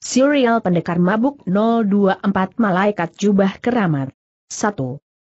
Serial Pendekar Mabuk 024 Malaikat Jubah Keramat 1.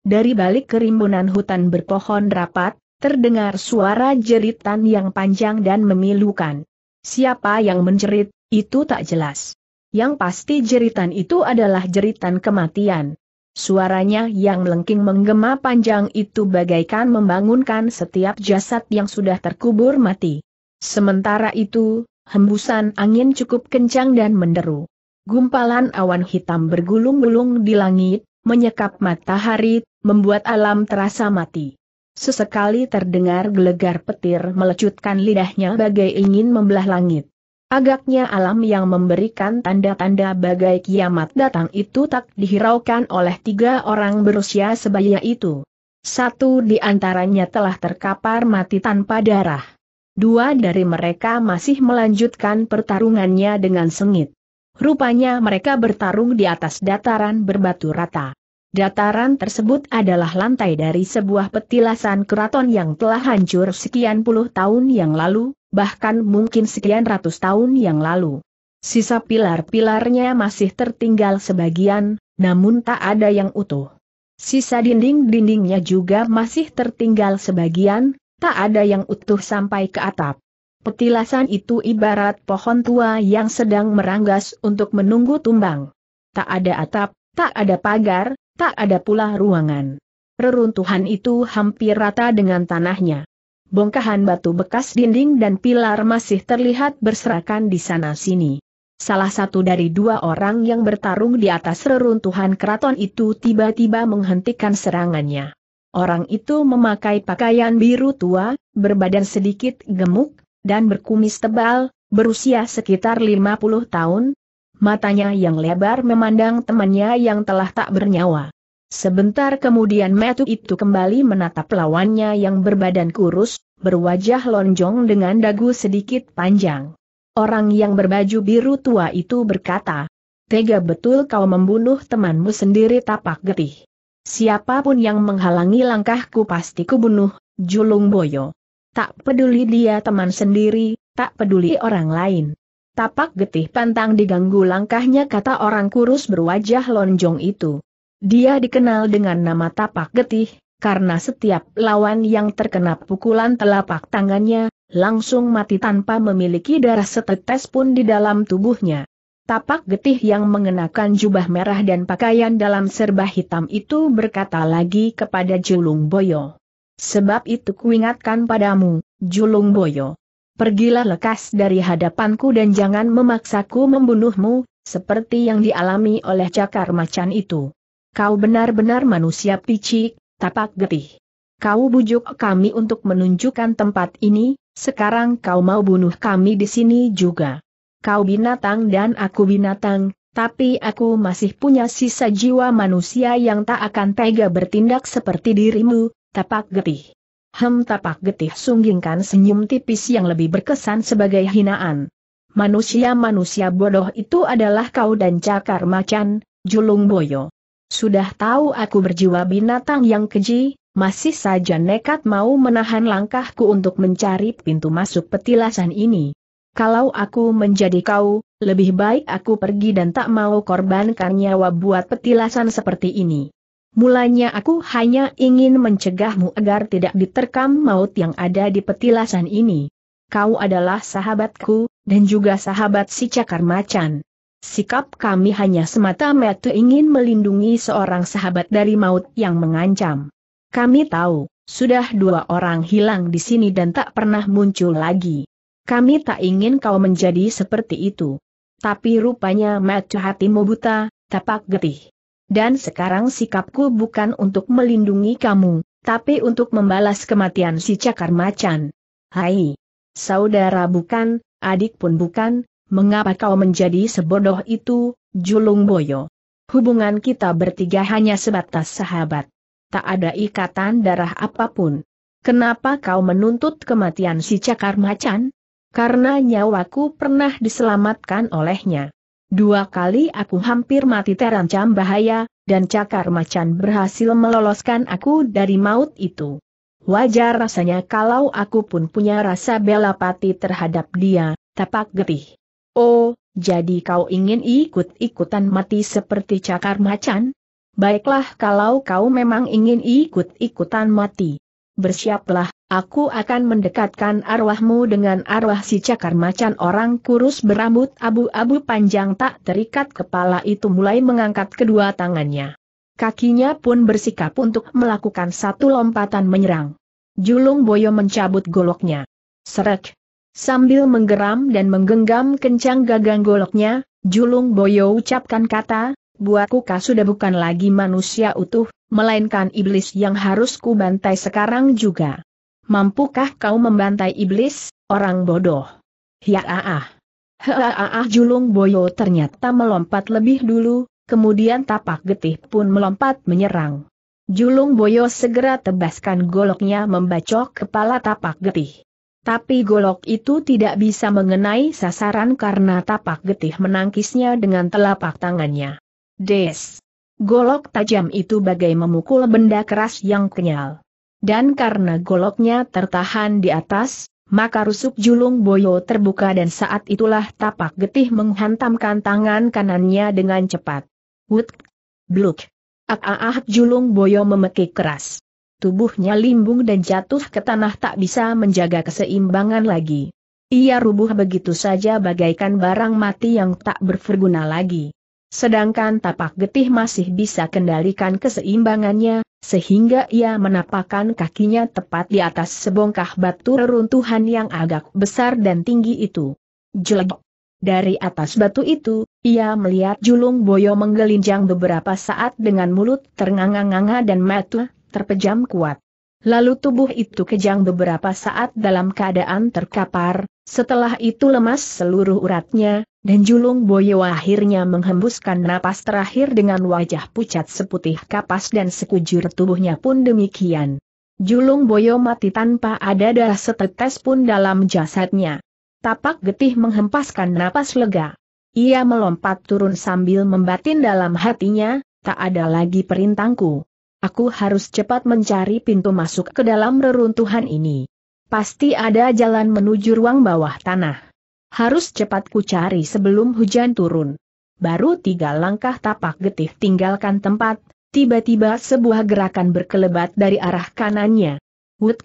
Dari balik kerimbunan hutan berpohon rapat, terdengar suara jeritan yang panjang dan memilukan. Siapa yang menjerit, itu tak jelas. Yang pasti jeritan itu adalah jeritan kematian. Suaranya yang melengking menggema panjang itu bagaikan membangunkan setiap jasad yang sudah terkubur mati. Sementara itu, hembusan angin cukup kencang dan menderu. Gumpalan awan hitam bergulung-gulung di langit, menyekap matahari, membuat alam terasa mati. Sesekali terdengar gelegar petir melecutkan lidahnya bagai ingin membelah langit. Agaknya alam yang memberikan tanda-tanda bagai kiamat datang itu tak dihiraukan oleh tiga orang berusia sebaya itu. Satu di antaranya telah terkapar mati tanpa darah. Dua dari mereka masih melanjutkan pertarungannya dengan sengit. Rupanya mereka bertarung di atas dataran berbatu rata. Dataran tersebut adalah lantai dari sebuah petilasan keraton yang telah hancur sekian puluh tahun yang lalu, bahkan mungkin sekian ratus tahun yang lalu. Sisa pilar-pilarnya masih tertinggal sebagian, namun tak ada yang utuh. Sisa dinding-dindingnya juga masih tertinggal sebagian, Tak ada yang utuh sampai ke atap. Petilasan itu ibarat pohon tua yang sedang meranggas untuk menunggu tumbang. Tak ada atap, tak ada pagar, tak ada pula ruangan. Reruntuhan itu hampir rata dengan tanahnya. Bongkahan batu bekas dinding dan pilar masih terlihat berserakan di sana-sini. Salah satu dari dua orang yang bertarung di atas reruntuhan keraton itu tiba-tiba menghentikan serangannya. Orang itu memakai pakaian biru tua, berbadan sedikit gemuk, dan berkumis tebal, berusia sekitar 50 tahun. Matanya yang lebar memandang temannya yang telah tak bernyawa. Sebentar kemudian Metu itu kembali menatap lawannya yang berbadan kurus, berwajah lonjong dengan dagu sedikit panjang. Orang yang berbaju biru tua itu berkata, Tega betul kau membunuh temanmu sendiri tapak getih. Siapapun yang menghalangi langkahku pasti kubunuh, julung Boyo. Tak peduli dia teman sendiri, tak peduli orang lain. Tapak getih pantang diganggu langkahnya kata orang kurus berwajah lonjong itu. Dia dikenal dengan nama tapak getih, karena setiap lawan yang terkena pukulan telapak tangannya, langsung mati tanpa memiliki darah setetes pun di dalam tubuhnya. Tapak getih yang mengenakan jubah merah dan pakaian dalam serba hitam itu berkata lagi kepada Julung Boyo. Sebab itu kuingatkan padamu, Julung Boyo. Pergilah lekas dari hadapanku dan jangan memaksaku membunuhmu, seperti yang dialami oleh cakar macan itu. Kau benar-benar manusia picik, tapak getih. Kau bujuk kami untuk menunjukkan tempat ini, sekarang kau mau bunuh kami di sini juga kau binatang dan aku binatang, tapi aku masih punya sisa jiwa manusia yang tak akan tega bertindak seperti dirimu, tapak getih. Hem tapak getih sunggingkan senyum tipis yang lebih berkesan sebagai hinaan. Manusia-manusia bodoh itu adalah kau dan cakar macan, julung boyo. Sudah tahu aku berjiwa binatang yang keji, masih saja nekat mau menahan langkahku untuk mencari pintu masuk petilasan ini. Kalau aku menjadi kau, lebih baik aku pergi dan tak mau korbankan nyawa buat petilasan seperti ini. Mulanya aku hanya ingin mencegahmu agar tidak diterkam maut yang ada di petilasan ini. Kau adalah sahabatku, dan juga sahabat si cakar macan. Sikap kami hanya semata-mata ingin melindungi seorang sahabat dari maut yang mengancam. Kami tahu, sudah dua orang hilang di sini dan tak pernah muncul lagi. Kami tak ingin kau menjadi seperti itu. Tapi rupanya mata hatimu buta, tapak getih. Dan sekarang sikapku bukan untuk melindungi kamu, tapi untuk membalas kematian si cakar macan. Hai! Saudara bukan, adik pun bukan, mengapa kau menjadi sebodoh itu, Julung Boyo? Hubungan kita bertiga hanya sebatas sahabat. Tak ada ikatan darah apapun. Kenapa kau menuntut kematian si cakar macan? Karena nyawaku pernah diselamatkan olehnya. Dua kali aku hampir mati terancam bahaya, dan cakar macan berhasil meloloskan aku dari maut itu. Wajar rasanya kalau aku pun punya rasa bela pati terhadap dia, tapak getih. Oh, jadi kau ingin ikut-ikutan mati seperti cakar macan? Baiklah kalau kau memang ingin ikut-ikutan mati. Bersiaplah, Aku akan mendekatkan arwahmu dengan arwah si cakar macan orang kurus berambut abu-abu panjang tak terikat kepala itu mulai mengangkat kedua tangannya. Kakinya pun bersikap untuk melakukan satu lompatan menyerang. Julung Boyo mencabut goloknya. Serek. Sambil menggeram dan menggenggam kencang gagang goloknya, Julung Boyo ucapkan kata, buatku kau sudah bukan lagi manusia utuh, melainkan iblis yang harus kubantai sekarang juga. Mampukah kau membantai iblis, orang bodoh? Ya ah ah. ah. ah ah julung boyo ternyata melompat lebih dulu, kemudian tapak getih pun melompat menyerang. Julung boyo segera tebaskan goloknya membacok kepala tapak getih. Tapi golok itu tidak bisa mengenai sasaran karena tapak getih menangkisnya dengan telapak tangannya. Des! Golok tajam itu bagai memukul benda keras yang kenyal dan karena goloknya tertahan di atas, maka rusuk julung boyo terbuka dan saat itulah tapak getih menghantamkan tangan kanannya dengan cepat. Wut! Bluk! ak ah, ah julung boyo memekik keras. Tubuhnya limbung dan jatuh ke tanah tak bisa menjaga keseimbangan lagi. Ia rubuh begitu saja bagaikan barang mati yang tak berverguna lagi. Sedangkan tapak getih masih bisa kendalikan keseimbangannya, sehingga ia menapakkan kakinya tepat di atas sebongkah batu reruntuhan yang agak besar dan tinggi itu. Jelek. Dari atas batu itu, ia melihat julung boyo menggelinjang beberapa saat dengan mulut ternganga-nganga dan mata terpejam kuat. Lalu tubuh itu kejang beberapa saat dalam keadaan terkapar, setelah itu lemas seluruh uratnya, dan Julung Boyo akhirnya menghembuskan napas terakhir dengan wajah pucat seputih kapas dan sekujur tubuhnya pun demikian. Julung Boyo mati tanpa ada darah setetes pun dalam jasadnya. Tapak getih menghempaskan napas lega. Ia melompat turun sambil membatin dalam hatinya, tak ada lagi perintangku. Aku harus cepat mencari pintu masuk ke dalam reruntuhan ini. Pasti ada jalan menuju ruang bawah tanah. Harus cepat ku cari sebelum hujan turun. Baru tiga langkah tapak getih tinggalkan tempat, tiba-tiba sebuah gerakan berkelebat dari arah kanannya. Wood,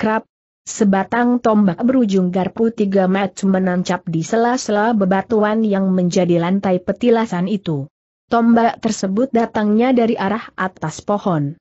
krap, sebatang tombak berujung garpu tiga meter menancap di sela-sela bebatuan yang menjadi lantai petilasan itu. Tombak tersebut datangnya dari arah atas pohon.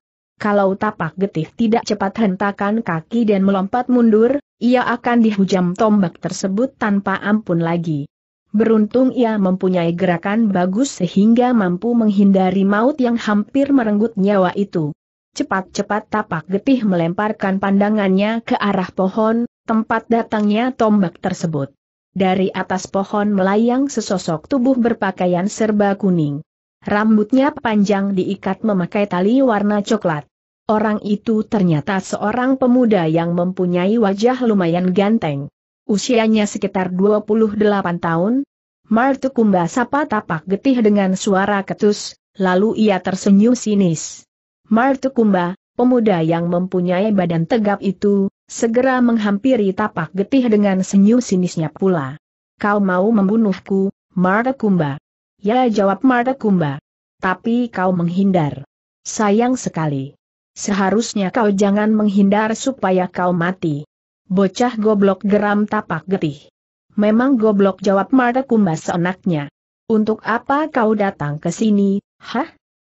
Kalau tapak getih tidak cepat hentakan kaki dan melompat mundur, ia akan dihujam tombak tersebut tanpa ampun lagi. Beruntung ia mempunyai gerakan bagus sehingga mampu menghindari maut yang hampir merenggut nyawa itu. Cepat-cepat tapak getih melemparkan pandangannya ke arah pohon, tempat datangnya tombak tersebut. Dari atas pohon melayang sesosok tubuh berpakaian serba kuning. Rambutnya panjang diikat memakai tali warna coklat. Orang itu ternyata seorang pemuda yang mempunyai wajah lumayan ganteng. Usianya sekitar 28 tahun. Martukumba sapa tapak getih dengan suara ketus, lalu ia tersenyum sinis. Martukumba, pemuda yang mempunyai badan tegap itu, segera menghampiri tapak getih dengan senyum sinisnya pula. Kau mau membunuhku, Martukumba? Ya jawab Martukumba. Tapi kau menghindar. Sayang sekali. Seharusnya kau jangan menghindar supaya kau mati. Bocah goblok geram tapak getih. Memang goblok jawab Marta Kumba seenaknya. Untuk apa kau datang ke sini, hah?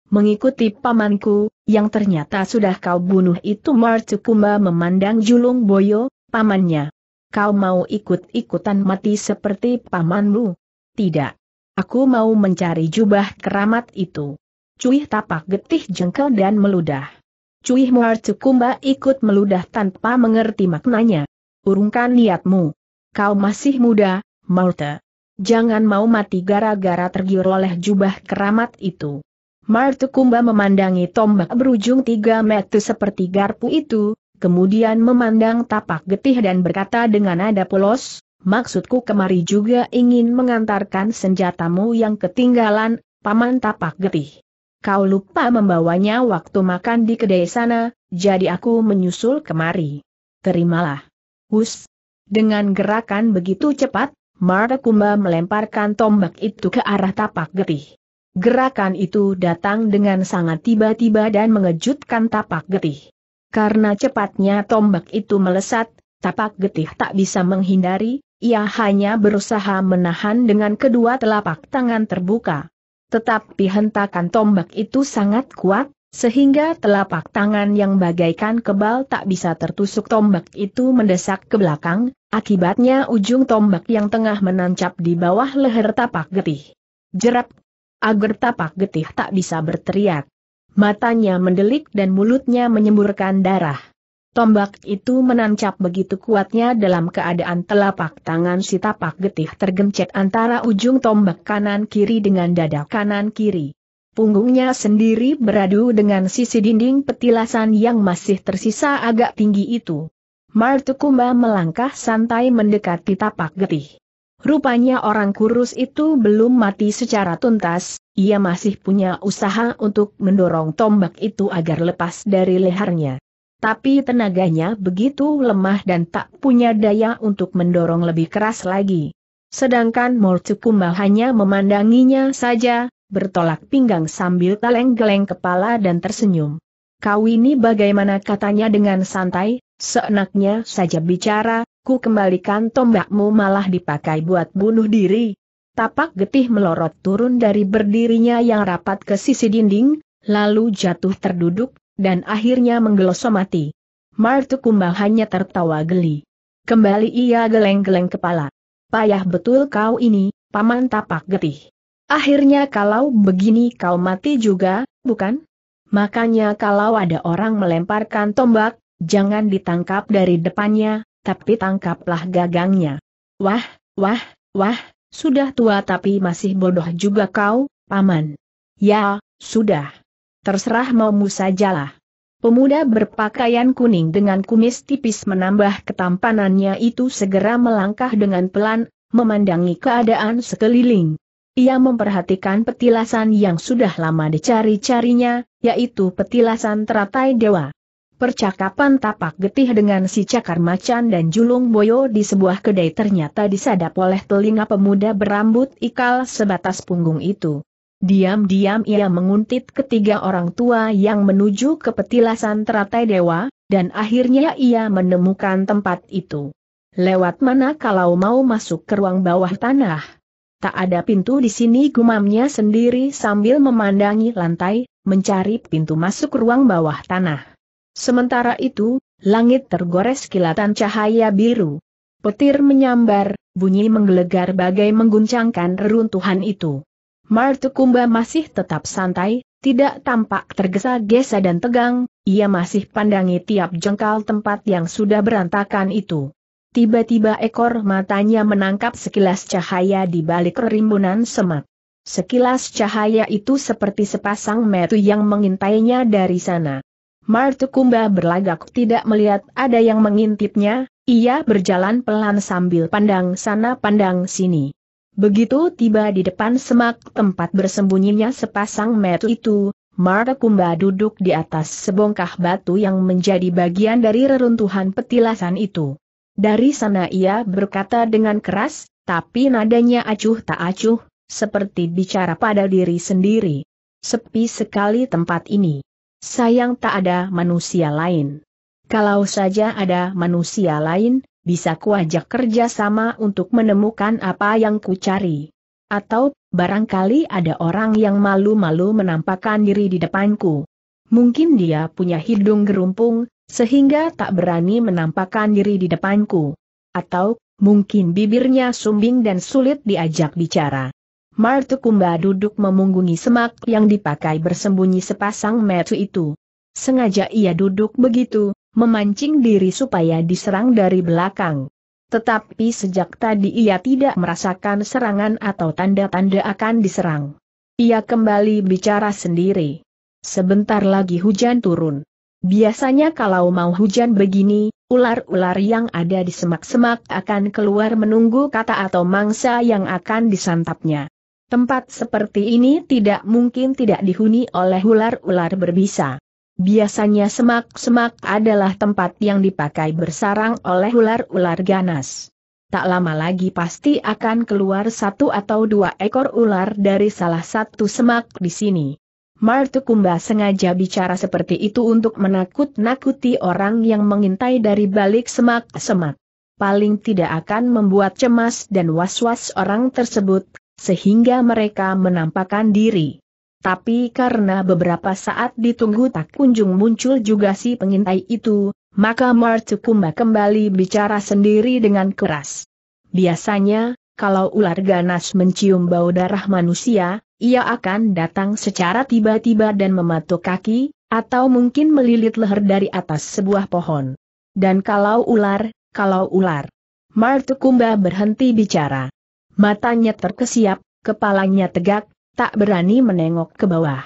Mengikuti pamanku, yang ternyata sudah kau bunuh itu Marta Kumba memandang Julung Boyo, pamannya. Kau mau ikut-ikutan mati seperti pamanmu? Tidak. Aku mau mencari jubah keramat itu. Cuih tapak getih jengkel dan meludah. Cui Muar Cukumba ikut meludah tanpa mengerti maknanya. Urungkan niatmu. Kau masih muda, Malta. Jangan mau mati gara-gara tergiur oleh jubah keramat itu. Martukumba memandangi tombak berujung tiga meter seperti garpu itu, kemudian memandang tapak getih dan berkata dengan nada polos, maksudku kemari juga ingin mengantarkan senjatamu yang ketinggalan, paman tapak getih kau lupa membawanya waktu makan di kedai sana, jadi aku menyusul kemari. Terimalah. Hus. Dengan gerakan begitu cepat, Marta Kumba melemparkan tombak itu ke arah tapak getih. Gerakan itu datang dengan sangat tiba-tiba dan mengejutkan tapak getih. Karena cepatnya tombak itu melesat, tapak getih tak bisa menghindari, ia hanya berusaha menahan dengan kedua telapak tangan terbuka. Tetapi hentakan tombak itu sangat kuat, sehingga telapak tangan yang bagaikan kebal tak bisa tertusuk tombak itu mendesak ke belakang, akibatnya ujung tombak yang tengah menancap di bawah leher tapak getih. Jerap! Agar tapak getih tak bisa berteriak. Matanya mendelik dan mulutnya menyemburkan darah. Tombak itu menancap begitu kuatnya dalam keadaan telapak tangan si tapak getih tergencet antara ujung tombak kanan-kiri dengan dada kanan-kiri. Punggungnya sendiri beradu dengan sisi dinding petilasan yang masih tersisa agak tinggi itu. Martukumba melangkah santai mendekati tapak getih. Rupanya orang kurus itu belum mati secara tuntas, ia masih punya usaha untuk mendorong tombak itu agar lepas dari lehernya tapi tenaganya begitu lemah dan tak punya daya untuk mendorong lebih keras lagi. Sedangkan Morcukuma hanya memandanginya saja, bertolak pinggang sambil geleng-geleng kepala dan tersenyum. Kau ini bagaimana katanya dengan santai, seenaknya saja bicara, ku kembalikan tombakmu malah dipakai buat bunuh diri. Tapak getih melorot turun dari berdirinya yang rapat ke sisi dinding, lalu jatuh terduduk, dan akhirnya menggeloso mati. Martukumba hanya tertawa geli. Kembali ia geleng-geleng kepala. Payah betul kau ini, paman tapak getih. Akhirnya kalau begini kau mati juga, bukan? Makanya kalau ada orang melemparkan tombak, jangan ditangkap dari depannya, tapi tangkaplah gagangnya. Wah, wah, wah, sudah tua tapi masih bodoh juga kau, paman. Ya, sudah. Terserah maumu sajalah. Pemuda berpakaian kuning dengan kumis tipis menambah ketampanannya itu segera melangkah dengan pelan, memandangi keadaan sekeliling. Ia memperhatikan petilasan yang sudah lama dicari-carinya, yaitu petilasan teratai dewa. Percakapan tapak getih dengan si cakar macan dan julung boyo di sebuah kedai ternyata disadap oleh telinga pemuda berambut ikal sebatas punggung itu. Diam-diam ia menguntit ketiga orang tua yang menuju ke petilasan teratai dewa, dan akhirnya ia menemukan tempat itu. Lewat mana kalau mau masuk ke ruang bawah tanah? Tak ada pintu di sini gumamnya sendiri sambil memandangi lantai, mencari pintu masuk ruang bawah tanah. Sementara itu, langit tergores kilatan cahaya biru. Petir menyambar, bunyi menggelegar bagai mengguncangkan reruntuhan itu. Martukumba masih tetap santai, tidak tampak tergesa-gesa dan tegang, ia masih pandangi tiap jengkal tempat yang sudah berantakan itu. Tiba-tiba ekor matanya menangkap sekilas cahaya di balik rimbunan semak. Sekilas cahaya itu seperti sepasang metu yang mengintainya dari sana. Martukumba berlagak tidak melihat ada yang mengintipnya, ia berjalan pelan sambil pandang sana pandang sini. Begitu tiba di depan semak tempat bersembunyinya sepasang metu itu, Marta Kumba duduk di atas sebongkah batu yang menjadi bagian dari reruntuhan petilasan itu. Dari sana ia berkata dengan keras, tapi nadanya acuh tak acuh, seperti bicara pada diri sendiri. Sepi sekali tempat ini. Sayang tak ada manusia lain. Kalau saja ada manusia lain, bisa kuajak kerjasama untuk menemukan apa yang ku cari. Atau, barangkali ada orang yang malu-malu menampakkan diri di depanku. Mungkin dia punya hidung gerumpung, sehingga tak berani menampakkan diri di depanku. Atau, mungkin bibirnya sumbing dan sulit diajak bicara. Martukumba duduk memunggungi semak yang dipakai bersembunyi sepasang metu itu. Sengaja ia duduk begitu, memancing diri supaya diserang dari belakang. Tetapi sejak tadi ia tidak merasakan serangan atau tanda-tanda akan diserang. Ia kembali bicara sendiri. Sebentar lagi hujan turun. Biasanya kalau mau hujan begini, ular-ular yang ada di semak-semak akan keluar menunggu kata atau mangsa yang akan disantapnya. Tempat seperti ini tidak mungkin tidak dihuni oleh ular-ular berbisa. Biasanya semak-semak adalah tempat yang dipakai bersarang oleh ular-ular ganas. Tak lama lagi pasti akan keluar satu atau dua ekor ular dari salah satu semak di sini. Martukumba sengaja bicara seperti itu untuk menakut-nakuti orang yang mengintai dari balik semak-semak. Paling tidak akan membuat cemas dan was-was orang tersebut, sehingga mereka menampakkan diri. Tapi karena beberapa saat ditunggu tak kunjung muncul juga si pengintai itu, maka Martukumba kembali bicara sendiri dengan keras. Biasanya, kalau ular ganas mencium bau darah manusia, ia akan datang secara tiba-tiba dan mematuk kaki, atau mungkin melilit leher dari atas sebuah pohon. Dan kalau ular, kalau ular. Martukumba berhenti bicara. Matanya terkesiap, kepalanya tegak, tak berani menengok ke bawah.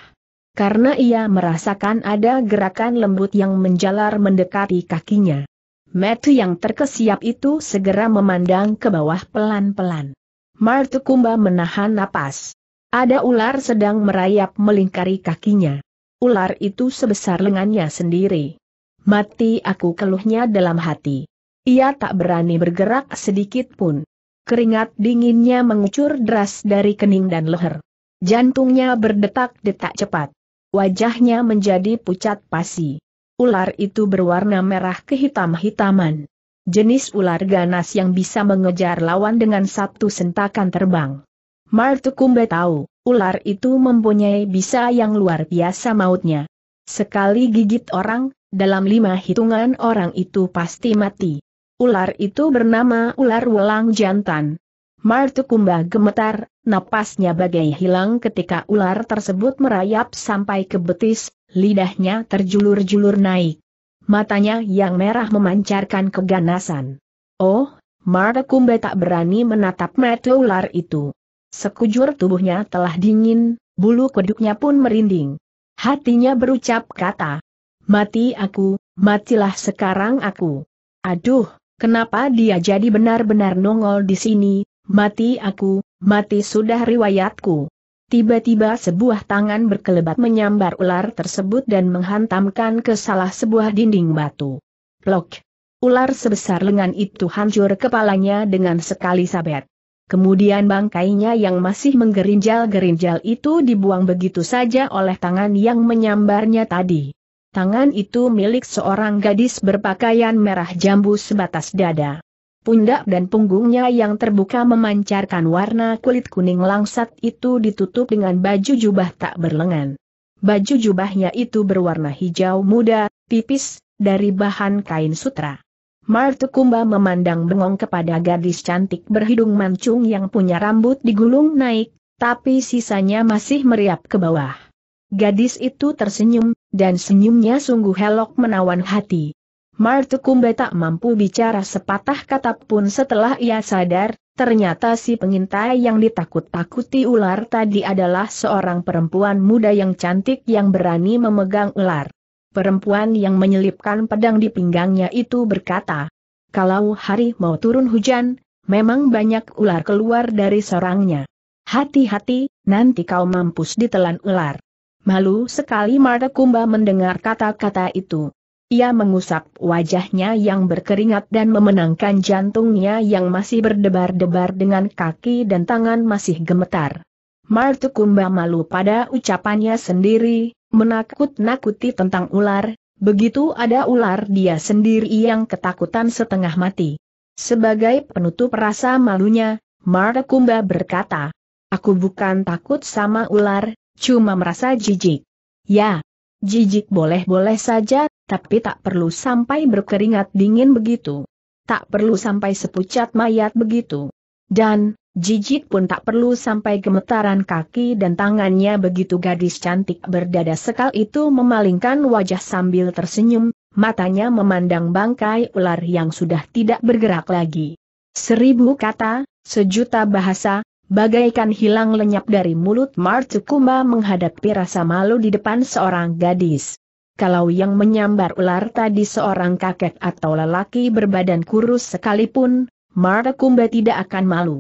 Karena ia merasakan ada gerakan lembut yang menjalar mendekati kakinya. Matthew yang terkesiap itu segera memandang ke bawah pelan-pelan. Martukumba menahan napas. Ada ular sedang merayap melingkari kakinya. Ular itu sebesar lengannya sendiri. Mati aku keluhnya dalam hati. Ia tak berani bergerak sedikit pun. Keringat dinginnya mengucur deras dari kening dan leher. Jantungnya berdetak-detak cepat. Wajahnya menjadi pucat pasi. Ular itu berwarna merah kehitam-hitaman. Jenis ular ganas yang bisa mengejar lawan dengan satu sentakan terbang. Martukumbe tahu, ular itu mempunyai bisa yang luar biasa mautnya. Sekali gigit orang, dalam lima hitungan orang itu pasti mati. Ular itu bernama ular welang jantan. Martukumba gemetar, Napasnya bagai hilang ketika ular tersebut merayap sampai ke betis, lidahnya terjulur-julur naik. Matanya yang merah memancarkan keganasan. Oh, Marakumbe tak berani menatap mata ular itu. Sekujur tubuhnya telah dingin, bulu kuduknya pun merinding. Hatinya berucap kata, Mati aku, matilah sekarang aku. Aduh, kenapa dia jadi benar-benar nongol di sini, mati aku, Mati sudah riwayatku. Tiba-tiba sebuah tangan berkelebat menyambar ular tersebut dan menghantamkan ke salah sebuah dinding batu. Plok. Ular sebesar lengan itu hancur kepalanya dengan sekali sabet. Kemudian bangkainya yang masih menggerinjal-gerinjal itu dibuang begitu saja oleh tangan yang menyambarnya tadi. Tangan itu milik seorang gadis berpakaian merah jambu sebatas dada pundak dan punggungnya yang terbuka memancarkan warna kulit kuning langsat itu ditutup dengan baju jubah tak berlengan. Baju jubahnya itu berwarna hijau muda, tipis, dari bahan kain sutra. Kumba memandang bengong kepada gadis cantik berhidung mancung yang punya rambut digulung naik, tapi sisanya masih meriap ke bawah. Gadis itu tersenyum, dan senyumnya sungguh helok menawan hati. Martukumbe tak mampu bicara sepatah kata pun setelah ia sadar, ternyata si pengintai yang ditakut-takuti ular tadi adalah seorang perempuan muda yang cantik yang berani memegang ular. Perempuan yang menyelipkan pedang di pinggangnya itu berkata, kalau hari mau turun hujan, memang banyak ular keluar dari sarangnya. Hati-hati, nanti kau mampus ditelan ular. Malu sekali Marta Kumba mendengar kata-kata itu. Ia mengusap wajahnya yang berkeringat dan memenangkan jantungnya yang masih berdebar-debar dengan kaki dan tangan masih gemetar. Martukumba malu pada ucapannya sendiri, menakut-nakuti tentang ular, begitu ada ular dia sendiri yang ketakutan setengah mati. Sebagai penutup rasa malunya, Martukumba berkata, Aku bukan takut sama ular, cuma merasa jijik. Ya, Jijik boleh-boleh saja, tapi tak perlu sampai berkeringat dingin begitu. Tak perlu sampai sepucat mayat begitu. Dan, jijik pun tak perlu sampai gemetaran kaki dan tangannya begitu gadis cantik berdada sekal itu memalingkan wajah sambil tersenyum, matanya memandang bangkai ular yang sudah tidak bergerak lagi. Seribu kata, sejuta bahasa, Bagaikan hilang lenyap dari mulut Marcukuma menghadapi rasa malu di depan seorang gadis. Kalau yang menyambar ular tadi seorang kakek atau lelaki berbadan kurus sekalipun, Kumba tidak akan malu.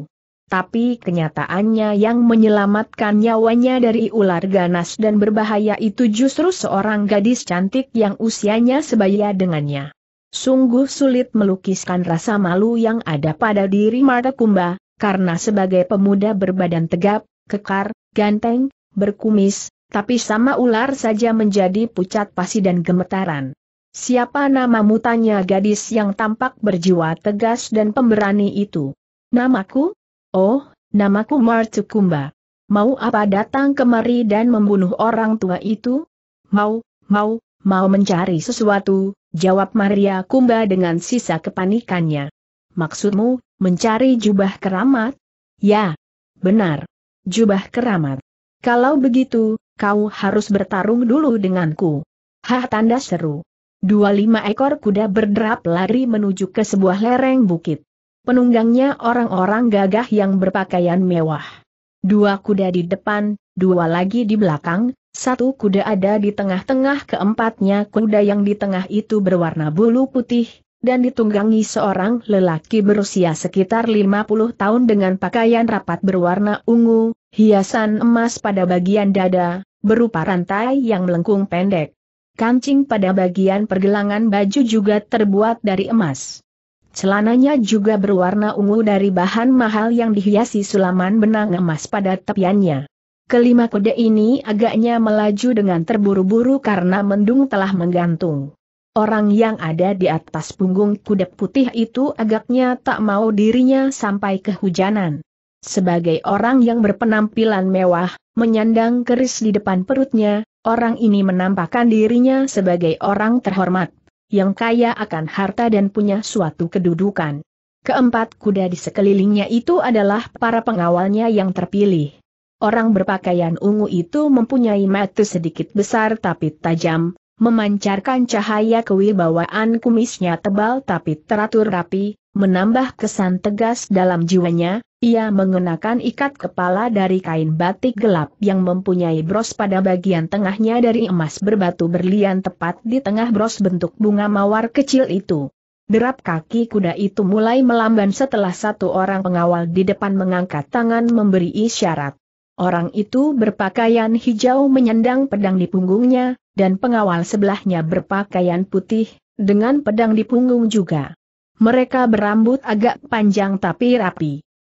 Tapi kenyataannya yang menyelamatkan nyawanya dari ular ganas dan berbahaya itu justru seorang gadis cantik yang usianya sebaya dengannya. Sungguh sulit melukiskan rasa malu yang ada pada diri Marta Kumba, karena sebagai pemuda berbadan tegap, kekar, ganteng, berkumis, tapi sama ular saja menjadi pucat pasi dan gemetaran. Siapa namamu tanya gadis yang tampak berjiwa tegas dan pemberani itu. Namaku? Oh, namaku Martukumba. Mau apa datang kemari dan membunuh orang tua itu? Mau, mau, mau mencari sesuatu, jawab Maria Kumba dengan sisa kepanikannya. Maksudmu, Mencari jubah keramat? Ya, benar. Jubah keramat. Kalau begitu, kau harus bertarung dulu denganku. Hah tanda seru. Dua lima ekor kuda berderap lari menuju ke sebuah lereng bukit. Penunggangnya orang-orang gagah yang berpakaian mewah. Dua kuda di depan, dua lagi di belakang, satu kuda ada di tengah-tengah keempatnya kuda yang di tengah itu berwarna bulu putih, dan ditunggangi seorang lelaki berusia sekitar 50 tahun dengan pakaian rapat berwarna ungu, hiasan emas pada bagian dada, berupa rantai yang melengkung pendek. Kancing pada bagian pergelangan baju juga terbuat dari emas. Celananya juga berwarna ungu dari bahan mahal yang dihiasi sulaman benang emas pada tepiannya. Kelima kuda ini agaknya melaju dengan terburu-buru karena mendung telah menggantung. Orang yang ada di atas punggung kuda putih itu agaknya tak mau dirinya sampai kehujanan. Sebagai orang yang berpenampilan mewah, menyandang keris di depan perutnya, orang ini menampakkan dirinya sebagai orang terhormat, yang kaya akan harta dan punya suatu kedudukan. Keempat kuda di sekelilingnya itu adalah para pengawalnya yang terpilih. Orang berpakaian ungu itu mempunyai mata sedikit besar tapi tajam, memancarkan cahaya kewibawaan kumisnya tebal tapi teratur rapi, menambah kesan tegas dalam jiwanya, ia mengenakan ikat kepala dari kain batik gelap yang mempunyai bros pada bagian tengahnya dari emas berbatu berlian tepat di tengah bros bentuk bunga mawar kecil itu. Derap kaki kuda itu mulai melamban setelah satu orang pengawal di depan mengangkat tangan memberi isyarat. Orang itu berpakaian hijau menyendang pedang di punggungnya, dan pengawal sebelahnya berpakaian putih, dengan pedang di punggung juga. Mereka berambut agak panjang tapi rapi.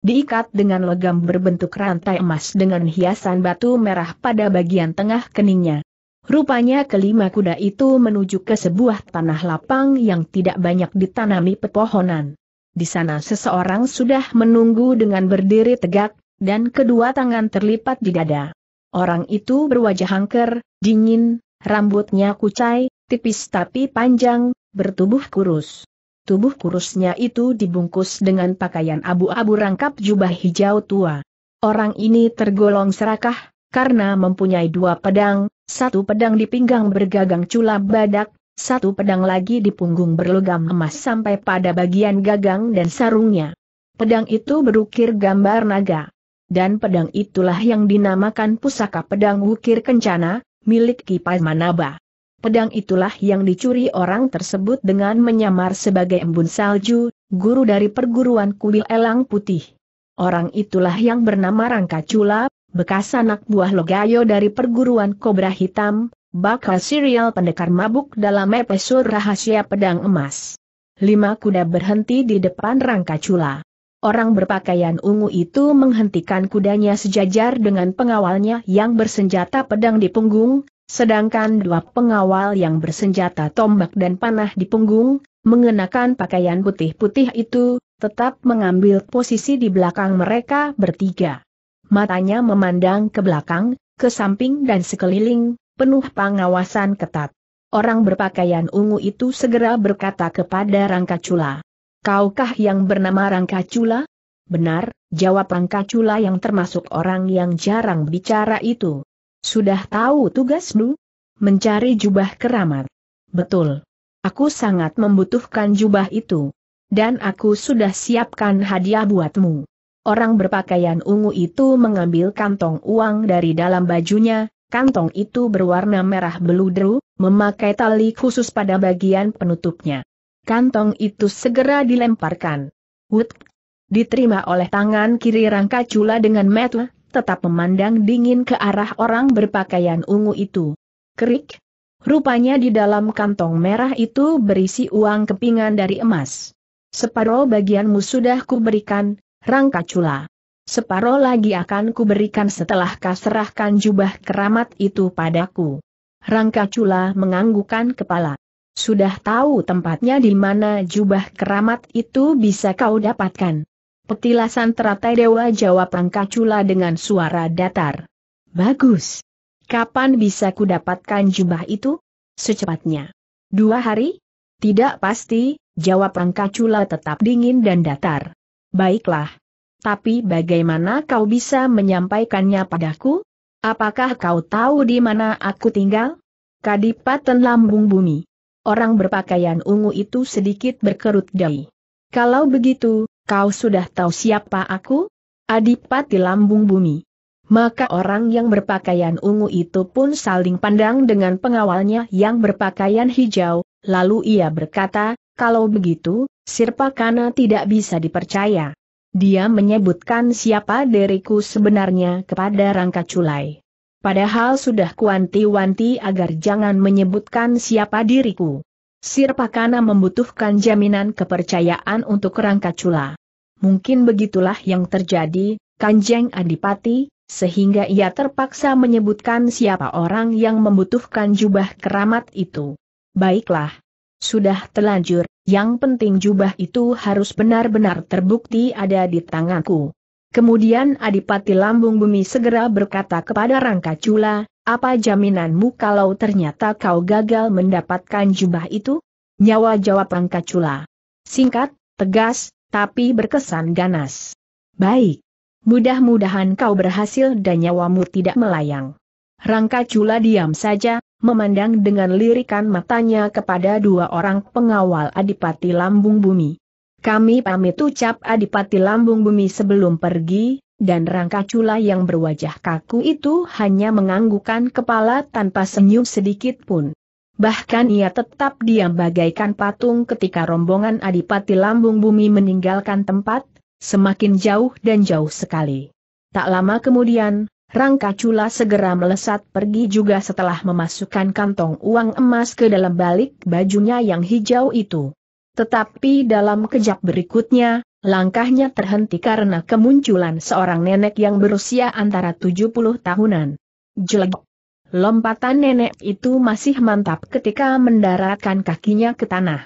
Diikat dengan logam berbentuk rantai emas dengan hiasan batu merah pada bagian tengah keningnya. Rupanya kelima kuda itu menuju ke sebuah tanah lapang yang tidak banyak ditanami pepohonan. Di sana seseorang sudah menunggu dengan berdiri tegak, dan kedua tangan terlipat di dada. Orang itu berwajah angker, dingin, Rambutnya kucai, tipis tapi panjang, bertubuh kurus. Tubuh kurusnya itu dibungkus dengan pakaian abu-abu rangkap jubah hijau tua. Orang ini tergolong serakah, karena mempunyai dua pedang, satu pedang di pinggang bergagang cula badak, satu pedang lagi di punggung berlogam emas sampai pada bagian gagang dan sarungnya. Pedang itu berukir gambar naga. Dan pedang itulah yang dinamakan pusaka pedang ukir kencana, milik Kipai Manaba. Pedang itulah yang dicuri orang tersebut dengan menyamar sebagai embun salju, guru dari perguruan kuil elang putih. Orang itulah yang bernama Rangka Cula, bekas anak buah Logayo dari perguruan Kobra Hitam, bakal serial pendekar mabuk dalam episode rahasia pedang emas. Lima kuda berhenti di depan Rangka Cula orang berpakaian ungu itu menghentikan kudanya sejajar dengan pengawalnya yang bersenjata pedang di punggung, sedangkan dua pengawal yang bersenjata tombak dan panah di punggung, mengenakan pakaian putih-putih itu, tetap mengambil posisi di belakang mereka bertiga. Matanya memandang ke belakang, ke samping dan sekeliling, penuh pengawasan ketat. Orang berpakaian ungu itu segera berkata kepada Rangkacula, Kaukah yang bernama Rangkacula? Benar, jawab Rangkacula yang termasuk orang yang jarang bicara itu. Sudah tahu tugasmu? Mencari jubah keramat. Betul. Aku sangat membutuhkan jubah itu. Dan aku sudah siapkan hadiah buatmu. Orang berpakaian ungu itu mengambil kantong uang dari dalam bajunya, kantong itu berwarna merah beludru, memakai tali khusus pada bagian penutupnya kantong itu segera dilemparkan. Wut! Diterima oleh tangan kiri rangka cula dengan metu, tetap memandang dingin ke arah orang berpakaian ungu itu. Kerik! Rupanya di dalam kantong merah itu berisi uang kepingan dari emas. Separuh bagianmu sudah kuberikan, rangka cula. Separuh lagi akan kuberikan setelah kaserahkan jubah keramat itu padaku. Rangka Cula menganggukan kepala. Sudah tahu tempatnya di mana jubah keramat itu bisa kau dapatkan. Petilasan teratai dewa jawab Angkacula dengan suara datar. Bagus. Kapan bisa kudapatkan jubah itu? Secepatnya. Dua hari? Tidak pasti, jawab Angkacula tetap dingin dan datar. Baiklah. Tapi bagaimana kau bisa menyampaikannya padaku? Apakah kau tahu di mana aku tinggal? Kadipaten lambung bumi orang berpakaian ungu itu sedikit berkerut dahi. Kalau begitu, kau sudah tahu siapa aku? Adipati Lambung Bumi. Maka orang yang berpakaian ungu itu pun saling pandang dengan pengawalnya yang berpakaian hijau, lalu ia berkata, kalau begitu, Sirpakana tidak bisa dipercaya. Dia menyebutkan siapa diriku sebenarnya kepada Rangka Culai. Padahal sudah kuanti-wanti agar jangan menyebutkan siapa diriku. Pakana membutuhkan jaminan kepercayaan untuk rangka cula. Mungkin begitulah yang terjadi, Kanjeng Adipati, sehingga ia terpaksa menyebutkan siapa orang yang membutuhkan jubah keramat itu. Baiklah. Sudah telanjur, yang penting jubah itu harus benar-benar terbukti ada di tanganku. Kemudian Adipati Lambung Bumi segera berkata kepada Rangka Cula, apa jaminanmu kalau ternyata kau gagal mendapatkan jubah itu? Nyawa jawab Rangka Cula. Singkat, tegas, tapi berkesan ganas. Baik. Mudah-mudahan kau berhasil dan nyawamu tidak melayang. Rangka Cula diam saja, memandang dengan lirikan matanya kepada dua orang pengawal Adipati Lambung Bumi. Kami pamit ucap Adipati Lambung Bumi sebelum pergi, dan rangka cula yang berwajah kaku itu hanya menganggukan kepala tanpa senyum sedikit pun. Bahkan ia tetap diam bagaikan patung ketika rombongan Adipati Lambung Bumi meninggalkan tempat, semakin jauh dan jauh sekali. Tak lama kemudian, rangka cula segera melesat pergi juga setelah memasukkan kantong uang emas ke dalam balik bajunya yang hijau itu. Tetapi dalam kejap berikutnya, langkahnya terhenti karena kemunculan seorang nenek yang berusia antara 70 tahunan. Jelek. Lompatan nenek itu masih mantap ketika mendaratkan kakinya ke tanah.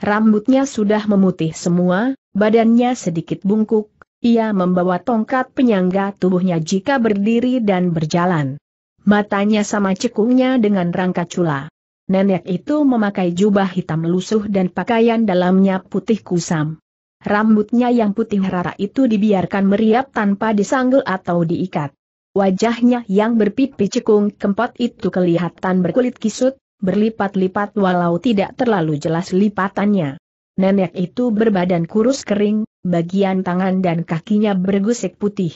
Rambutnya sudah memutih semua, badannya sedikit bungkuk, ia membawa tongkat penyangga tubuhnya jika berdiri dan berjalan. Matanya sama cekungnya dengan rangka cula. Nenek itu memakai jubah hitam lusuh dan pakaian dalamnya putih kusam. Rambutnya yang putih rara itu dibiarkan meriap tanpa disanggul atau diikat. Wajahnya yang berpipi cekung kempot itu kelihatan berkulit kisut, berlipat-lipat walau tidak terlalu jelas lipatannya. Nenek itu berbadan kurus kering, bagian tangan dan kakinya bergusik putih.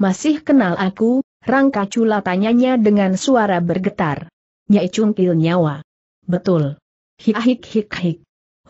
Masih kenal aku, rangka cula tanyanya dengan suara bergetar. Nyai cungkil nyawa. Betul. Hik hik hik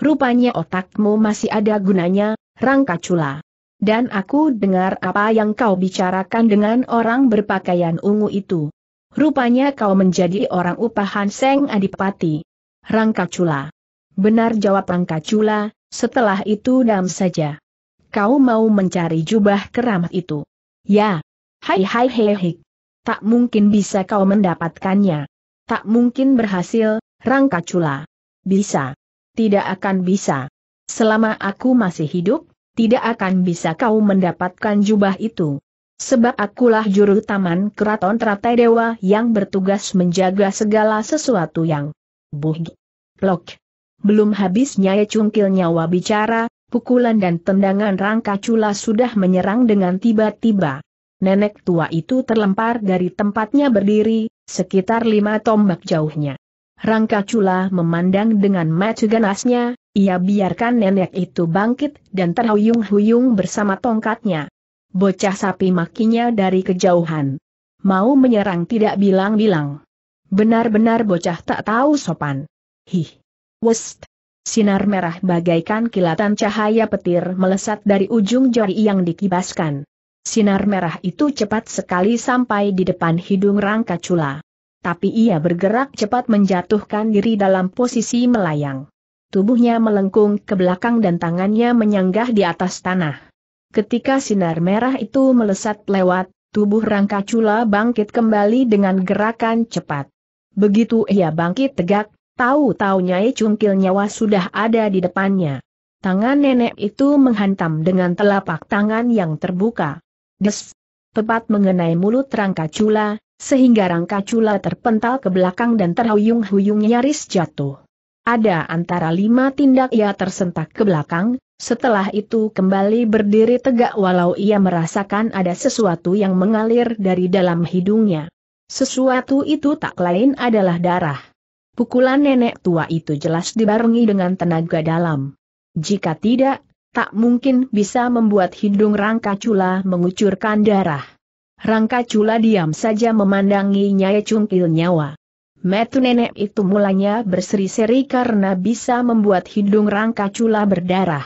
Rupanya otakmu masih ada gunanya, Rangka Cula. Dan aku dengar apa yang kau bicarakan dengan orang berpakaian ungu itu. Rupanya kau menjadi orang upahan Seng Adipati. Rangka Cula. Benar jawab Rangka Cula, setelah itu dam saja. Kau mau mencari jubah keramat itu. Ya. Hai hai hei hik. Tak mungkin bisa kau mendapatkannya. Tak mungkin berhasil, Rangka Cula. Bisa. Tidak akan bisa. Selama aku masih hidup, tidak akan bisa kau mendapatkan jubah itu. Sebab akulah juru taman keraton teratai dewa yang bertugas menjaga segala sesuatu yang buhg. Plok. Belum habis Nyai Cungkil nyawa bicara, pukulan dan tendangan rangka cula sudah menyerang dengan tiba-tiba. Nenek tua itu terlempar dari tempatnya berdiri, sekitar lima tombak jauhnya. Rangka Cula memandang dengan mata ganasnya, ia biarkan nenek itu bangkit dan terhuyung-huyung bersama tongkatnya. Bocah sapi makinya dari kejauhan. Mau menyerang tidak bilang-bilang. Benar-benar bocah tak tahu sopan. Hih. West. Sinar merah bagaikan kilatan cahaya petir melesat dari ujung jari yang dikibaskan. Sinar merah itu cepat sekali sampai di depan hidung rangka cula. Tapi ia bergerak cepat menjatuhkan diri dalam posisi melayang. Tubuhnya melengkung ke belakang dan tangannya menyanggah di atas tanah. Ketika sinar merah itu melesat lewat, tubuh rangka cula bangkit kembali dengan gerakan cepat. Begitu ia bangkit tegak, tahu-tahu Nyai Cungkil Nyawa sudah ada di depannya. Tangan nenek itu menghantam dengan telapak tangan yang terbuka. Des. Tepat mengenai mulut rangka cula, sehingga rangka cula terpental ke belakang dan terhuyung-huyung nyaris jatuh. Ada antara lima tindak ia tersentak ke belakang, setelah itu kembali berdiri tegak walau ia merasakan ada sesuatu yang mengalir dari dalam hidungnya. Sesuatu itu tak lain adalah darah. Pukulan nenek tua itu jelas dibarengi dengan tenaga dalam. Jika tidak, tak mungkin bisa membuat hidung Rangka Cula mengucurkan darah. Rangka Cula diam saja memandangi Nyai Cungkil Nyawa. Metu nenek itu mulanya berseri-seri karena bisa membuat hidung Rangka Cula berdarah.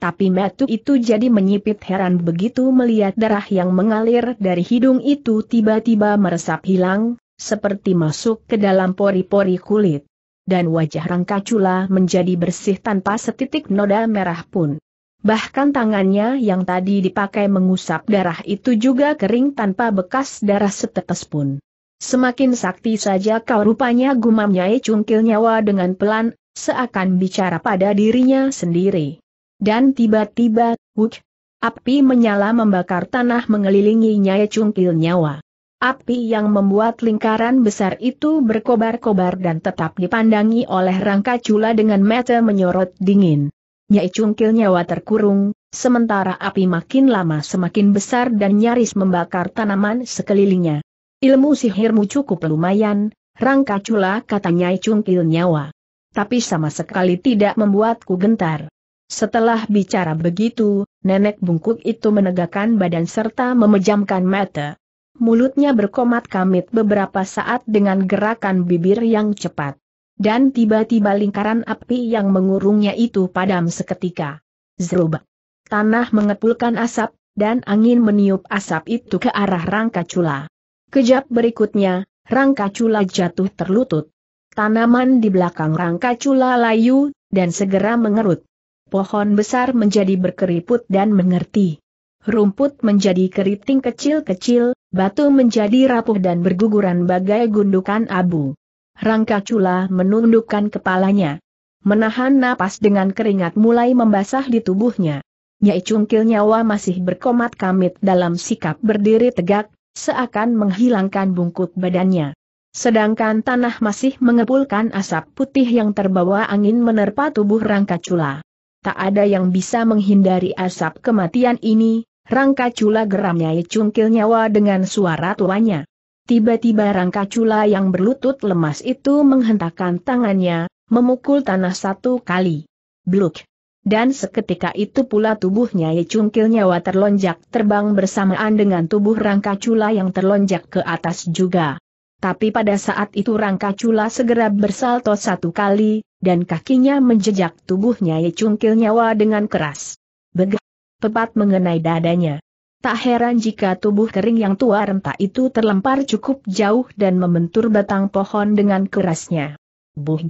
Tapi metu itu jadi menyipit heran begitu melihat darah yang mengalir dari hidung itu tiba-tiba meresap hilang, seperti masuk ke dalam pori-pori kulit. Dan wajah Rangka Cula menjadi bersih tanpa setitik noda merah pun. Bahkan tangannya yang tadi dipakai mengusap darah itu juga kering tanpa bekas darah setetes pun. Semakin sakti saja kau rupanya gumam Nyai Cungkil Nyawa dengan pelan, seakan bicara pada dirinya sendiri. Dan tiba-tiba, wuk, api menyala membakar tanah mengelilingi Nyai Cungkil Nyawa. Api yang membuat lingkaran besar itu berkobar-kobar dan tetap dipandangi oleh rangka cula dengan mata menyorot dingin. Nyai Cungkil nyawa terkurung, sementara api makin lama semakin besar dan nyaris membakar tanaman sekelilingnya. Ilmu sihirmu cukup lumayan, rangka cula kata Nyai Cungkil nyawa. Tapi sama sekali tidak membuatku gentar. Setelah bicara begitu, nenek bungkuk itu menegakkan badan serta memejamkan mata. Mulutnya berkomat kamit beberapa saat dengan gerakan bibir yang cepat. Dan tiba-tiba lingkaran api yang mengurungnya itu padam seketika. Zruba Tanah mengepulkan asap, dan angin meniup asap itu ke arah rangka cula. Kejap berikutnya, rangka cula jatuh terlutut. Tanaman di belakang rangka cula layu, dan segera mengerut. Pohon besar menjadi berkeriput dan mengerti. Rumput menjadi keriting kecil-kecil, batu menjadi rapuh dan berguguran bagai gundukan abu. Rangka Cula menundukkan kepalanya. Menahan napas dengan keringat mulai membasah di tubuhnya. Nyai Cungkil nyawa masih berkomat kamit dalam sikap berdiri tegak, seakan menghilangkan bungkuk badannya. Sedangkan tanah masih mengepulkan asap putih yang terbawa angin menerpa tubuh Rangka Cula. Tak ada yang bisa menghindari asap kematian ini, Rangka Cula geram Nyai Cungkil nyawa dengan suara tuanya. Tiba-tiba rangka cula yang berlutut lemas itu menghentakkan tangannya, memukul tanah satu kali. Bluk. Dan seketika itu pula tubuhnya Ye Cungkil nyawa terlonjak terbang bersamaan dengan tubuh rangka cula yang terlonjak ke atas juga. Tapi pada saat itu rangka cula segera bersalto satu kali, dan kakinya menjejak tubuhnya Ye Cungkil nyawa dengan keras. Begah. Tepat mengenai dadanya. Tak heran jika tubuh kering yang tua renta itu terlempar cukup jauh dan membentur batang pohon dengan kerasnya. Buh.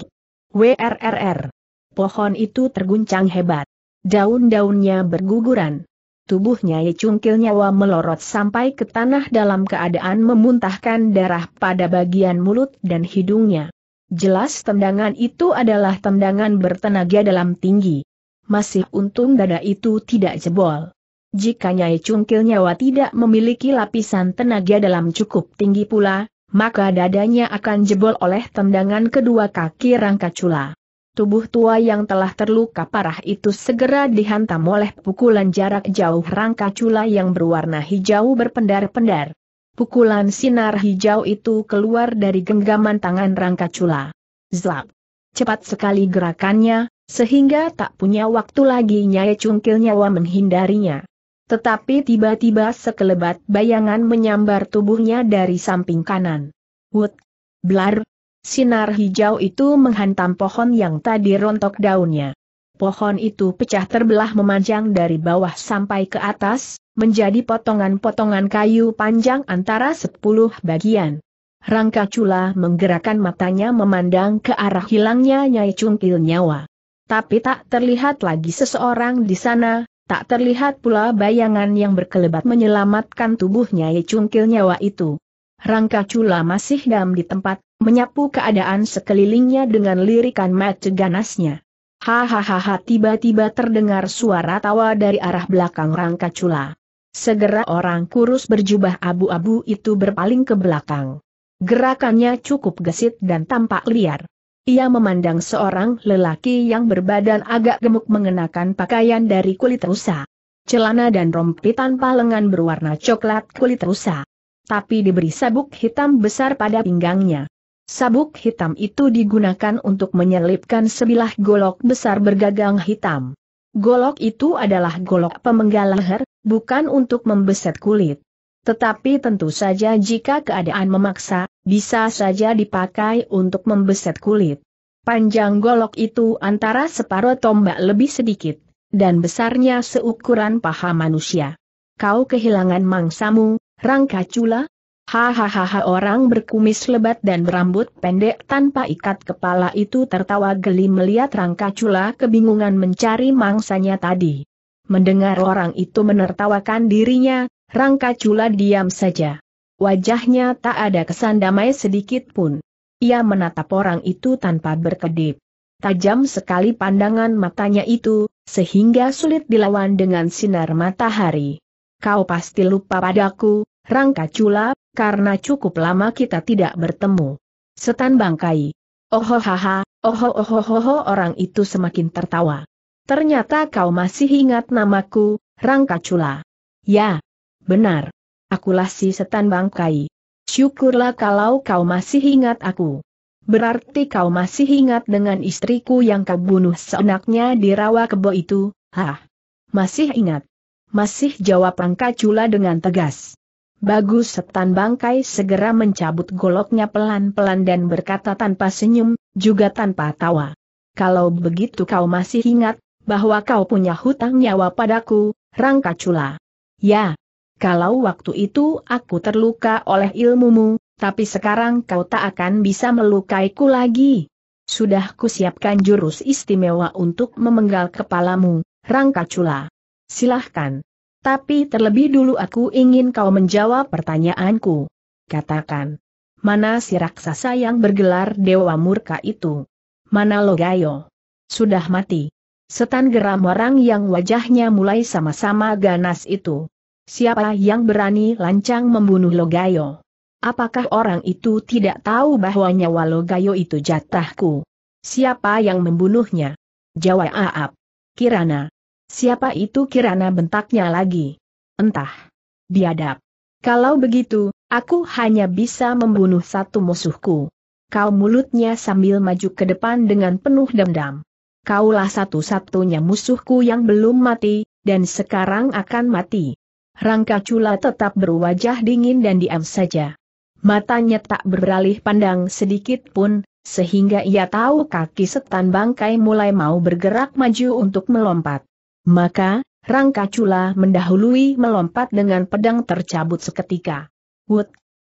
WRRR. Pohon itu terguncang hebat. Daun-daunnya berguguran. Tubuhnya Yecungkil nyawa melorot sampai ke tanah dalam keadaan memuntahkan darah pada bagian mulut dan hidungnya. Jelas tendangan itu adalah tendangan bertenaga dalam tinggi. Masih untung dada itu tidak jebol. Jika Nyai Cungkil Nyawa tidak memiliki lapisan tenaga dalam cukup tinggi pula, maka dadanya akan jebol oleh tendangan kedua kaki rangka cula. Tubuh tua yang telah terluka parah itu segera dihantam oleh pukulan jarak jauh rangka cula yang berwarna hijau berpendar-pendar. Pukulan sinar hijau itu keluar dari genggaman tangan rangka cula. Zlap. Cepat sekali gerakannya, sehingga tak punya waktu lagi Nyai Cungkil Nyawa menghindarinya. Tetapi tiba-tiba sekelebat bayangan menyambar tubuhnya dari samping kanan. Wut! Blar! Sinar hijau itu menghantam pohon yang tadi rontok daunnya. Pohon itu pecah terbelah memanjang dari bawah sampai ke atas, menjadi potongan-potongan kayu panjang antara sepuluh bagian. Rangka Cula menggerakkan matanya memandang ke arah hilangnya Nyai Cungkil nyawa. Tapi tak terlihat lagi seseorang di sana, Tak terlihat pula bayangan yang berkelebat menyelamatkan tubuhnya cungkil nyawa itu. Rangka Cula masih dalam di tempat, menyapu keadaan sekelilingnya dengan lirikan mata ganasnya. Hahaha tiba-tiba terdengar suara tawa dari arah belakang Rangka Cula. Segera orang kurus berjubah abu-abu itu berpaling ke belakang. Gerakannya cukup gesit dan tampak liar. Ia memandang seorang lelaki yang berbadan agak gemuk mengenakan pakaian dari kulit rusa. Celana dan rompi tanpa lengan berwarna coklat kulit rusa. Tapi diberi sabuk hitam besar pada pinggangnya. Sabuk hitam itu digunakan untuk menyelipkan sebilah golok besar bergagang hitam. Golok itu adalah golok pemenggal leher, bukan untuk membeset kulit. Tetapi tentu saja jika keadaan memaksa, bisa saja dipakai untuk membeset kulit. Panjang golok itu antara separuh tombak lebih sedikit, dan besarnya seukuran paha manusia. Kau kehilangan mangsamu, rangka cula? Hahaha orang berkumis lebat dan berambut pendek tanpa ikat kepala itu tertawa geli melihat rangka cula kebingungan mencari mangsanya tadi. Mendengar orang itu menertawakan dirinya, rangka cula diam saja. Wajahnya tak ada kesan damai sedikit pun. Ia menatap orang itu tanpa berkedip. Tajam sekali pandangan matanya itu, sehingga sulit dilawan dengan sinar matahari. Kau pasti lupa padaku, Rangka Cula, karena cukup lama kita tidak bertemu. Setan bangkai. Ohohaha, ohohohoho oh, oh, orang itu semakin tertawa. Ternyata kau masih ingat namaku, Rangka Cula. Ya, benar. Akulah si setan bangkai. Syukurlah kalau kau masih ingat aku. Berarti kau masih ingat dengan istriku yang kau bunuh seenaknya di rawa kebo itu, hah? Masih ingat? Masih jawab cula dengan tegas. Bagus setan bangkai segera mencabut goloknya pelan-pelan dan berkata tanpa senyum, juga tanpa tawa. Kalau begitu kau masih ingat, bahwa kau punya hutang nyawa padaku, Rangkacula. Ya, kalau waktu itu aku terluka oleh ilmumu, tapi sekarang kau tak akan bisa melukaiku lagi. Sudah kusiapkan jurus istimewa untuk memenggal kepalamu, Rangka Cula. Silahkan. Tapi terlebih dulu aku ingin kau menjawab pertanyaanku. Katakan. Mana si raksasa yang bergelar Dewa Murka itu? Mana Logayo? Sudah mati. Setan geram orang yang wajahnya mulai sama-sama ganas itu. Siapa yang berani lancang membunuh Logayo? Apakah orang itu tidak tahu bahwa nyawa Logayo itu jatahku? Siapa yang membunuhnya? Jawab Aap. Kirana. Siapa itu Kirana bentaknya lagi? Entah. Biadab. Kalau begitu, aku hanya bisa membunuh satu musuhku. Kau mulutnya sambil maju ke depan dengan penuh dendam. Kaulah satu-satunya musuhku yang belum mati, dan sekarang akan mati. Rangka Cula tetap berwajah dingin dan diam saja. Matanya tak beralih pandang sedikit pun, sehingga ia tahu kaki setan bangkai mulai mau bergerak maju untuk melompat. Maka, Rangka Cula mendahului melompat dengan pedang tercabut seketika. Wut!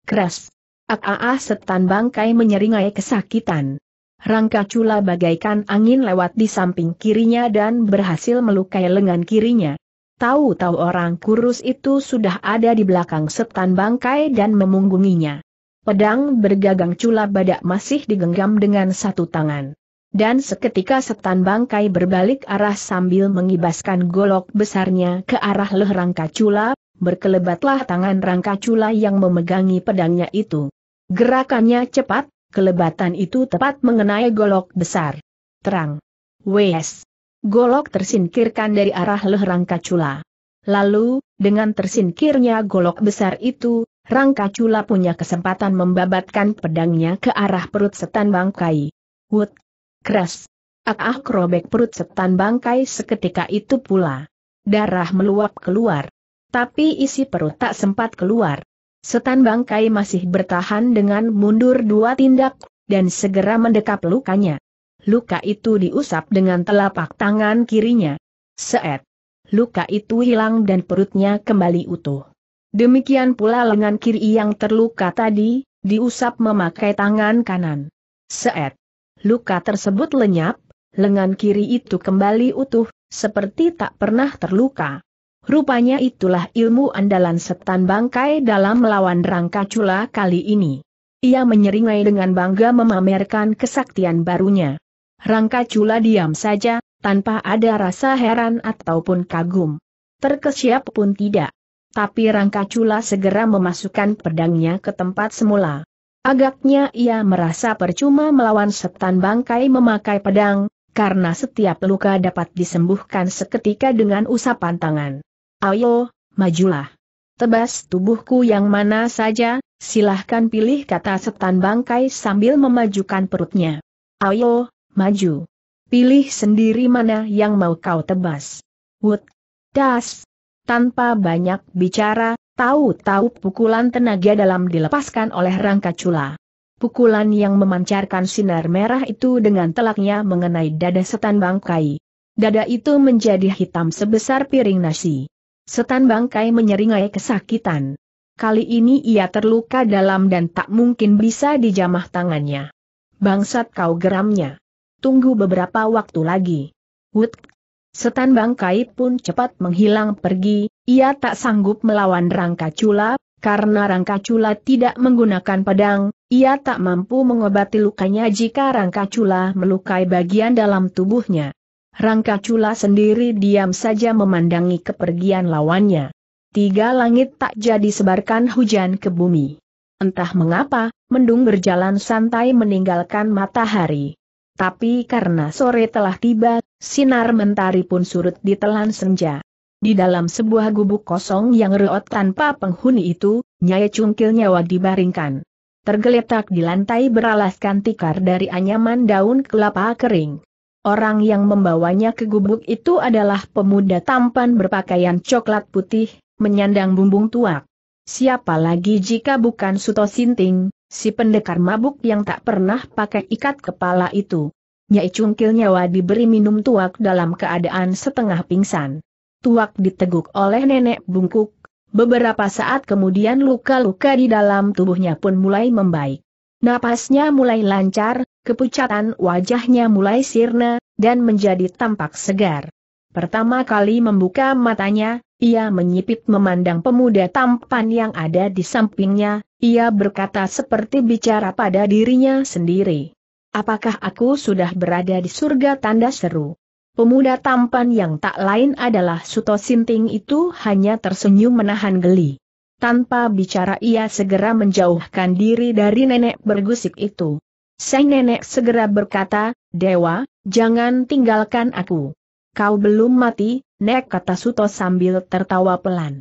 Keras! Aa ah, ah, setan bangkai menyeringai kesakitan. Rangka Cula bagaikan angin lewat di samping kirinya dan berhasil melukai lengan kirinya. Tahu-tahu orang kurus itu sudah ada di belakang setan bangkai dan memunggunginya. Pedang bergagang cula badak masih digenggam dengan satu tangan. Dan seketika setan bangkai berbalik arah sambil mengibaskan golok besarnya ke arah leh rangka cula, berkelebatlah tangan rangka cula yang memegangi pedangnya itu. Gerakannya cepat, kelebatan itu tepat mengenai golok besar. Terang. Wes. Golok tersingkirkan dari arah leh rangka cula. Lalu, dengan tersingkirnya golok besar itu, rangka cula punya kesempatan membabatkan pedangnya ke arah perut setan bangkai. Wut! Keras! Ah krobek perut setan bangkai seketika itu pula. Darah meluap keluar. Tapi isi perut tak sempat keluar. Setan bangkai masih bertahan dengan mundur dua tindak, dan segera mendekap lukanya luka itu diusap dengan telapak tangan kirinya. Seet. Luka itu hilang dan perutnya kembali utuh. Demikian pula lengan kiri yang terluka tadi, diusap memakai tangan kanan. Seet. Luka tersebut lenyap, lengan kiri itu kembali utuh, seperti tak pernah terluka. Rupanya itulah ilmu andalan setan bangkai dalam melawan rangka cula kali ini. Ia menyeringai dengan bangga memamerkan kesaktian barunya. Rangka Cula diam saja, tanpa ada rasa heran ataupun kagum. Terkesiap pun tidak. Tapi Rangka Cula segera memasukkan pedangnya ke tempat semula. Agaknya ia merasa percuma melawan setan bangkai memakai pedang, karena setiap luka dapat disembuhkan seketika dengan usapan tangan. Ayo, majulah. Tebas tubuhku yang mana saja, silahkan pilih kata setan bangkai sambil memajukan perutnya. Ayo, maju. Pilih sendiri mana yang mau kau tebas. Wut, das. Tanpa banyak bicara, tahu-tahu pukulan tenaga dalam dilepaskan oleh rangka cula. Pukulan yang memancarkan sinar merah itu dengan telaknya mengenai dada setan bangkai. Dada itu menjadi hitam sebesar piring nasi. Setan bangkai menyeringai kesakitan. Kali ini ia terluka dalam dan tak mungkin bisa dijamah tangannya. Bangsat kau geramnya tunggu beberapa waktu lagi. Wut! Setan bangkai pun cepat menghilang pergi, ia tak sanggup melawan rangka cula, karena rangka cula tidak menggunakan pedang, ia tak mampu mengobati lukanya jika rangka cula melukai bagian dalam tubuhnya. Rangka Cula sendiri diam saja memandangi kepergian lawannya. Tiga langit tak jadi sebarkan hujan ke bumi. Entah mengapa, mendung berjalan santai meninggalkan matahari. Tapi karena sore telah tiba, sinar mentari pun surut ditelan senja. Di dalam sebuah gubuk kosong yang reot tanpa penghuni itu, Nyai Cungkil nyawa dibaringkan. Tergeletak di lantai beralaskan tikar dari anyaman daun kelapa kering. Orang yang membawanya ke gubuk itu adalah pemuda tampan berpakaian coklat putih, menyandang bumbung tuak. Siapa lagi jika bukan Suto Sinting, Si pendekar mabuk yang tak pernah pakai ikat kepala itu. Nyai cungkil nyawa diberi minum tuak dalam keadaan setengah pingsan. Tuak diteguk oleh nenek bungkuk, beberapa saat kemudian luka-luka di dalam tubuhnya pun mulai membaik. Napasnya mulai lancar, kepucatan wajahnya mulai sirna, dan menjadi tampak segar. Pertama kali membuka matanya, ia menyipit memandang pemuda tampan yang ada di sampingnya, ia berkata seperti bicara pada dirinya sendiri. Apakah aku sudah berada di surga tanda seru? Pemuda tampan yang tak lain adalah Suto Sinting itu hanya tersenyum menahan geli. Tanpa bicara ia segera menjauhkan diri dari nenek bergusik itu. Sang nenek segera berkata, Dewa, jangan tinggalkan aku. Kau belum mati, Nek kata Suto sambil tertawa pelan.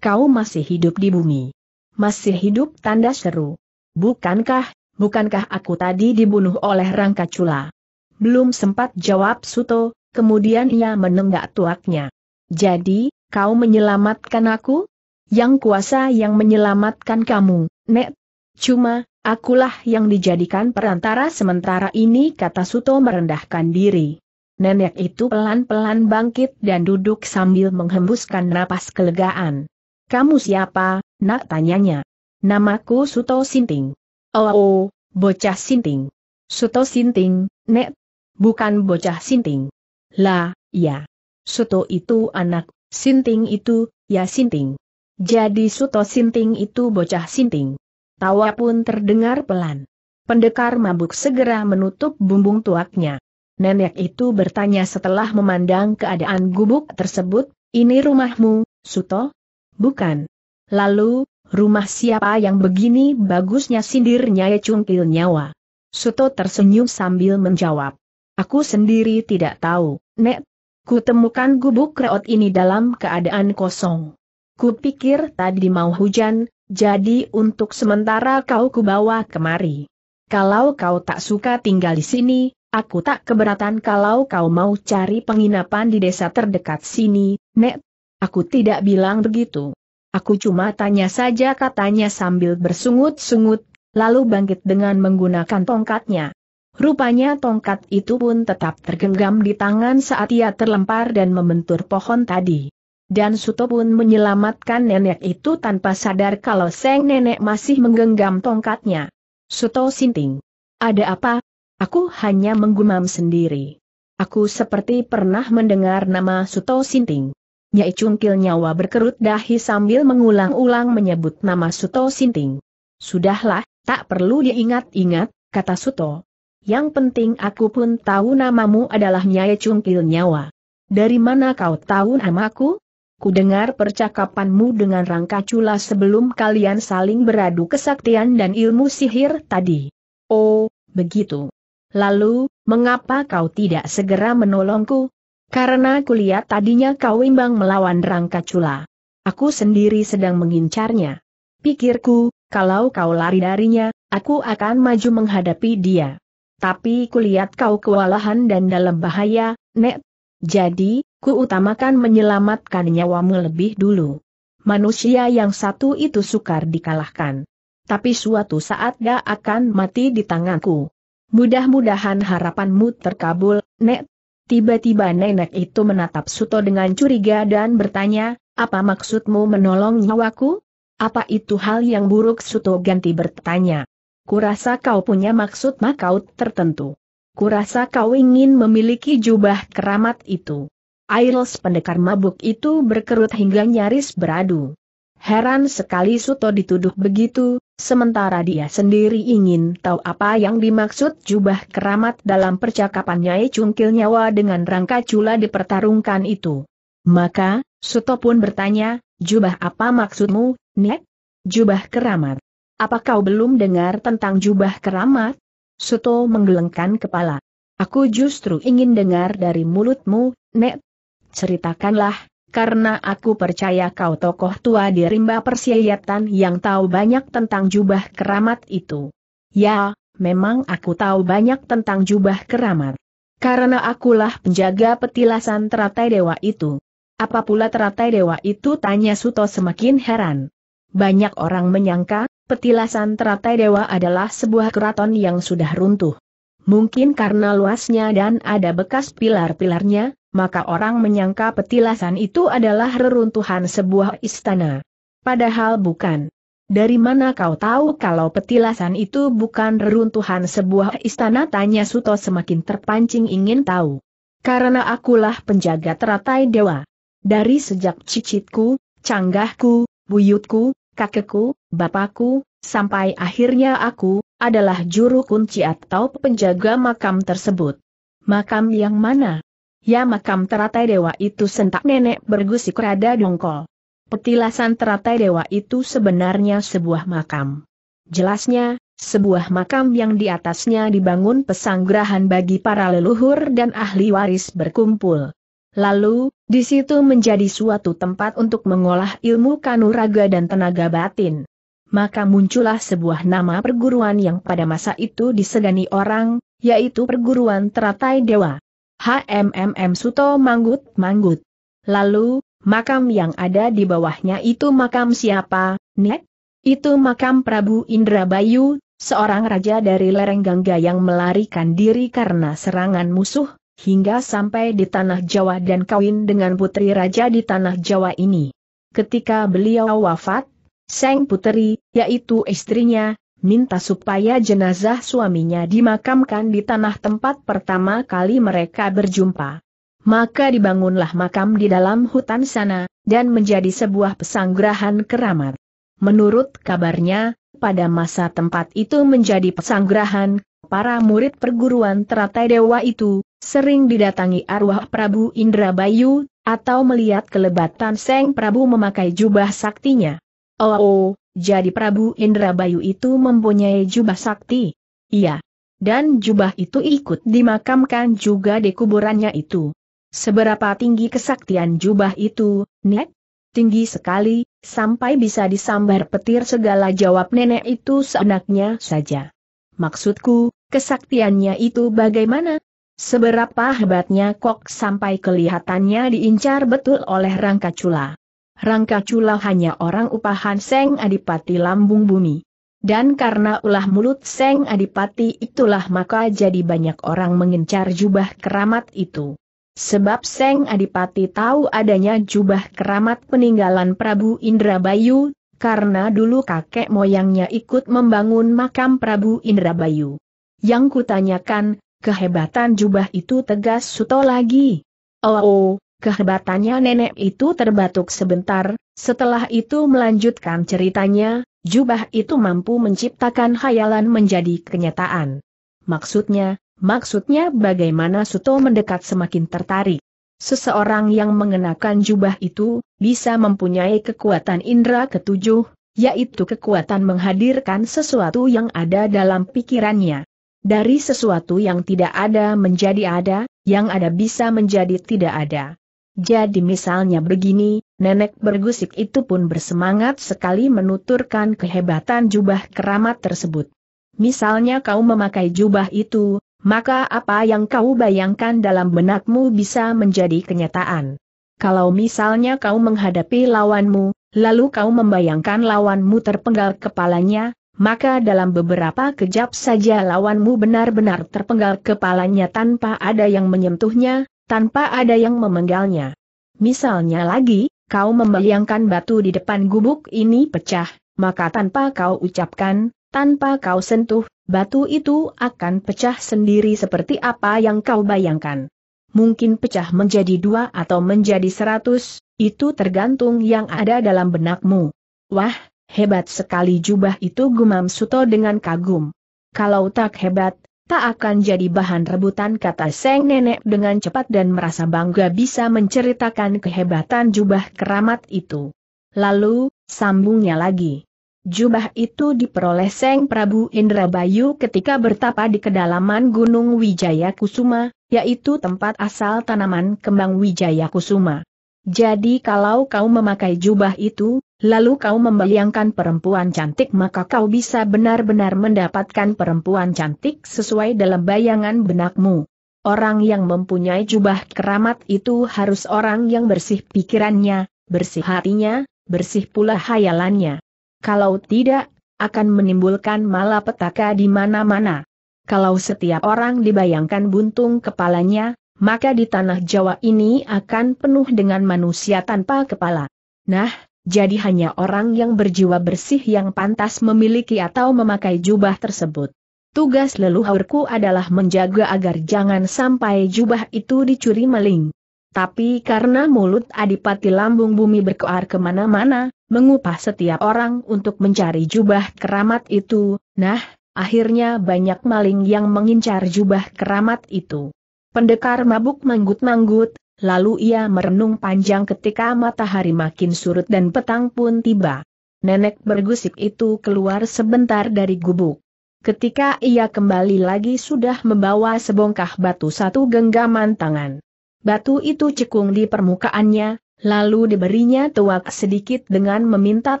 Kau masih hidup di bumi. Masih hidup tanda seru. Bukankah, bukankah aku tadi dibunuh oleh Rangka Cula? Belum sempat jawab Suto, kemudian ia menenggak tuaknya. Jadi, kau menyelamatkan aku? Yang kuasa yang menyelamatkan kamu, Nek. Cuma, akulah yang dijadikan perantara sementara ini kata Suto merendahkan diri. Nenek itu pelan-pelan bangkit dan duduk sambil menghembuskan napas kelegaan. Kamu siapa, nak tanyanya. Namaku Suto Sinting. Oh, oh bocah Sinting. Suto Sinting, nek. Bukan bocah Sinting. Lah, ya. Suto itu anak, Sinting itu, ya Sinting. Jadi Suto Sinting itu bocah Sinting. Tawa pun terdengar pelan. Pendekar mabuk segera menutup bumbung tuaknya. Nenek itu bertanya setelah memandang keadaan gubuk tersebut, ini rumahmu, Suto? Bukan. Lalu, rumah siapa yang begini bagusnya sindirnya ya Cungkil Nyawa? Suto tersenyum sambil menjawab. Aku sendiri tidak tahu, Nek. Kutemukan gubuk reot ini dalam keadaan kosong. Ku pikir tadi mau hujan, jadi untuk sementara kau kubawa kemari. Kalau kau tak suka tinggal di sini, Aku tak keberatan kalau kau mau cari penginapan di desa terdekat sini, Nek. Aku tidak bilang begitu. Aku cuma tanya saja katanya sambil bersungut-sungut, lalu bangkit dengan menggunakan tongkatnya. Rupanya tongkat itu pun tetap tergenggam di tangan saat ia terlempar dan membentur pohon tadi. Dan Suto pun menyelamatkan nenek itu tanpa sadar kalau seng nenek masih menggenggam tongkatnya. Suto sinting. Ada apa, Aku hanya menggumam sendiri. Aku seperti pernah mendengar nama Suto Sinting. Nyai Cungkil nyawa berkerut dahi sambil mengulang-ulang menyebut nama Suto Sinting. Sudahlah, tak perlu diingat-ingat, kata Suto. Yang penting aku pun tahu namamu adalah Nyai Cungkil nyawa. Dari mana kau tahu namaku? Kudengar percakapanmu dengan Rangka Cula sebelum kalian saling beradu kesaktian dan ilmu sihir tadi. Oh, begitu. Lalu, mengapa kau tidak segera menolongku? Karena kulihat tadinya kau imbang melawan Rangka Cula. Aku sendiri sedang mengincarnya. Pikirku, kalau kau lari darinya, aku akan maju menghadapi dia. Tapi kulihat kau kewalahan dan dalam bahaya, Nek. Jadi, ku utamakan menyelamatkan nyawamu lebih dulu. Manusia yang satu itu sukar dikalahkan. Tapi suatu saat dia akan mati di tanganku. Mudah-mudahan harapanmu terkabul, Nek. Tiba-tiba nenek itu menatap Suto dengan curiga dan bertanya, apa maksudmu menolong nyawaku? Apa itu hal yang buruk Suto ganti bertanya. Kurasa kau punya maksud makaut tertentu. Kurasa kau ingin memiliki jubah keramat itu. Ailes pendekar mabuk itu berkerut hingga nyaris beradu. Heran sekali Suto dituduh begitu, sementara dia sendiri ingin tahu apa yang dimaksud jubah keramat dalam percakapan Nyai Cungkil Nyawa dengan rangka cula dipertarungkan itu. Maka, Suto pun bertanya, jubah apa maksudmu, Nek? Jubah keramat. Apa kau belum dengar tentang jubah keramat? Suto menggelengkan kepala. Aku justru ingin dengar dari mulutmu, Nek. Ceritakanlah, karena aku percaya kau tokoh tua di rimba persiayatan yang tahu banyak tentang jubah keramat itu. Ya, memang aku tahu banyak tentang jubah keramat. Karena akulah penjaga petilasan teratai dewa itu. Apa pula teratai dewa itu tanya Suto semakin heran. Banyak orang menyangka, petilasan teratai dewa adalah sebuah keraton yang sudah runtuh. Mungkin karena luasnya dan ada bekas pilar-pilarnya, maka orang menyangka petilasan itu adalah reruntuhan sebuah istana. Padahal bukan. Dari mana kau tahu kalau petilasan itu bukan reruntuhan sebuah istana? Tanya Suto semakin terpancing ingin tahu. Karena akulah penjaga teratai dewa. Dari sejak cicitku, canggahku, buyutku, kakekku, bapakku, sampai akhirnya aku, adalah juru kunci atau penjaga makam tersebut. Makam yang mana? Ya makam teratai dewa itu sentak nenek bergusik rada dongkol. Petilasan teratai dewa itu sebenarnya sebuah makam. Jelasnya, sebuah makam yang di atasnya dibangun pesanggrahan bagi para leluhur dan ahli waris berkumpul. Lalu, di situ menjadi suatu tempat untuk mengolah ilmu kanuraga dan tenaga batin. Maka muncullah sebuah nama perguruan yang pada masa itu disegani orang, yaitu perguruan teratai dewa. HMMM Suto manggut-manggut. Lalu, makam yang ada di bawahnya itu makam siapa, Nek? Itu makam Prabu Indrabayu, seorang raja dari lereng Gangga yang melarikan diri karena serangan musuh, hingga sampai di Tanah Jawa dan kawin dengan putri raja di Tanah Jawa ini. Ketika beliau wafat, Seng putri, yaitu istrinya, minta supaya jenazah suaminya dimakamkan di tanah tempat pertama kali mereka berjumpa. Maka dibangunlah makam di dalam hutan sana, dan menjadi sebuah pesanggrahan keramat. Menurut kabarnya, pada masa tempat itu menjadi pesanggrahan, para murid perguruan teratai dewa itu, sering didatangi arwah Prabu Indra Bayu, atau melihat kelebatan Seng Prabu memakai jubah saktinya. Oh, oh jadi Prabu Indrabayu itu mempunyai jubah sakti. Iya. Dan jubah itu ikut dimakamkan juga di kuburannya itu. Seberapa tinggi kesaktian jubah itu, Nek? Tinggi sekali, sampai bisa disambar petir segala jawab nenek itu seenaknya saja. Maksudku, kesaktiannya itu bagaimana? Seberapa hebatnya kok sampai kelihatannya diincar betul oleh Rangka Cula. Rangka Cula hanya orang upahan Seng Adipati Lambung Bumi. Dan karena ulah mulut Seng Adipati itulah maka jadi banyak orang mengincar jubah keramat itu. Sebab Seng Adipati tahu adanya jubah keramat peninggalan Prabu Indrabayu, karena dulu kakek moyangnya ikut membangun makam Prabu Indrabayu. Yang kutanyakan, kehebatan jubah itu tegas Suto lagi. Oh, oh Kehebatannya nenek itu terbatuk sebentar, setelah itu melanjutkan ceritanya, jubah itu mampu menciptakan khayalan menjadi kenyataan. Maksudnya, maksudnya bagaimana Suto mendekat semakin tertarik. Seseorang yang mengenakan jubah itu, bisa mempunyai kekuatan indera ketujuh, yaitu kekuatan menghadirkan sesuatu yang ada dalam pikirannya. Dari sesuatu yang tidak ada menjadi ada, yang ada bisa menjadi tidak ada. Jadi misalnya begini, nenek bergusik itu pun bersemangat sekali menuturkan kehebatan jubah keramat tersebut. Misalnya kau memakai jubah itu, maka apa yang kau bayangkan dalam benakmu bisa menjadi kenyataan. Kalau misalnya kau menghadapi lawanmu, lalu kau membayangkan lawanmu terpenggal kepalanya, maka dalam beberapa kejap saja lawanmu benar-benar terpenggal kepalanya tanpa ada yang menyentuhnya, tanpa ada yang memenggalnya. Misalnya lagi, kau membayangkan batu di depan gubuk ini pecah, maka tanpa kau ucapkan, tanpa kau sentuh, batu itu akan pecah sendiri seperti apa yang kau bayangkan. Mungkin pecah menjadi dua atau menjadi seratus, itu tergantung yang ada dalam benakmu. Wah, hebat sekali jubah itu gumam Suto dengan kagum. Kalau tak hebat, tak akan jadi bahan rebutan kata Seng Nenek dengan cepat dan merasa bangga bisa menceritakan kehebatan jubah keramat itu. Lalu, sambungnya lagi. Jubah itu diperoleh Seng Prabu Indrabayu ketika bertapa di kedalaman Gunung Wijaya Kusuma, yaitu tempat asal tanaman kembang Wijaya Kusuma. Jadi kalau kau memakai jubah itu, Lalu kau membayangkan perempuan cantik maka kau bisa benar-benar mendapatkan perempuan cantik sesuai dalam bayangan benakmu. Orang yang mempunyai jubah keramat itu harus orang yang bersih pikirannya, bersih hatinya, bersih pula hayalannya. Kalau tidak, akan menimbulkan malapetaka di mana-mana. Kalau setiap orang dibayangkan buntung kepalanya, maka di tanah Jawa ini akan penuh dengan manusia tanpa kepala. Nah, jadi hanya orang yang berjiwa bersih yang pantas memiliki atau memakai jubah tersebut. Tugas leluhurku adalah menjaga agar jangan sampai jubah itu dicuri maling. Tapi karena mulut adipati lambung bumi berkoar kemana-mana, mengupah setiap orang untuk mencari jubah keramat itu, nah, akhirnya banyak maling yang mengincar jubah keramat itu. Pendekar mabuk manggut-manggut, lalu ia merenung panjang ketika matahari makin surut dan petang pun tiba. Nenek bergusik itu keluar sebentar dari gubuk. Ketika ia kembali lagi sudah membawa sebongkah batu satu genggaman tangan. Batu itu cekung di permukaannya, lalu diberinya tuak sedikit dengan meminta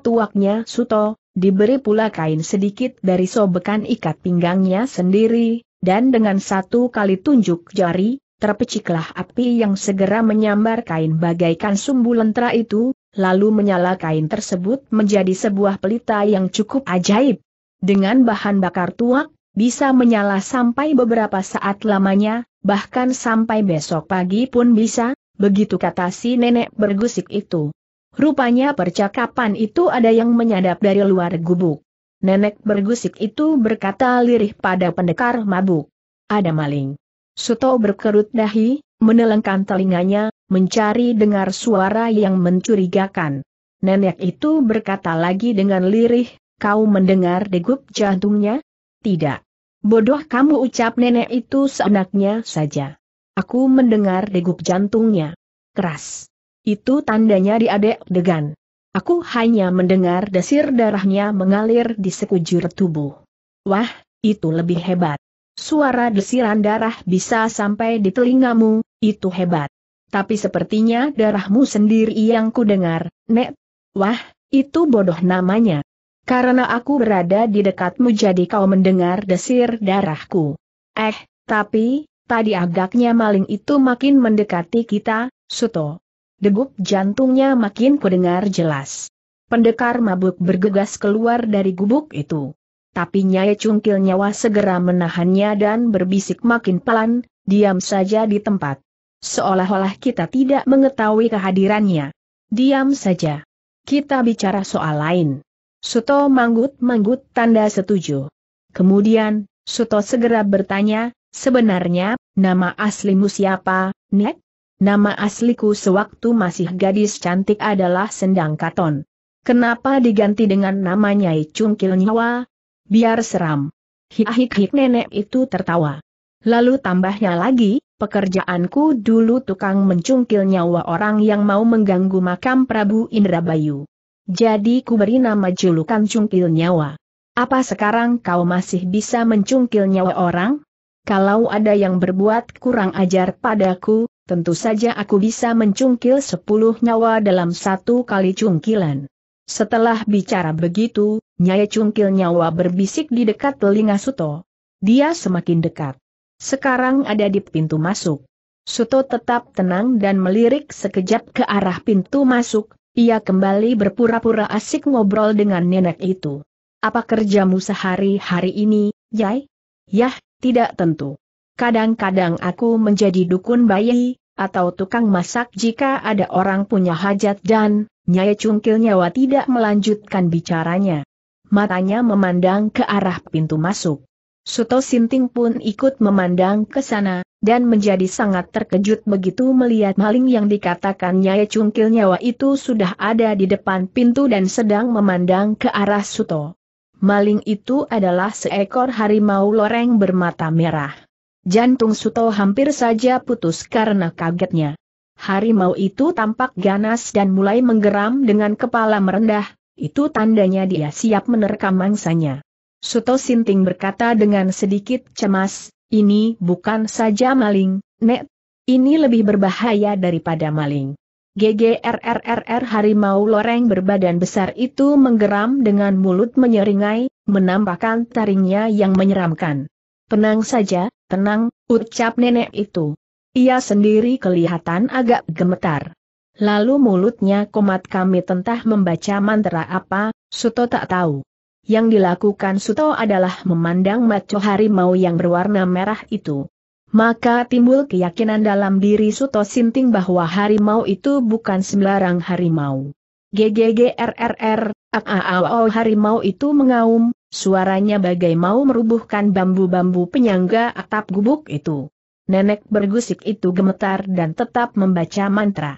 tuaknya Suto, diberi pula kain sedikit dari sobekan ikat pinggangnya sendiri, dan dengan satu kali tunjuk jari, terpeciklah api yang segera menyambar kain bagaikan sumbu lentera itu, lalu menyala kain tersebut menjadi sebuah pelita yang cukup ajaib. Dengan bahan bakar tuak, bisa menyala sampai beberapa saat lamanya, bahkan sampai besok pagi pun bisa, begitu kata si nenek bergusik itu. Rupanya percakapan itu ada yang menyadap dari luar gubuk. Nenek bergusik itu berkata lirih pada pendekar mabuk. Ada maling. Suto berkerut dahi, menelengkan telinganya, mencari dengar suara yang mencurigakan. Nenek itu berkata lagi dengan lirih, kau mendengar degup jantungnya? Tidak. Bodoh kamu ucap nenek itu seenaknya saja. Aku mendengar degup jantungnya. Keras. Itu tandanya diadek degan. Aku hanya mendengar desir darahnya mengalir di sekujur tubuh. Wah, itu lebih hebat. Suara desiran darah bisa sampai di telingamu, itu hebat. Tapi sepertinya darahmu sendiri yang kudengar, Nek. Wah, itu bodoh namanya. Karena aku berada di dekatmu jadi kau mendengar desir darahku. Eh, tapi, tadi agaknya maling itu makin mendekati kita, Suto. Degup jantungnya makin kudengar jelas. Pendekar mabuk bergegas keluar dari gubuk itu tapi Nyai Cungkil Nyawa segera menahannya dan berbisik makin pelan, diam saja di tempat. Seolah-olah kita tidak mengetahui kehadirannya. Diam saja. Kita bicara soal lain. Suto manggut-manggut tanda setuju. Kemudian, Suto segera bertanya, sebenarnya, nama aslimu siapa, Nek? Nama asliku sewaktu masih gadis cantik adalah Sendang Katon. Kenapa diganti dengan namanya Nyai Cungkil Nyawa, Biar seram. Hik-hik nenek itu tertawa. Lalu tambahnya lagi, pekerjaanku dulu tukang mencungkil nyawa orang yang mau mengganggu makam Prabu Indrabayu. Jadi ku beri nama julukan cungkil nyawa. Apa sekarang kau masih bisa mencungkil nyawa orang? Kalau ada yang berbuat kurang ajar padaku, tentu saja aku bisa mencungkil sepuluh nyawa dalam satu kali cungkilan. Setelah bicara begitu, Nyai Cungkil Nyawa berbisik di dekat telinga Suto. Dia semakin dekat. Sekarang ada di pintu masuk. Suto tetap tenang dan melirik sekejap ke arah pintu masuk, ia kembali berpura-pura asik ngobrol dengan nenek itu. Apa kerjamu sehari-hari ini, Yai? Yah, tidak tentu. Kadang-kadang aku menjadi dukun bayi, atau tukang masak jika ada orang punya hajat dan, Nyai Cungkil Nyawa tidak melanjutkan bicaranya. Matanya memandang ke arah pintu masuk. Suto Sinting pun ikut memandang ke sana, dan menjadi sangat terkejut begitu melihat maling yang dikatakan Nyai Cungkil Nyawa itu sudah ada di depan pintu dan sedang memandang ke arah Suto. Maling itu adalah seekor harimau loreng bermata merah. Jantung Suto hampir saja putus karena kagetnya. Harimau itu tampak ganas dan mulai menggeram dengan kepala merendah, itu tandanya dia siap menerkam mangsanya. Suto Sinting berkata dengan sedikit cemas, ini bukan saja maling, Nek. Ini lebih berbahaya daripada maling. GGRRRR harimau loreng berbadan besar itu menggeram dengan mulut menyeringai, menampakkan taringnya yang menyeramkan. Tenang saja, tenang, ucap nenek itu. Ia sendiri kelihatan agak gemetar. Lalu mulutnya komat kami tentah membaca mantra apa, Suto tak tahu. Yang dilakukan Suto adalah memandang maco harimau yang berwarna merah itu. Maka timbul keyakinan dalam diri Suto Sinting bahwa harimau itu bukan sembarang harimau. GGGRRR, AAAO harimau itu mengaum, suaranya bagai mau merubuhkan bambu-bambu penyangga atap gubuk itu nenek bergusik itu gemetar dan tetap membaca mantra.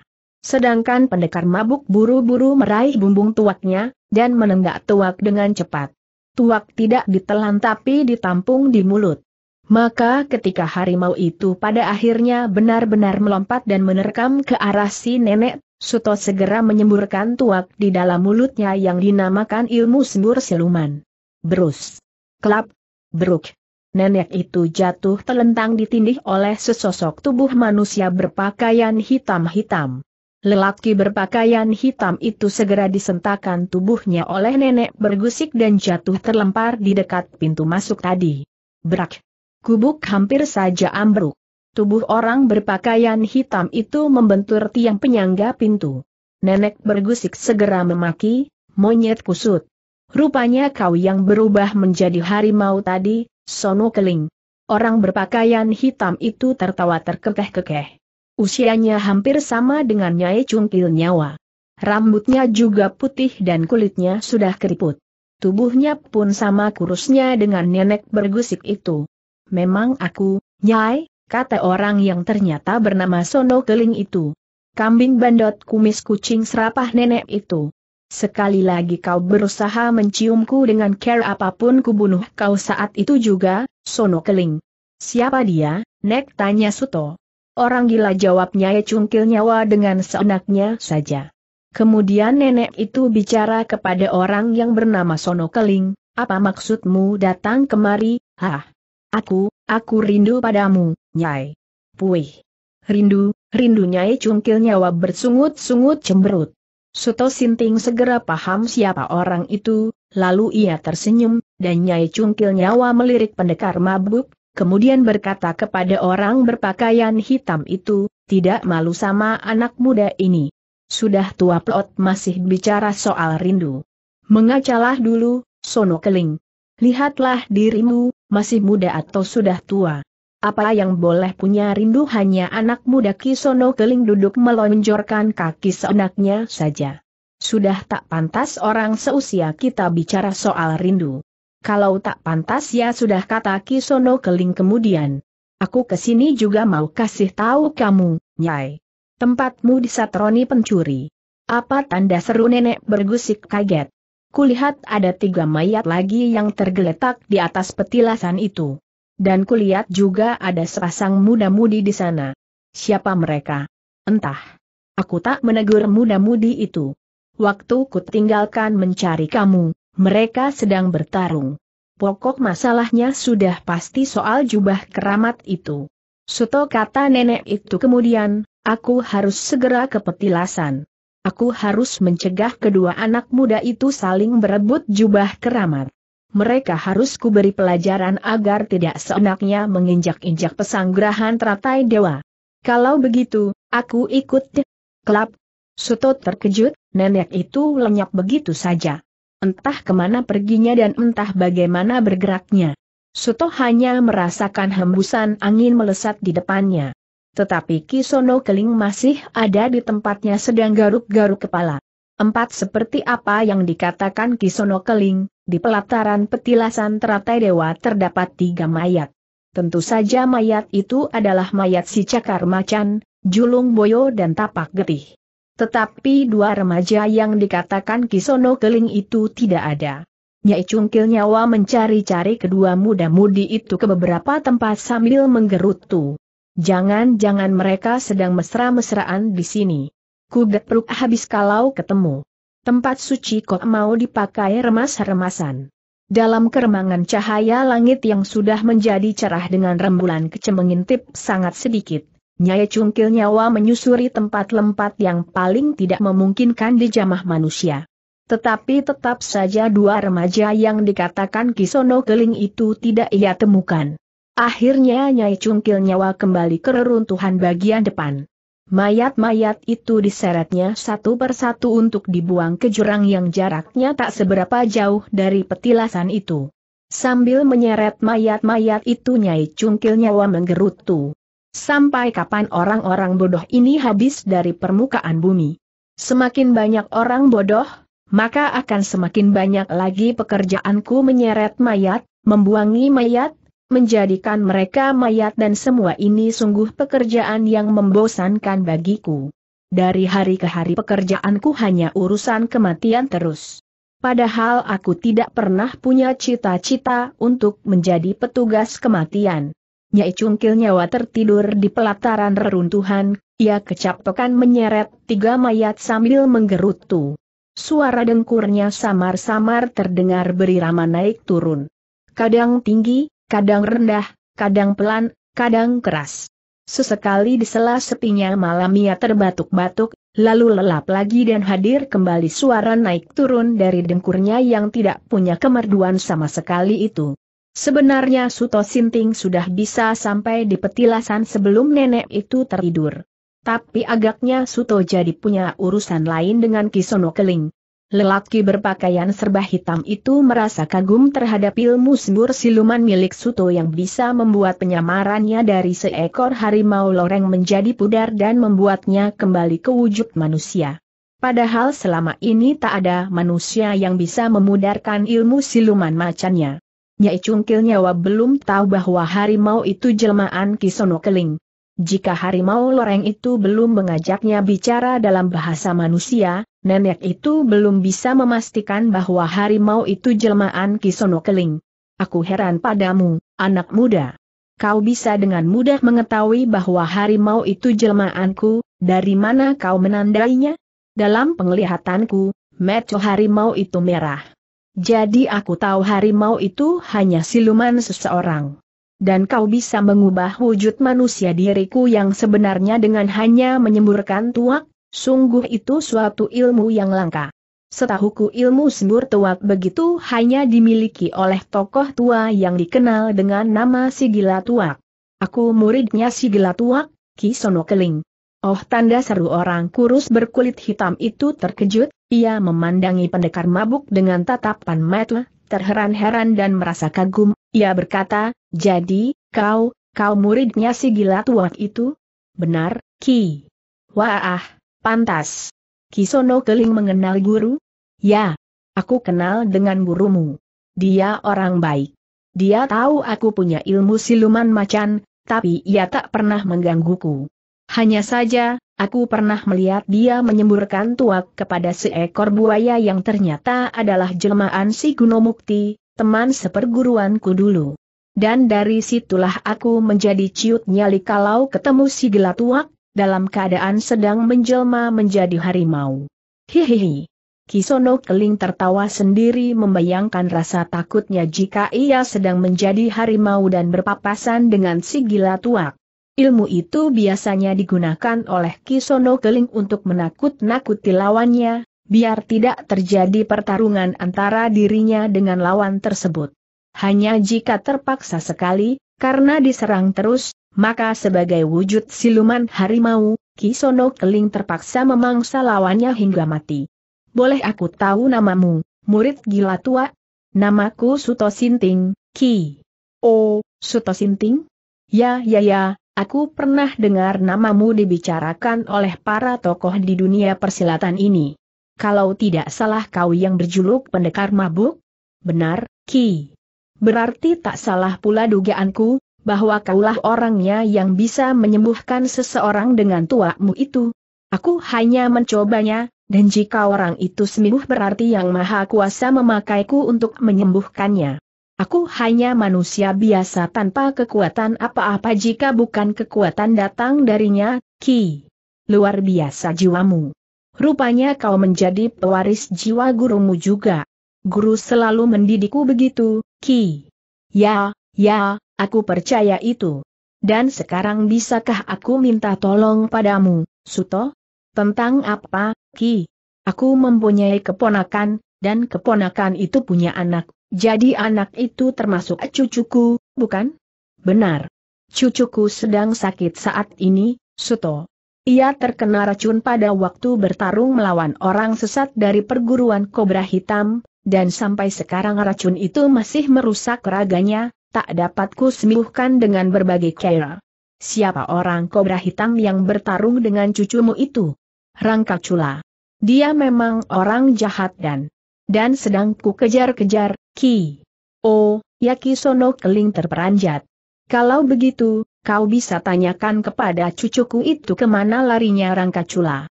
Sedangkan pendekar mabuk buru-buru meraih bumbung tuaknya, dan menenggak tuak dengan cepat. Tuak tidak ditelan tapi ditampung di mulut. Maka ketika harimau itu pada akhirnya benar-benar melompat dan menerkam ke arah si nenek, Suto segera menyemburkan tuak di dalam mulutnya yang dinamakan ilmu sembur siluman. Berus. Klap. Beruk nenek itu jatuh telentang ditindih oleh sesosok tubuh manusia berpakaian hitam-hitam. Lelaki berpakaian hitam itu segera disentakan tubuhnya oleh nenek bergusik dan jatuh terlempar di dekat pintu masuk tadi. Berak. Kubuk hampir saja ambruk. Tubuh orang berpakaian hitam itu membentur tiang penyangga pintu. Nenek bergusik segera memaki, monyet kusut. Rupanya kau yang berubah menjadi harimau tadi, Sono Keling. Orang berpakaian hitam itu tertawa terkekeh-kekeh. Usianya hampir sama dengan Nyai Cungkil Nyawa. Rambutnya juga putih dan kulitnya sudah keriput. Tubuhnya pun sama kurusnya dengan nenek bergusik itu. Memang aku, Nyai, kata orang yang ternyata bernama Sono Keling itu. Kambing bandot kumis kucing serapah nenek itu. Sekali lagi kau berusaha menciumku dengan care apapun kubunuh kau saat itu juga, Sono Keling. Siapa dia? Nek tanya Suto. Orang gila jawabnya ya cungkil nyawa dengan seenaknya saja. Kemudian nenek itu bicara kepada orang yang bernama Sono Keling, apa maksudmu datang kemari, hah? Aku, aku rindu padamu, Nyai. Puih. Rindu, rindu Nyai cungkil nyawa bersungut-sungut cemberut. Suto Sinting segera paham siapa orang itu, lalu ia tersenyum, dan Nyai Cungkil Nyawa melirik pendekar mabuk, kemudian berkata kepada orang berpakaian hitam itu, tidak malu sama anak muda ini. Sudah tua plot masih bicara soal rindu. Mengacalah dulu, Sono Keling. Lihatlah dirimu, masih muda atau sudah tua apa yang boleh punya rindu hanya anak muda Kisono Keling duduk melonjorkan kaki seenaknya saja. Sudah tak pantas orang seusia kita bicara soal rindu. Kalau tak pantas ya sudah kata Kisono Keling kemudian. Aku kesini juga mau kasih tahu kamu, Nyai. Tempatmu disatroni pencuri. Apa tanda seru nenek bergusik kaget? Kulihat ada tiga mayat lagi yang tergeletak di atas petilasan itu. Dan kulihat juga ada sepasang muda-mudi di sana. Siapa mereka? Entah. Aku tak menegur muda-mudi itu. Waktu ku tinggalkan mencari kamu, mereka sedang bertarung. Pokok masalahnya sudah pasti soal jubah keramat itu. Suto kata nenek itu kemudian, aku harus segera ke petilasan. Aku harus mencegah kedua anak muda itu saling berebut jubah keramat mereka harus kuberi pelajaran agar tidak seenaknya menginjak-injak pesanggrahan teratai dewa. Kalau begitu, aku ikut. deh. Klap. Suto terkejut, nenek itu lenyap begitu saja. Entah kemana perginya dan entah bagaimana bergeraknya. Suto hanya merasakan hembusan angin melesat di depannya. Tetapi Kisono Keling masih ada di tempatnya sedang garuk-garuk kepala. Empat seperti apa yang dikatakan Kisono Keling, di pelataran petilasan teratai dewa terdapat tiga mayat. Tentu saja mayat itu adalah mayat si cakar macan, julung boyo dan tapak getih. Tetapi dua remaja yang dikatakan Kisono Keling itu tidak ada. Nyai Cungkil Nyawa mencari-cari kedua muda-mudi itu ke beberapa tempat sambil menggerutu. Jangan-jangan mereka sedang mesra-mesraan di sini ku perut habis kalau ketemu. Tempat suci kok mau dipakai remas-remasan. Dalam keremangan cahaya langit yang sudah menjadi cerah dengan rembulan tip sangat sedikit, Nyai Cungkil Nyawa menyusuri tempat-lempat yang paling tidak memungkinkan dijamah manusia. Tetapi tetap saja dua remaja yang dikatakan Kisono Keling itu tidak ia temukan. Akhirnya Nyai Cungkil Nyawa kembali ke reruntuhan bagian depan. Mayat-mayat itu diseretnya satu persatu untuk dibuang ke jurang yang jaraknya tak seberapa jauh dari petilasan itu. Sambil menyeret mayat-mayat itu Nyai Cungkil nyawa menggerutu. Sampai kapan orang-orang bodoh ini habis dari permukaan bumi? Semakin banyak orang bodoh, maka akan semakin banyak lagi pekerjaanku menyeret mayat, membuangi mayat, menjadikan mereka mayat dan semua ini sungguh pekerjaan yang membosankan bagiku. Dari hari ke hari pekerjaanku hanya urusan kematian terus. Padahal aku tidak pernah punya cita-cita untuk menjadi petugas kematian. Nyai Cungkil nyawa tertidur di pelataran reruntuhan, ia kecapekan menyeret tiga mayat sambil menggerutu. Suara dengkurnya samar-samar terdengar berirama naik turun. Kadang tinggi, kadang rendah, kadang pelan, kadang keras. Sesekali di sela sepinya malam ia terbatuk-batuk, lalu lelap lagi dan hadir kembali suara naik turun dari dengkurnya yang tidak punya kemerduan sama sekali itu. Sebenarnya Suto Sinting sudah bisa sampai di petilasan sebelum nenek itu tertidur. Tapi agaknya Suto jadi punya urusan lain dengan Kisono Keling. Lelaki berpakaian serba hitam itu merasa kagum terhadap ilmu sembur siluman milik Suto yang bisa membuat penyamarannya dari seekor harimau loreng menjadi pudar dan membuatnya kembali ke wujud manusia. Padahal selama ini tak ada manusia yang bisa memudarkan ilmu siluman macannya. Nyai Cungkil Nyawa belum tahu bahwa harimau itu jelmaan Kisono Keling. Jika harimau loreng itu belum mengajaknya bicara dalam bahasa manusia, nenek itu belum bisa memastikan bahwa harimau itu jelmaan Kisono Keling. Aku heran padamu, anak muda. Kau bisa dengan mudah mengetahui bahwa harimau itu jelmaanku, dari mana kau menandainya? Dalam penglihatanku, meco harimau itu merah. Jadi aku tahu harimau itu hanya siluman seseorang. Dan kau bisa mengubah wujud manusia diriku yang sebenarnya dengan hanya menyemburkan tuak, Sungguh itu suatu ilmu yang langka. Setahuku ilmu sembur tuak begitu hanya dimiliki oleh tokoh tua yang dikenal dengan nama Sigila Tuak. Aku muridnya Sigila Tuak, Kisono Keling. Oh tanda seru orang kurus berkulit hitam itu terkejut, ia memandangi pendekar mabuk dengan tatapan mata, terheran-heran dan merasa kagum, ia berkata, jadi, kau, kau muridnya si gila Tuak itu? Benar, Ki. Wah, ah, Pantas. Kisono Keling mengenal guru? Ya. Aku kenal dengan gurumu. Dia orang baik. Dia tahu aku punya ilmu siluman macan, tapi ia tak pernah menggangguku. Hanya saja, aku pernah melihat dia menyemburkan tuak kepada seekor buaya yang ternyata adalah jelmaan si Gunomukti, teman seperguruanku dulu. Dan dari situlah aku menjadi ciut nyali kalau ketemu si gelatuak tuak, dalam keadaan sedang menjelma menjadi harimau. Hihihi. Kisono Keling tertawa sendiri membayangkan rasa takutnya jika ia sedang menjadi harimau dan berpapasan dengan si gila tuak. Ilmu itu biasanya digunakan oleh Kisono Keling untuk menakut-nakuti lawannya, biar tidak terjadi pertarungan antara dirinya dengan lawan tersebut. Hanya jika terpaksa sekali, karena diserang terus, maka sebagai wujud siluman harimau, Kisono Keling terpaksa memangsa lawannya hingga mati. Boleh aku tahu namamu, murid gila tua? Namaku Suto Sinting, Ki. Oh, Suto Sinting? Ya ya ya, aku pernah dengar namamu dibicarakan oleh para tokoh di dunia persilatan ini. Kalau tidak salah kau yang berjuluk pendekar mabuk? Benar, Ki. Berarti tak salah pula dugaanku, bahwa kaulah orangnya yang bisa menyembuhkan seseorang dengan tuamu itu. Aku hanya mencobanya, dan jika orang itu sembuh berarti yang maha kuasa memakaiku untuk menyembuhkannya. Aku hanya manusia biasa tanpa kekuatan apa-apa jika bukan kekuatan datang darinya, Ki. Luar biasa jiwamu. Rupanya kau menjadi pewaris jiwa gurumu juga. Guru selalu mendidikku begitu, Ki. Ya, ya, Aku percaya itu. Dan sekarang bisakah aku minta tolong padamu, Suto? Tentang apa, Ki? Aku mempunyai keponakan, dan keponakan itu punya anak, jadi anak itu termasuk cucuku, bukan? Benar. Cucuku sedang sakit saat ini, Suto. Ia terkena racun pada waktu bertarung melawan orang sesat dari perguruan kobra hitam, dan sampai sekarang racun itu masih merusak raganya, tak dapatku sembuhkan dengan berbagai cara. Siapa orang kobra hitam yang bertarung dengan cucumu itu? Rangka Cula. Dia memang orang jahat dan dan sedang ku kejar-kejar, Ki. Oh, Yakisono keling terperanjat. Kalau begitu, kau bisa tanyakan kepada cucuku itu kemana larinya Rangka Cula.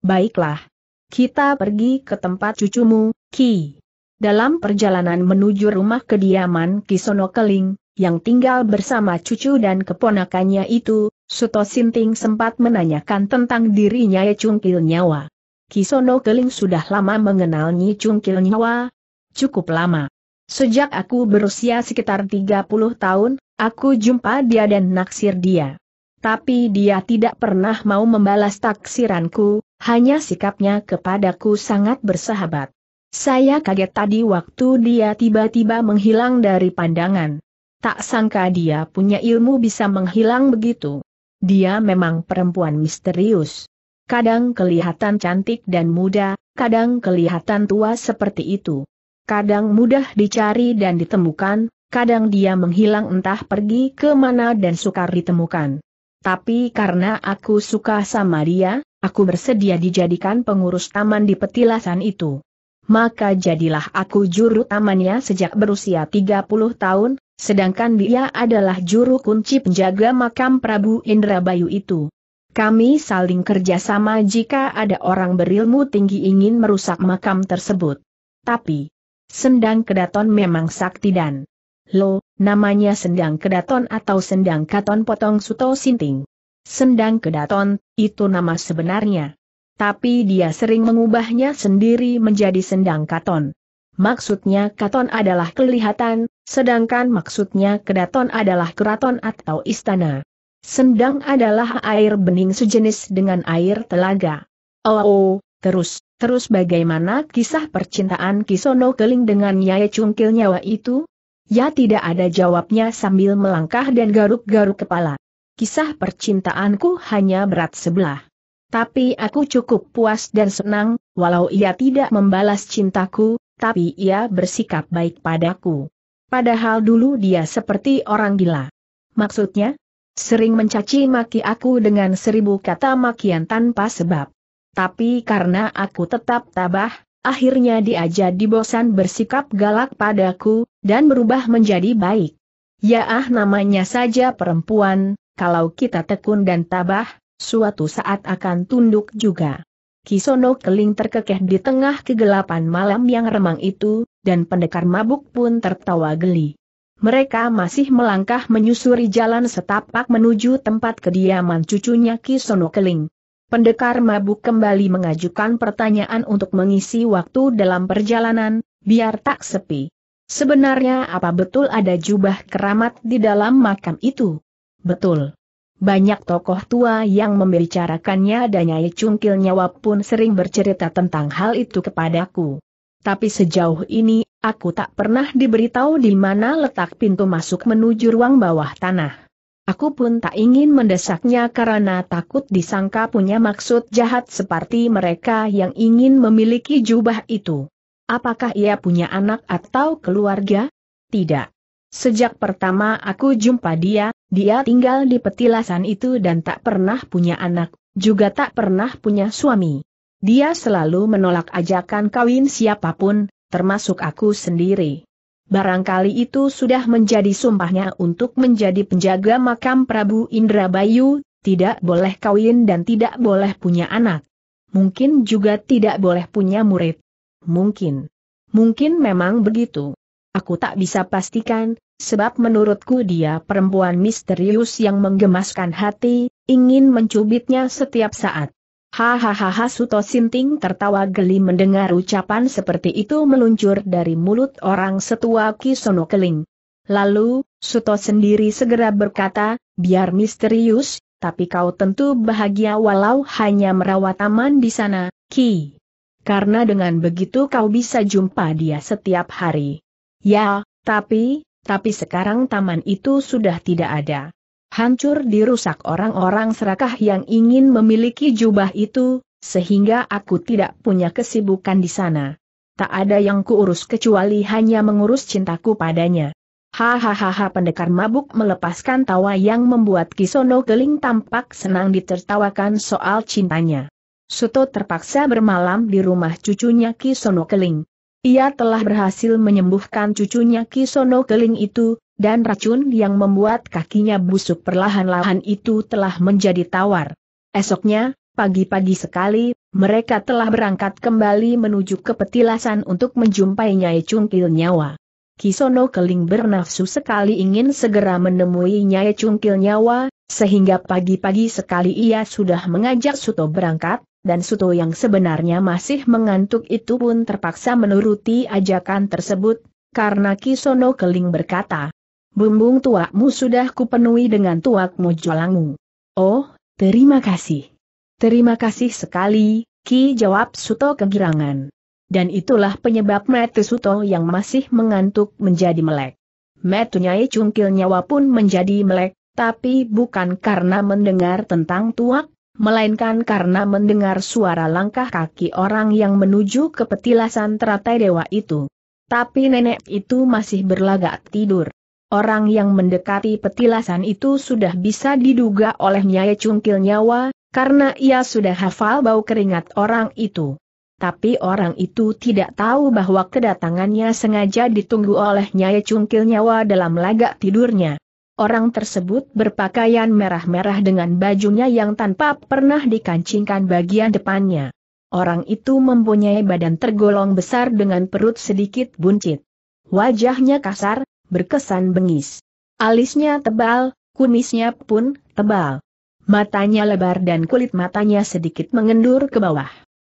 Baiklah. Kita pergi ke tempat cucumu, Ki. Dalam perjalanan menuju rumah kediaman Kisono Keling, yang tinggal bersama cucu dan keponakannya itu, Suto Sinting sempat menanyakan tentang dirinya Ye Cungkil Nyawa. Kisono Keling sudah lama mengenal Nyi Cungkil Nyawa, cukup lama. Sejak aku berusia sekitar 30 tahun, aku jumpa dia dan naksir dia. Tapi dia tidak pernah mau membalas taksiranku, hanya sikapnya kepadaku sangat bersahabat. Saya kaget tadi waktu dia tiba-tiba menghilang dari pandangan. Tak sangka dia punya ilmu bisa menghilang begitu. Dia memang perempuan misterius. Kadang kelihatan cantik dan muda, kadang kelihatan tua seperti itu. Kadang mudah dicari dan ditemukan, kadang dia menghilang entah pergi ke mana dan sukar ditemukan. Tapi karena aku suka sama dia, aku bersedia dijadikan pengurus taman di petilasan itu. Maka jadilah aku juru tamannya sejak berusia 30 tahun, sedangkan dia adalah juru kunci penjaga makam Prabu Indrabayu itu. Kami saling kerjasama jika ada orang berilmu tinggi ingin merusak makam tersebut. Tapi, Sendang Kedaton memang sakti dan Lo, namanya Sendang Kedaton atau Sendang Katon Potong Suto Sinting. Sendang Kedaton, itu nama sebenarnya. Tapi dia sering mengubahnya sendiri menjadi Sendang Katon. Maksudnya Katon adalah kelihatan, Sedangkan maksudnya kedaton adalah keraton atau istana. Sendang adalah air bening sejenis dengan air telaga. Oh, oh terus, terus bagaimana kisah percintaan Kisono Keling dengan Nyai Cungkil Nyawa itu? Ya tidak ada jawabnya sambil melangkah dan garuk-garuk kepala. Kisah percintaanku hanya berat sebelah. Tapi aku cukup puas dan senang, walau ia tidak membalas cintaku, tapi ia bersikap baik padaku. Padahal dulu dia seperti orang gila. Maksudnya? Sering mencaci maki aku dengan seribu kata makian tanpa sebab. Tapi karena aku tetap tabah, akhirnya dia jadi bosan bersikap galak padaku, dan berubah menjadi baik. Ya ah namanya saja perempuan, kalau kita tekun dan tabah, suatu saat akan tunduk juga. Kisono Keling terkekeh di tengah kegelapan malam yang remang itu, dan pendekar mabuk pun tertawa geli. Mereka masih melangkah menyusuri jalan setapak menuju tempat kediaman cucunya Kisono Keling. Pendekar mabuk kembali mengajukan pertanyaan untuk mengisi waktu dalam perjalanan, biar tak sepi. Sebenarnya apa betul ada jubah keramat di dalam makam itu? Betul. Banyak tokoh tua yang membicarakannya dan Nyai Cungkil Nyawa pun sering bercerita tentang hal itu kepadaku tapi sejauh ini, aku tak pernah diberitahu di mana letak pintu masuk menuju ruang bawah tanah. Aku pun tak ingin mendesaknya karena takut disangka punya maksud jahat seperti mereka yang ingin memiliki jubah itu. Apakah ia punya anak atau keluarga? Tidak. Sejak pertama aku jumpa dia, dia tinggal di petilasan itu dan tak pernah punya anak, juga tak pernah punya suami. Dia selalu menolak ajakan kawin siapapun, termasuk aku sendiri. Barangkali itu sudah menjadi sumpahnya untuk menjadi penjaga makam Prabu Indra Bayu, tidak boleh kawin dan tidak boleh punya anak. Mungkin juga tidak boleh punya murid. Mungkin. Mungkin memang begitu. Aku tak bisa pastikan, sebab menurutku dia perempuan misterius yang menggemaskan hati, ingin mencubitnya setiap saat. Hahaha Suto Sinting tertawa geli mendengar ucapan seperti itu meluncur dari mulut orang setua Kisono Keling. Lalu, Suto sendiri segera berkata, biar misterius, tapi kau tentu bahagia walau hanya merawat taman di sana, Ki. Karena dengan begitu kau bisa jumpa dia setiap hari. Ya, tapi, tapi sekarang taman itu sudah tidak ada hancur dirusak orang-orang serakah yang ingin memiliki jubah itu, sehingga aku tidak punya kesibukan di sana. Tak ada yang kuurus kecuali hanya mengurus cintaku padanya. Hahaha pendekar mabuk melepaskan tawa yang membuat Kisono Keling tampak senang ditertawakan soal cintanya. Suto terpaksa bermalam di rumah cucunya Kisono Keling. Ia telah berhasil menyembuhkan cucunya Kisono Keling itu, dan racun yang membuat kakinya busuk perlahan-lahan itu telah menjadi tawar. Esoknya, pagi-pagi sekali, mereka telah berangkat kembali menuju ke petilasan untuk menjumpai Nyai Cungkil Nyawa. Kisono Keling bernafsu sekali ingin segera menemui Nyai Cungkil Nyawa, sehingga pagi-pagi sekali ia sudah mengajak Suto berangkat, dan Suto yang sebenarnya masih mengantuk itu pun terpaksa menuruti ajakan tersebut, karena Kisono Keling berkata, Bumbung tuakmu sudah kupenuhi dengan tuakmu jualangmu. Oh, terima kasih. Terima kasih sekali, Ki jawab Suto kegirangan. Dan itulah penyebab metu Suto yang masih mengantuk menjadi melek. Metu Nyai Cungkil Nyawa pun menjadi melek, tapi bukan karena mendengar tentang tuak, melainkan karena mendengar suara langkah kaki orang yang menuju ke petilasan teratai dewa itu. Tapi nenek itu masih berlagak tidur. Orang yang mendekati petilasan itu sudah bisa diduga oleh Nyai Cungkil Nyawa, karena ia sudah hafal bau keringat orang itu. Tapi orang itu tidak tahu bahwa kedatangannya sengaja ditunggu oleh Nyai Cungkil Nyawa dalam lagak tidurnya. Orang tersebut berpakaian merah-merah dengan bajunya yang tanpa pernah dikancingkan bagian depannya. Orang itu mempunyai badan tergolong besar dengan perut sedikit buncit. Wajahnya kasar, berkesan bengis. Alisnya tebal, kumisnya pun tebal. Matanya lebar dan kulit matanya sedikit mengendur ke bawah.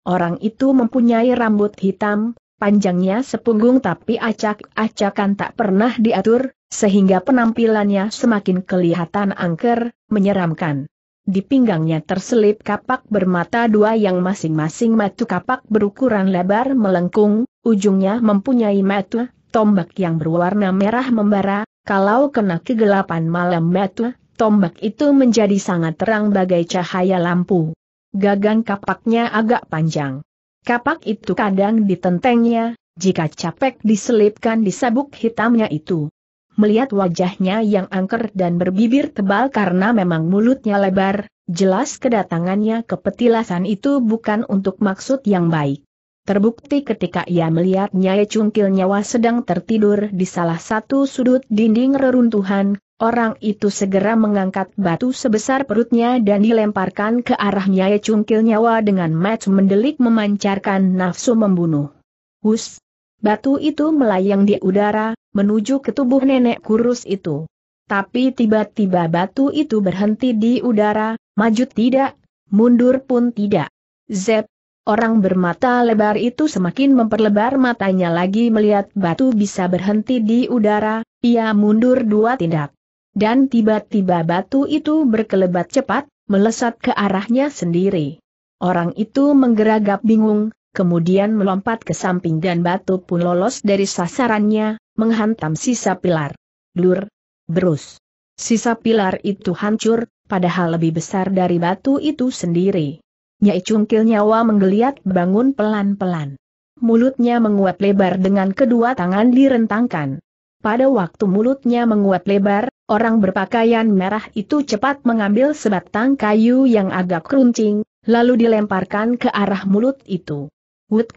Orang itu mempunyai rambut hitam, panjangnya sepunggung tapi acak-acakan tak pernah diatur, sehingga penampilannya semakin kelihatan angker, menyeramkan. Di pinggangnya terselip kapak bermata dua yang masing-masing matu kapak berukuran lebar melengkung, ujungnya mempunyai mata tombak yang berwarna merah membara, kalau kena kegelapan malam batu, tombak itu menjadi sangat terang bagai cahaya lampu. Gagang kapaknya agak panjang. Kapak itu kadang ditentengnya, jika capek diselipkan di sabuk hitamnya itu. Melihat wajahnya yang angker dan berbibir tebal karena memang mulutnya lebar, jelas kedatangannya ke petilasan itu bukan untuk maksud yang baik. Terbukti ketika ia melihat Nyai Cungkil Nyawa sedang tertidur di salah satu sudut dinding reruntuhan, orang itu segera mengangkat batu sebesar perutnya dan dilemparkan ke arah Nyai Cungkil Nyawa dengan match mendelik memancarkan nafsu membunuh. Hus! Batu itu melayang di udara, menuju ke tubuh nenek kurus itu. Tapi tiba-tiba batu itu berhenti di udara, maju tidak, mundur pun tidak. Zep, Orang bermata lebar itu semakin memperlebar matanya lagi melihat batu bisa berhenti di udara, ia mundur dua tindak. Dan tiba-tiba batu itu berkelebat cepat, melesat ke arahnya sendiri. Orang itu menggeragap bingung, kemudian melompat ke samping dan batu pun lolos dari sasarannya, menghantam sisa pilar. Blur, berus. Sisa pilar itu hancur, padahal lebih besar dari batu itu sendiri. Nyai Cungkil nyawa menggeliat bangun pelan-pelan. Mulutnya menguap lebar dengan kedua tangan direntangkan. Pada waktu mulutnya menguap lebar, orang berpakaian merah itu cepat mengambil sebatang kayu yang agak runcing, lalu dilemparkan ke arah mulut itu. Wut!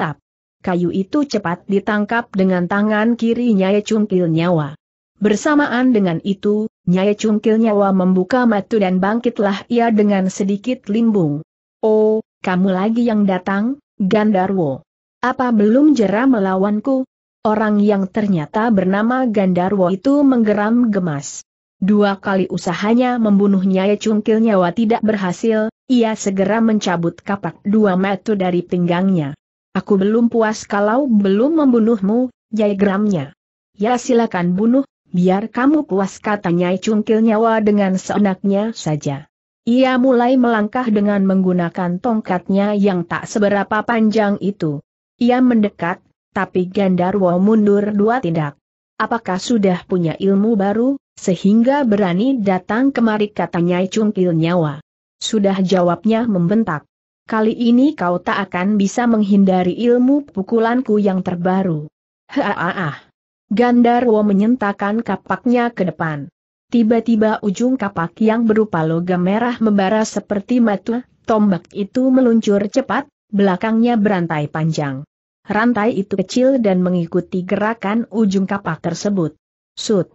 Tap! Kayu itu cepat ditangkap dengan tangan kiri Nyai Cungkil nyawa. Bersamaan dengan itu, Nyai Cungkil nyawa membuka mata dan bangkitlah ia dengan sedikit limbung. Oh, kamu lagi yang datang, Gandarwo. Apa belum jera melawanku? Orang yang ternyata bernama Gandarwo itu menggeram gemas. Dua kali usahanya membunuh Nyai cungkil nyawa tidak berhasil, ia segera mencabut kapak dua metu dari pinggangnya. Aku belum puas kalau belum membunuhmu, Gramnya. Ya silakan bunuh, biar kamu puas katanya cungkil nyawa dengan seenaknya saja. Ia mulai melangkah dengan menggunakan tongkatnya yang tak seberapa panjang itu. Ia mendekat, tapi Gandarwo mundur dua tindak. Apakah sudah punya ilmu baru, sehingga berani datang kemari katanya cungkil nyawa. Sudah jawabnya membentak. Kali ini kau tak akan bisa menghindari ilmu pukulanku yang terbaru. Haaah. Gandarwo menyentakan kapaknya ke depan. Tiba-tiba ujung kapak yang berupa logam merah membara seperti mata, tombak itu meluncur cepat, belakangnya berantai panjang. Rantai itu kecil dan mengikuti gerakan ujung kapak tersebut. Sut.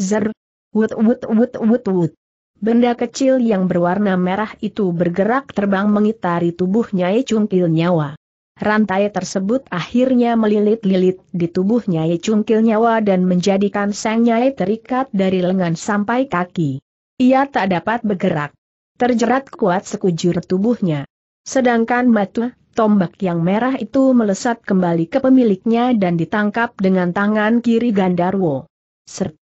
Zer. Wut wut wut wut wut. Benda kecil yang berwarna merah itu bergerak terbang mengitari tubuhnya Nyai Cungkil Nyawa. Rantai tersebut akhirnya melilit-lilit di tubuh Nyai Cungkil Nyawa dan menjadikan sang Nyai terikat dari lengan sampai kaki. Ia tak dapat bergerak. Terjerat kuat sekujur tubuhnya. Sedangkan matu, tombak yang merah itu melesat kembali ke pemiliknya dan ditangkap dengan tangan kiri Gandarwo. Ser.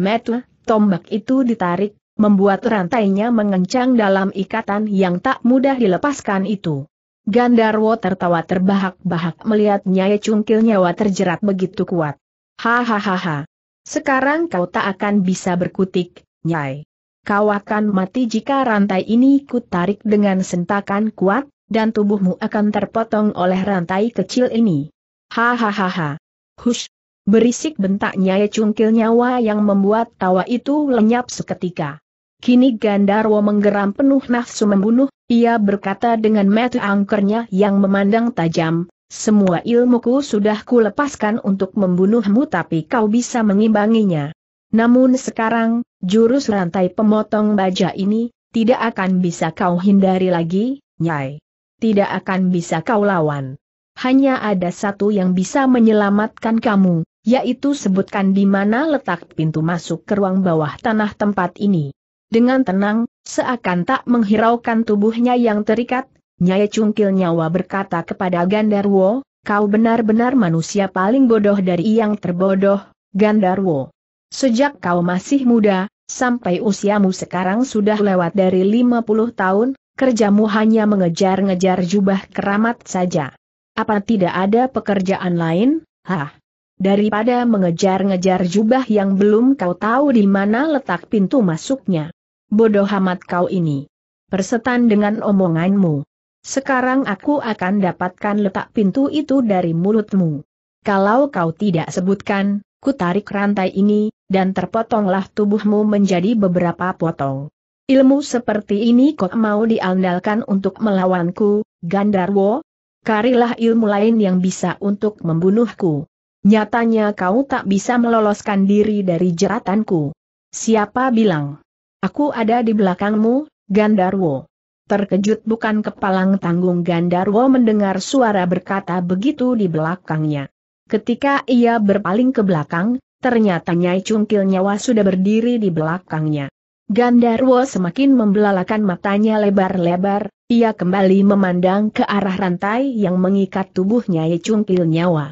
Matu, tombak itu ditarik, membuat rantainya mengencang dalam ikatan yang tak mudah dilepaskan itu. Gandarwo tertawa terbahak-bahak melihat Nyai Cungkil nyawa terjerat begitu kuat. Hahaha. Sekarang kau tak akan bisa berkutik, Nyai. Kau akan mati jika rantai ini ku tarik dengan sentakan kuat, dan tubuhmu akan terpotong oleh rantai kecil ini. Hahaha. Hush. Berisik bentak Nyai Cungkil nyawa yang membuat tawa itu lenyap seketika. Kini Gandarwo menggeram penuh nafsu membunuh, ia berkata dengan mata angkernya yang memandang tajam, semua ilmuku sudah kulepaskan untuk membunuhmu tapi kau bisa mengimbanginya. Namun sekarang, jurus rantai pemotong baja ini, tidak akan bisa kau hindari lagi, Nyai. Tidak akan bisa kau lawan. Hanya ada satu yang bisa menyelamatkan kamu, yaitu sebutkan di mana letak pintu masuk ke ruang bawah tanah tempat ini. Dengan tenang, seakan tak menghiraukan tubuhnya yang terikat, Nyai Cungkil Nyawa berkata kepada Gandarwo, kau benar-benar manusia paling bodoh dari yang terbodoh, Gandarwo. Sejak kau masih muda, sampai usiamu sekarang sudah lewat dari 50 tahun, kerjamu hanya mengejar-ngejar jubah keramat saja. Apa tidak ada pekerjaan lain? Hah? Daripada mengejar-ngejar jubah yang belum kau tahu di mana letak pintu masuknya. Bodoh amat kau ini. Persetan dengan omonganmu. Sekarang aku akan dapatkan letak pintu itu dari mulutmu. Kalau kau tidak sebutkan, ku tarik rantai ini, dan terpotonglah tubuhmu menjadi beberapa potong. Ilmu seperti ini kok mau diandalkan untuk melawanku, Gandarwo? Karilah ilmu lain yang bisa untuk membunuhku. Nyatanya kau tak bisa meloloskan diri dari jeratanku. Siapa bilang? Aku ada di belakangmu, Gandarwo. Terkejut bukan kepalang tanggung Gandarwo mendengar suara berkata begitu di belakangnya. Ketika ia berpaling ke belakang, ternyata Nyai Cungkil Nyawa sudah berdiri di belakangnya. Gandarwo semakin membelalakan matanya lebar-lebar, ia kembali memandang ke arah rantai yang mengikat tubuh Nyai Cungkil Nyawa.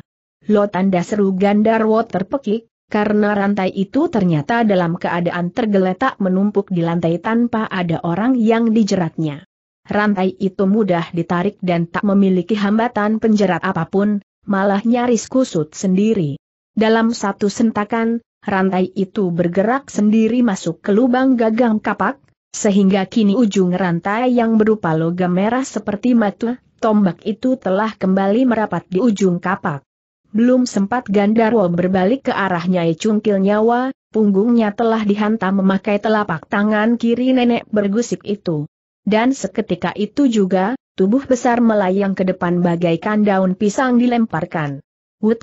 Lo tanda seru Gandarwo terpekik, karena rantai itu ternyata dalam keadaan tergeletak menumpuk di lantai tanpa ada orang yang dijeratnya. Rantai itu mudah ditarik dan tak memiliki hambatan penjerat apapun, malah nyaris kusut sendiri. Dalam satu sentakan, rantai itu bergerak sendiri masuk ke lubang gagang kapak, sehingga kini ujung rantai yang berupa logam merah seperti mata tombak itu telah kembali merapat di ujung kapak. Belum sempat Gandarwo berbalik ke arahnya cungkil nyawa, punggungnya telah dihantam memakai telapak tangan kiri nenek bergusip itu. Dan seketika itu juga, tubuh besar melayang ke depan bagaikan daun pisang dilemparkan. Wut!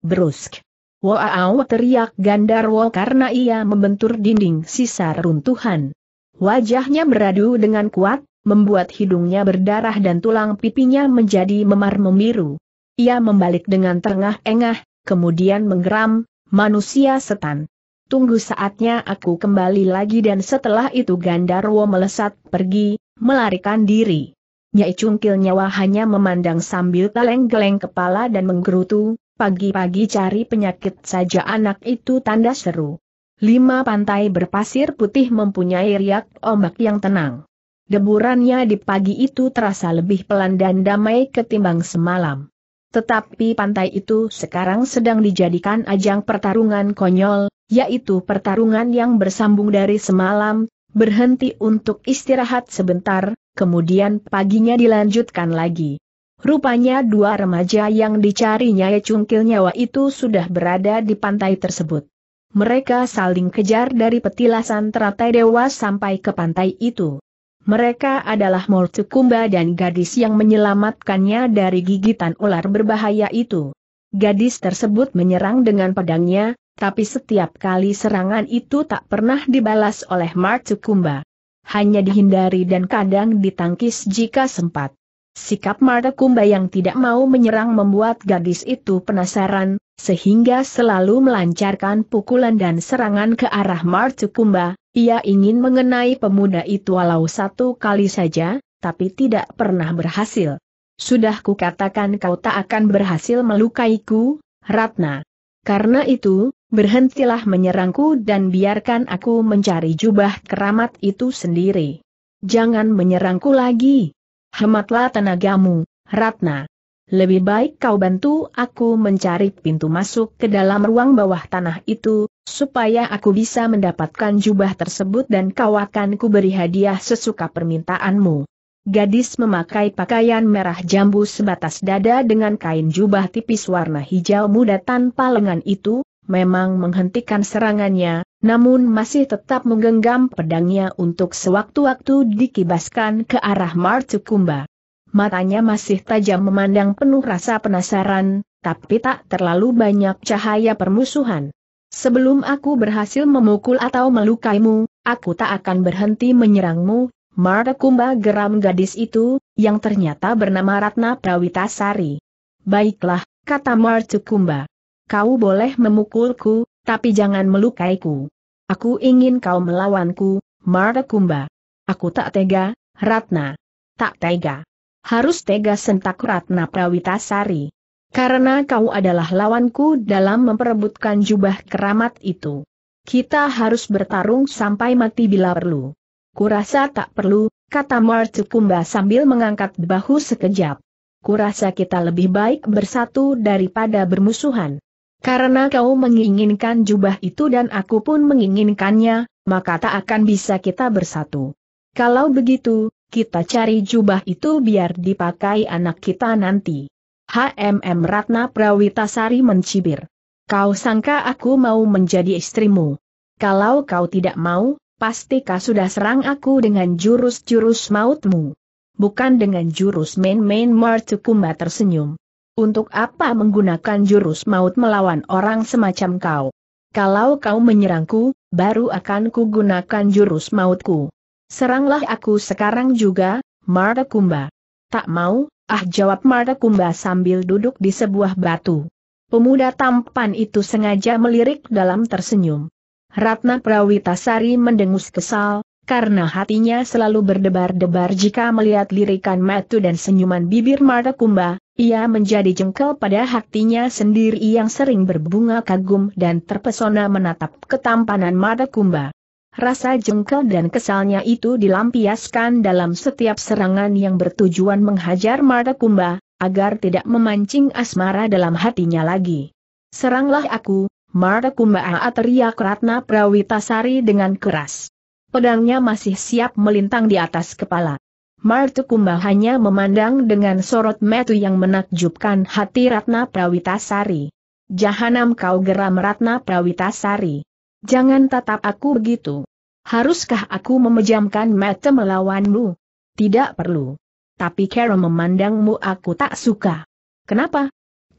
Brusk! Wow! teriak Gandarwo karena ia membentur dinding sisa runtuhan. Wajahnya beradu dengan kuat, membuat hidungnya berdarah dan tulang pipinya menjadi memar memiru. Ia membalik dengan terengah-engah, kemudian menggeram, manusia setan. Tunggu saatnya aku kembali lagi dan setelah itu Gandarwo melesat pergi, melarikan diri. Nyai Cungkil Nyawa hanya memandang sambil geleng-geleng kepala dan menggerutu, pagi-pagi cari penyakit saja anak itu tanda seru. Lima pantai berpasir putih mempunyai riak ombak yang tenang. Deburannya di pagi itu terasa lebih pelan dan damai ketimbang semalam. Tetapi pantai itu sekarang sedang dijadikan ajang pertarungan konyol, yaitu pertarungan yang bersambung dari semalam, berhenti untuk istirahat sebentar, kemudian paginya dilanjutkan lagi. Rupanya dua remaja yang dicari Nyai Cungkil Nyawa itu sudah berada di pantai tersebut. Mereka saling kejar dari petilasan teratai dewa sampai ke pantai itu. Mereka adalah Mortukumba dan gadis yang menyelamatkannya dari gigitan ular berbahaya itu. Gadis tersebut menyerang dengan pedangnya, tapi setiap kali serangan itu tak pernah dibalas oleh Mortukumba. Hanya dihindari dan kadang ditangkis jika sempat. Sikap Kumba yang tidak mau menyerang membuat gadis itu penasaran, sehingga selalu melancarkan pukulan dan serangan ke arah Kumba. ia ingin mengenai pemuda itu walau satu kali saja, tapi tidak pernah berhasil. Sudah kukatakan kau tak akan berhasil melukaiku, Ratna. Karena itu, berhentilah menyerangku dan biarkan aku mencari jubah keramat itu sendiri. Jangan menyerangku lagi. Hematlah tenagamu, Ratna. Lebih baik kau bantu aku mencari pintu masuk ke dalam ruang bawah tanah itu, supaya aku bisa mendapatkan jubah tersebut dan kau akan kuberi hadiah sesuka permintaanmu. Gadis memakai pakaian merah jambu sebatas dada dengan kain jubah tipis warna hijau muda tanpa lengan itu, memang menghentikan serangannya, namun masih tetap menggenggam pedangnya untuk sewaktu-waktu dikibaskan ke arah Martukumba. Matanya masih tajam memandang penuh rasa penasaran, tapi tak terlalu banyak cahaya permusuhan. Sebelum aku berhasil memukul atau melukaimu, aku tak akan berhenti menyerangmu, Martukumba geram gadis itu, yang ternyata bernama Ratna Prawitasari. Baiklah, kata Martukumba kau boleh memukulku, tapi jangan melukaiku. Aku ingin kau melawanku, Marakumba. Aku tak tega, Ratna. Tak tega. Harus tega sentak Ratna Prawitasari. Karena kau adalah lawanku dalam memperebutkan jubah keramat itu. Kita harus bertarung sampai mati bila perlu. Kurasa tak perlu, kata Kumba sambil mengangkat bahu sekejap. Kurasa kita lebih baik bersatu daripada bermusuhan. Karena kau menginginkan jubah itu dan aku pun menginginkannya, maka tak akan bisa kita bersatu. Kalau begitu, kita cari jubah itu biar dipakai anak kita nanti. HMM Ratna Prawitasari mencibir. Kau sangka aku mau menjadi istrimu. Kalau kau tidak mau, pasti kau sudah serang aku dengan jurus-jurus mautmu. Bukan dengan jurus main-main Martukuma tersenyum. Untuk apa menggunakan jurus maut melawan orang semacam kau? Kalau kau menyerangku, baru akan gunakan jurus mautku. Seranglah aku sekarang juga, Marta Kumba. Tak mau, ah jawab Marta Kumba sambil duduk di sebuah batu. Pemuda tampan itu sengaja melirik dalam tersenyum. Ratna Prawitasari mendengus kesal, karena hatinya selalu berdebar-debar jika melihat lirikan matu dan senyuman bibir Marta Kumba, ia menjadi jengkel pada hatinya sendiri yang sering berbunga kagum dan terpesona menatap ketampanan mata kumba. Rasa jengkel dan kesalnya itu dilampiaskan dalam setiap serangan yang bertujuan menghajar mata kumba, agar tidak memancing asmara dalam hatinya lagi. Seranglah aku, Mata Aa teriak Ratna Prawitasari dengan keras. Pedangnya masih siap melintang di atas kepala. Martukumba hanya memandang dengan sorot metu yang menakjubkan hati Ratna Prawitasari. Jahanam kau geram Ratna Prawitasari. Jangan tatap aku begitu. Haruskah aku memejamkan mata melawanmu? Tidak perlu. Tapi kera memandangmu aku tak suka. Kenapa?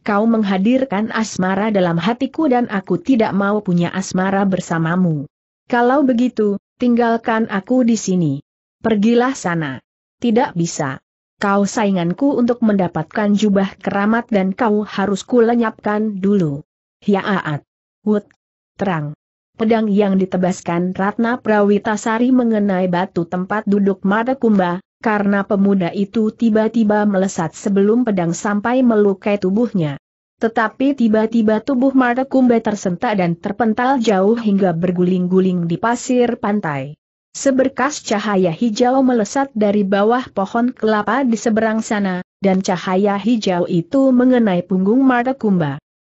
Kau menghadirkan asmara dalam hatiku dan aku tidak mau punya asmara bersamamu. Kalau begitu, tinggalkan aku di sini. Pergilah sana tidak bisa. Kau sainganku untuk mendapatkan jubah keramat dan kau harus kulenyapkan dulu. Hiaat. Wut. Terang. Pedang yang ditebaskan Ratna Prawitasari mengenai batu tempat duduk Kumba, karena pemuda itu tiba-tiba melesat sebelum pedang sampai melukai tubuhnya. Tetapi tiba-tiba tubuh Kumba tersentak dan terpental jauh hingga berguling-guling di pasir pantai. Seberkas cahaya hijau melesat dari bawah pohon kelapa di seberang sana, dan cahaya hijau itu mengenai punggung Marta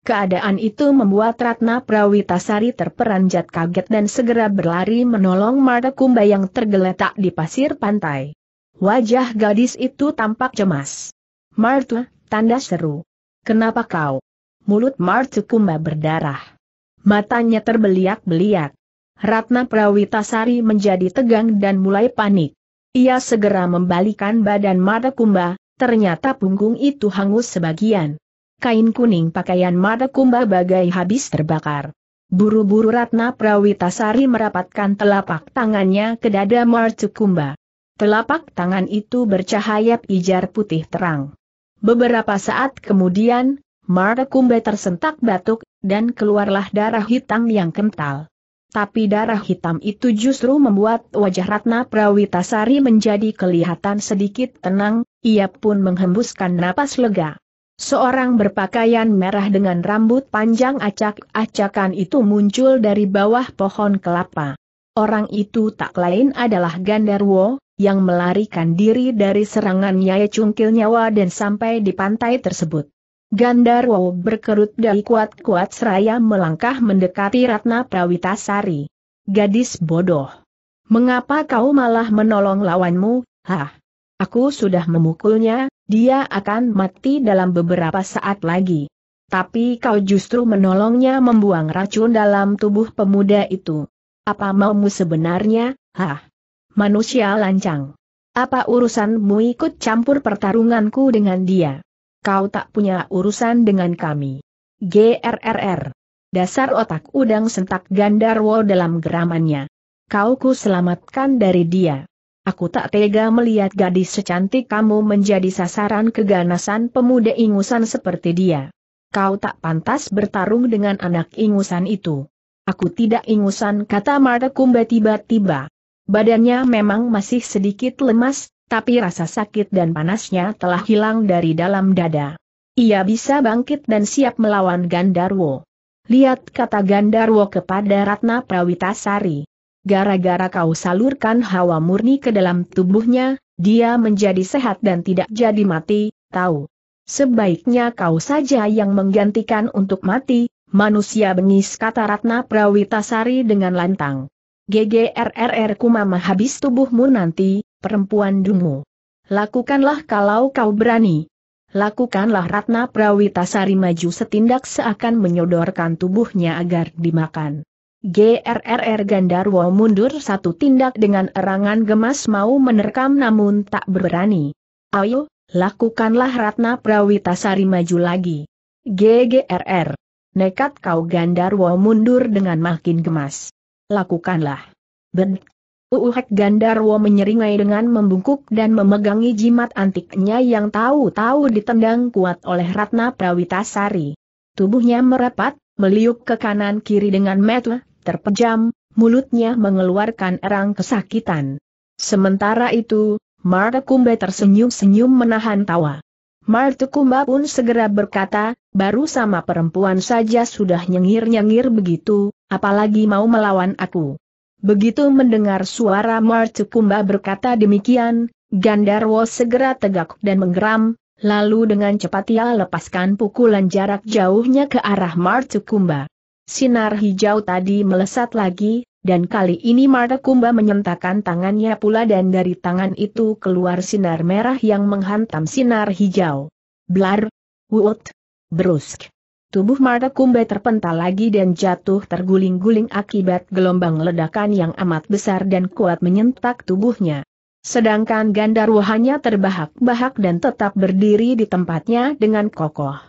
Keadaan itu membuat Ratna Prawitasari terperanjat kaget dan segera berlari menolong Marta yang tergeletak di pasir pantai. Wajah gadis itu tampak cemas. Marta, tanda seru. Kenapa kau? Mulut Marta berdarah. Matanya terbeliak-beliak. Ratna Prawitasari menjadi tegang dan mulai panik. Ia segera membalikan badan Madakumba, ternyata punggung itu hangus sebagian. Kain kuning pakaian Madakumba bagai habis terbakar. Buru-buru Ratna Prawitasari merapatkan telapak tangannya ke dada Marcukumba. Telapak tangan itu bercahaya pijar putih terang. Beberapa saat kemudian, Kumba tersentak batuk, dan keluarlah darah hitam yang kental. Tapi darah hitam itu justru membuat wajah Ratna Prawitasari menjadi kelihatan sedikit tenang, ia pun menghembuskan napas lega. Seorang berpakaian merah dengan rambut panjang acak-acakan itu muncul dari bawah pohon kelapa. Orang itu tak lain adalah Gandarwo, yang melarikan diri dari serangan Nyai Cungkil Nyawa dan sampai di pantai tersebut. Gandarwo berkerut dari kuat-kuat seraya melangkah mendekati Ratna Prawitasari. Gadis bodoh. Mengapa kau malah menolong lawanmu, hah? Aku sudah memukulnya, dia akan mati dalam beberapa saat lagi. Tapi kau justru menolongnya membuang racun dalam tubuh pemuda itu. Apa maumu sebenarnya, hah? Manusia lancang. Apa urusanmu ikut campur pertarunganku dengan dia? kau tak punya urusan dengan kami. GRRR. Dasar otak udang sentak Gandarwo dalam geramannya. Kau ku selamatkan dari dia. Aku tak tega melihat gadis secantik kamu menjadi sasaran keganasan pemuda ingusan seperti dia. Kau tak pantas bertarung dengan anak ingusan itu. Aku tidak ingusan kata Marta Kumba tiba-tiba. Badannya memang masih sedikit lemas, tapi rasa sakit dan panasnya telah hilang dari dalam dada. Ia bisa bangkit dan siap melawan Gandarwo. Lihat kata Gandarwo kepada Ratna Prawitasari. Gara-gara kau salurkan hawa murni ke dalam tubuhnya, dia menjadi sehat dan tidak jadi mati, tahu. Sebaiknya kau saja yang menggantikan untuk mati, manusia bengis kata Ratna Prawitasari dengan lantang. GGRRR kumamah habis tubuhmu nanti, perempuan dungu. Lakukanlah kalau kau berani. Lakukanlah Ratna Prawitasari maju setindak seakan menyodorkan tubuhnya agar dimakan. GRRR Gandarwo mundur satu tindak dengan erangan gemas mau menerkam namun tak berani. Ayo, lakukanlah Ratna Prawitasari maju lagi. GGRR. Nekat kau Gandarwo mundur dengan makin gemas. Lakukanlah. Bent, Uuhek Gandarwo menyeringai dengan membungkuk dan memegangi jimat antiknya yang tahu-tahu ditendang kuat oleh Ratna Prawitasari. Tubuhnya merapat, meliuk ke kanan kiri dengan metu, terpejam, mulutnya mengeluarkan erang kesakitan. Sementara itu, Martekumba tersenyum-senyum menahan tawa. Martekumba pun segera berkata, baru sama perempuan saja sudah nyengir-nyengir begitu, apalagi mau melawan aku. Begitu mendengar suara Kumba berkata demikian, Gandarwo segera tegak dan menggeram, lalu dengan cepat ia lepaskan pukulan jarak jauhnya ke arah Kumba. Sinar hijau tadi melesat lagi, dan kali ini Kumba menyentakan tangannya pula dan dari tangan itu keluar sinar merah yang menghantam sinar hijau. Blar! wut, Brusk! Tubuh Marta Kumbe terpental lagi dan jatuh terguling-guling akibat gelombang ledakan yang amat besar dan kuat menyentak tubuhnya. Sedangkan Gandarwo hanya terbahak-bahak dan tetap berdiri di tempatnya dengan kokoh.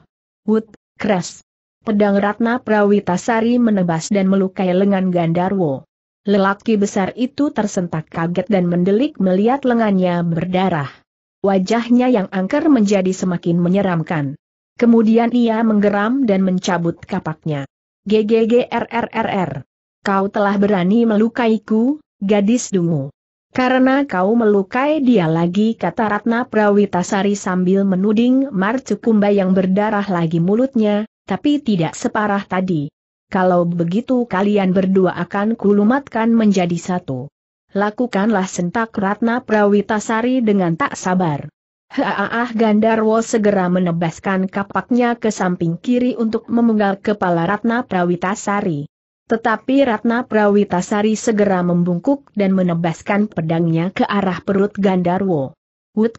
Wood, crash. Pedang Ratna Prawitasari menebas dan melukai lengan Gandarwo. Lelaki besar itu tersentak kaget dan mendelik melihat lengannya berdarah. Wajahnya yang angker menjadi semakin menyeramkan. Kemudian ia menggeram dan mencabut kapaknya. GGGRRRR. Kau telah berani melukaiku, gadis dungu. Karena kau melukai dia lagi kata Ratna Prawitasari sambil menuding Marcukumba yang berdarah lagi mulutnya, tapi tidak separah tadi. Kalau begitu kalian berdua akan kulumatkan menjadi satu. Lakukanlah sentak Ratna Prawitasari dengan tak sabar. Haaah Gandarwo segera menebaskan kapaknya ke samping kiri untuk memenggal kepala Ratna Prawitasari. Tetapi Ratna Prawitasari segera membungkuk dan menebaskan pedangnya ke arah perut Gandarwo. Wut,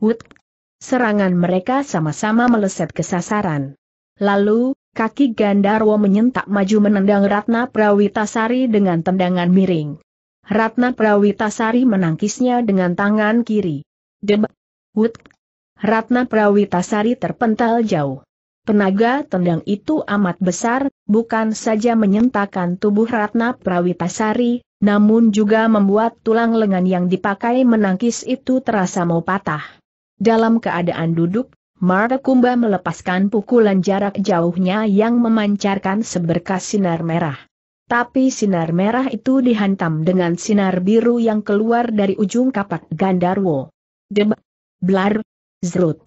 wut, serangan mereka sama-sama meleset ke sasaran. Lalu, kaki Gandarwo menyentak maju menendang Ratna Prawitasari dengan tendangan miring. Ratna Prawitasari menangkisnya dengan tangan kiri. Demak. Wut! Ratna Prawitasari terpental jauh. Tenaga tendang itu amat besar, bukan saja menyentakkan tubuh Ratna Prawitasari, namun juga membuat tulang lengan yang dipakai menangkis itu terasa mau patah. Dalam keadaan duduk, Kumba melepaskan pukulan jarak jauhnya yang memancarkan seberkas sinar merah. Tapi sinar merah itu dihantam dengan sinar biru yang keluar dari ujung kapak Gandarwo. Debak! Blar, zrut.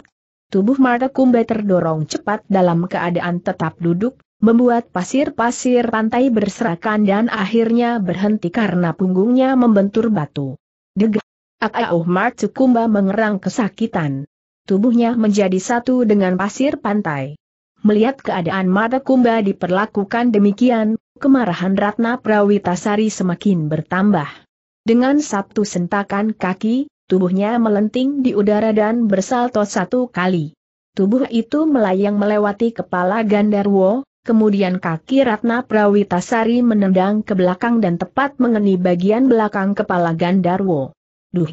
Tubuh Marta Kumbe terdorong cepat dalam keadaan tetap duduk, membuat pasir-pasir pantai berserakan dan akhirnya berhenti karena punggungnya membentur batu. Deg. Akauh oh, Marta Kumba mengerang kesakitan. Tubuhnya menjadi satu dengan pasir pantai. Melihat keadaan Marta Kumba diperlakukan demikian, kemarahan Ratna Prawitasari semakin bertambah. Dengan satu sentakan kaki, Tubuhnya melenting di udara dan bersalto satu kali. Tubuh itu melayang melewati kepala Gandarwo, kemudian kaki Ratna Prawitasari menendang ke belakang dan tepat mengeni bagian belakang kepala Gandarwo. Duh,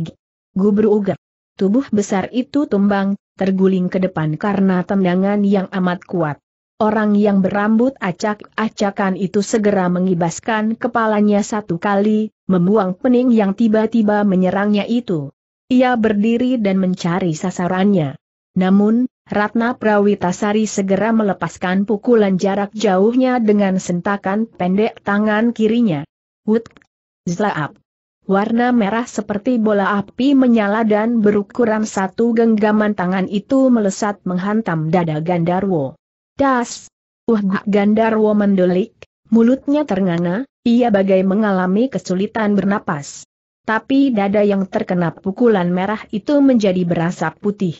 gubru uger. Tubuh besar itu tumbang, terguling ke depan karena tendangan yang amat kuat. Orang yang berambut acak-acakan itu segera mengibaskan kepalanya satu kali, membuang pening yang tiba-tiba menyerangnya itu. Ia berdiri dan mencari sasarannya. Namun, Ratna Prawitasari segera melepaskan pukulan jarak jauhnya dengan sentakan pendek tangan kirinya. Wut! Zlaap! Warna merah seperti bola api menyala dan berukuran satu genggaman tangan itu melesat menghantam dada Gandarwo. Das! Uh Gandarwo mendelik, mulutnya ternganga, ia bagai mengalami kesulitan bernapas tapi dada yang terkena pukulan merah itu menjadi berasap putih.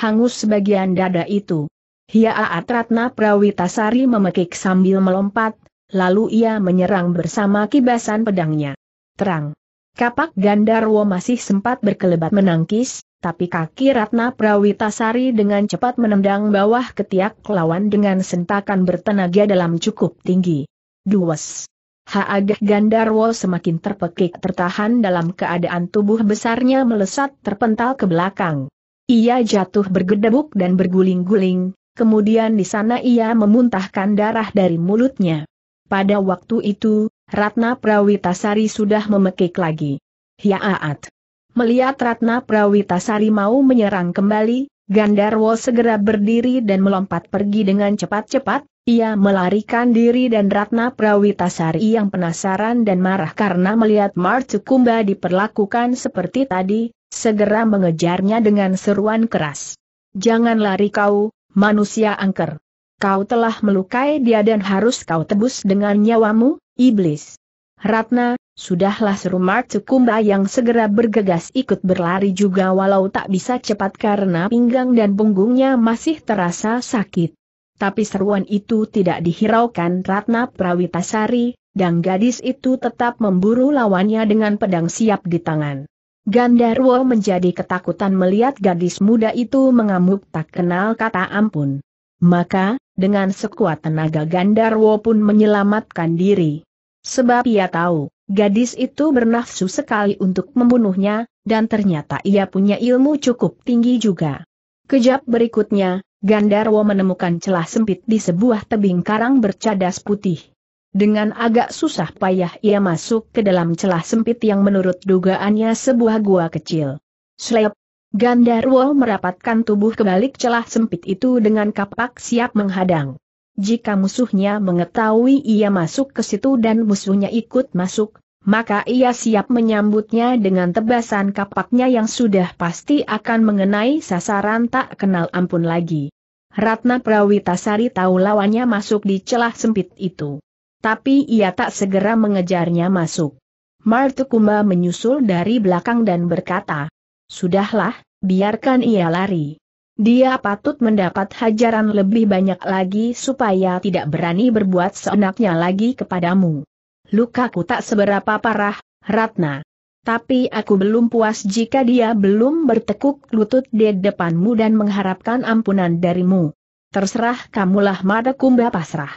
Hangus sebagian dada itu. Hiaat Ratna Prawitasari memekik sambil melompat, lalu ia menyerang bersama kibasan pedangnya. Terang. Kapak Gandarwo masih sempat berkelebat menangkis, tapi kaki Ratna Prawitasari dengan cepat menendang bawah ketiak lawan dengan sentakan bertenaga dalam cukup tinggi. Duas. Haagah Gandarwo semakin terpekik tertahan dalam keadaan tubuh besarnya melesat terpental ke belakang. Ia jatuh bergedebuk dan berguling-guling, kemudian di sana ia memuntahkan darah dari mulutnya. Pada waktu itu, Ratna Prawitasari sudah memekik lagi. Hiaat! Melihat Ratna Prawitasari mau menyerang kembali, Gandarwo segera berdiri dan melompat pergi dengan cepat-cepat, ia melarikan diri dan Ratna Prawitasari yang penasaran dan marah karena melihat Marcukumba diperlakukan seperti tadi, segera mengejarnya dengan seruan keras. Jangan lari kau, manusia angker. Kau telah melukai dia dan harus kau tebus dengan nyawamu, iblis. Ratna, sudahlah seru Marcukumba yang segera bergegas ikut berlari juga walau tak bisa cepat karena pinggang dan punggungnya masih terasa sakit. Tapi seruan itu tidak dihiraukan Ratna Prawitasari, dan gadis itu tetap memburu lawannya dengan pedang siap di tangan. Gandarwo menjadi ketakutan melihat gadis muda itu mengamuk tak kenal kata ampun. Maka, dengan sekuat tenaga Gandarwo pun menyelamatkan diri. Sebab ia tahu, gadis itu bernafsu sekali untuk membunuhnya, dan ternyata ia punya ilmu cukup tinggi juga. Kejap berikutnya, Gandarwo menemukan celah sempit di sebuah tebing karang bercadas putih. Dengan agak susah payah ia masuk ke dalam celah sempit yang menurut dugaannya sebuah gua kecil. Sleep. Gandarwo merapatkan tubuh ke balik celah sempit itu dengan kapak siap menghadang. Jika musuhnya mengetahui ia masuk ke situ dan musuhnya ikut masuk, maka ia siap menyambutnya dengan tebasan kapaknya yang sudah pasti akan mengenai sasaran tak kenal ampun lagi. Ratna Prawitasari tahu lawannya masuk di celah sempit itu. Tapi ia tak segera mengejarnya masuk. Martukumba menyusul dari belakang dan berkata, Sudahlah, biarkan ia lari. Dia patut mendapat hajaran lebih banyak lagi supaya tidak berani berbuat seenaknya lagi kepadamu. Lukaku tak seberapa parah, Ratna. Tapi aku belum puas jika dia belum bertekuk lutut di depanmu dan mengharapkan ampunan darimu. Terserah kamulah Madakumba pasrah.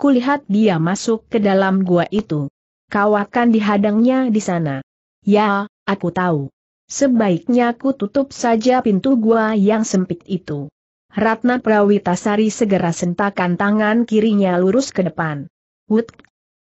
Kulihat dia masuk ke dalam gua itu. Kau akan dihadangnya di sana. Ya, aku tahu. Sebaiknya aku tutup saja pintu gua yang sempit itu. Ratna Prawitasari segera sentakan tangan kirinya lurus ke depan. Wut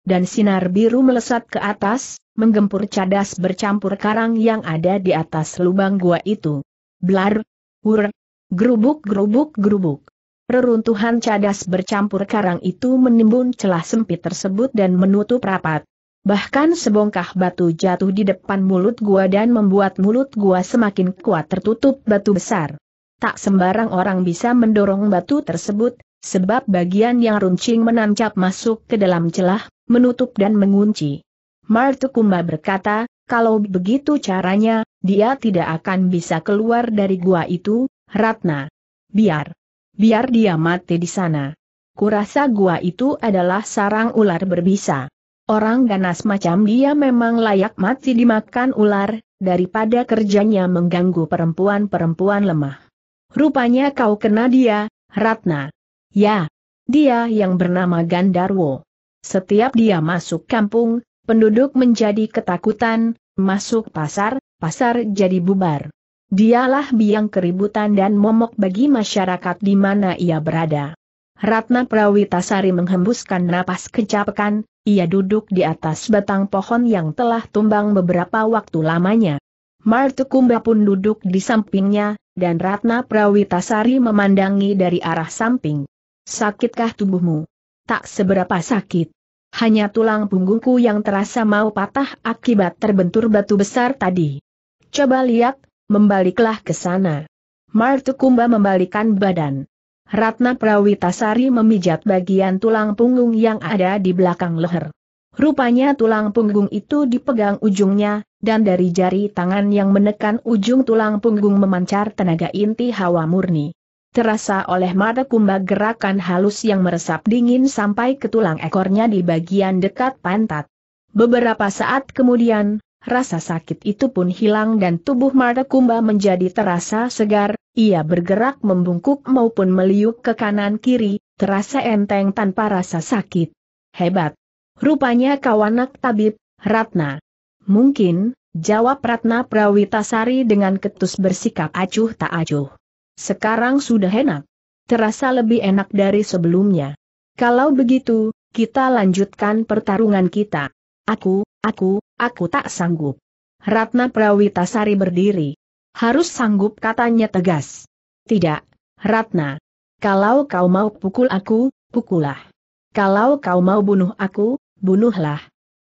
dan sinar biru melesat ke atas, menggempur cadas bercampur karang yang ada di atas lubang gua itu. Blar, hur, gerubuk gerubuk gerubuk. Reruntuhan cadas bercampur karang itu menimbun celah sempit tersebut dan menutup rapat. Bahkan sebongkah batu jatuh di depan mulut gua dan membuat mulut gua semakin kuat tertutup batu besar. Tak sembarang orang bisa mendorong batu tersebut, sebab bagian yang runcing menancap masuk ke dalam celah menutup dan mengunci. Martukumba berkata, kalau begitu caranya, dia tidak akan bisa keluar dari gua itu, Ratna. Biar. Biar dia mati di sana. Kurasa gua itu adalah sarang ular berbisa. Orang ganas macam dia memang layak mati dimakan ular, daripada kerjanya mengganggu perempuan-perempuan lemah. Rupanya kau kena dia, Ratna. Ya, dia yang bernama Gandarwo. Setiap dia masuk kampung, penduduk menjadi ketakutan, masuk pasar, pasar jadi bubar. Dialah biang keributan dan momok bagi masyarakat di mana ia berada. Ratna Prawitasari menghembuskan napas kecapekan, ia duduk di atas batang pohon yang telah tumbang beberapa waktu lamanya. Martukumba pun duduk di sampingnya, dan Ratna Prawitasari memandangi dari arah samping. Sakitkah tubuhmu? tak seberapa sakit. Hanya tulang punggungku yang terasa mau patah akibat terbentur batu besar tadi. Coba lihat, membaliklah ke sana. Martukumba membalikan badan. Ratna Prawitasari memijat bagian tulang punggung yang ada di belakang leher. Rupanya tulang punggung itu dipegang ujungnya, dan dari jari tangan yang menekan ujung tulang punggung memancar tenaga inti hawa murni terasa oleh mata kumba gerakan halus yang meresap dingin sampai ke tulang ekornya di bagian dekat pantat. Beberapa saat kemudian, rasa sakit itu pun hilang dan tubuh mata Kumba menjadi terasa segar, ia bergerak membungkuk maupun meliuk ke kanan-kiri, terasa enteng tanpa rasa sakit. Hebat! Rupanya kau anak tabib, Ratna. Mungkin, jawab Ratna Prawitasari dengan ketus bersikap acuh tak acuh. Sekarang sudah enak. Terasa lebih enak dari sebelumnya. Kalau begitu, kita lanjutkan pertarungan kita. Aku, aku, aku tak sanggup. Ratna Prawitasari berdiri. Harus sanggup katanya tegas. Tidak, Ratna. Kalau kau mau pukul aku, pukullah. Kalau kau mau bunuh aku, bunuhlah.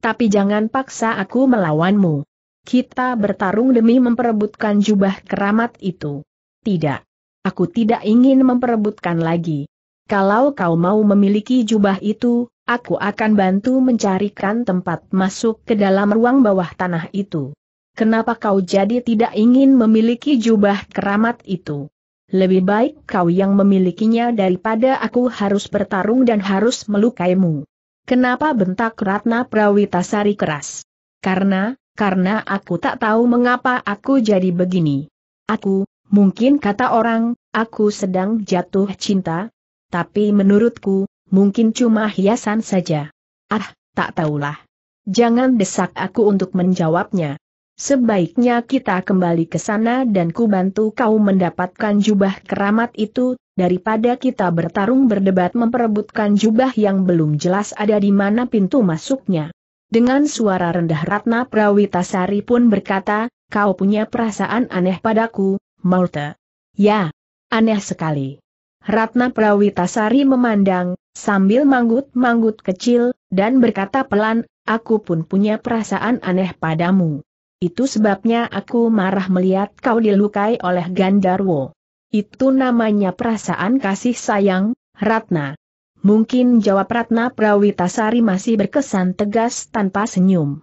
Tapi jangan paksa aku melawanmu. Kita bertarung demi memperebutkan jubah keramat itu. Tidak. Aku tidak ingin memperebutkan lagi. Kalau kau mau memiliki jubah itu, aku akan bantu mencarikan tempat masuk ke dalam ruang bawah tanah itu. Kenapa kau jadi tidak ingin memiliki jubah keramat itu? Lebih baik kau yang memilikinya daripada aku harus bertarung dan harus melukaimu. Kenapa bentak Ratna Prawitasari keras? Karena, karena aku tak tahu mengapa aku jadi begini. Aku, Mungkin kata orang, aku sedang jatuh cinta, tapi menurutku, mungkin cuma hiasan saja. Ah, tak tahulah. Jangan desak aku untuk menjawabnya. Sebaiknya kita kembali ke sana dan ku bantu kau mendapatkan jubah keramat itu, daripada kita bertarung berdebat memperebutkan jubah yang belum jelas ada di mana pintu masuknya. Dengan suara rendah Ratna Prawitasari pun berkata, kau punya perasaan aneh padaku, Malta. Ya, aneh sekali. Ratna Prawitasari memandang, sambil manggut-manggut kecil, dan berkata pelan, aku pun punya perasaan aneh padamu. Itu sebabnya aku marah melihat kau dilukai oleh Gandarwo. Itu namanya perasaan kasih sayang, Ratna. Mungkin jawab Ratna Prawitasari masih berkesan tegas tanpa senyum.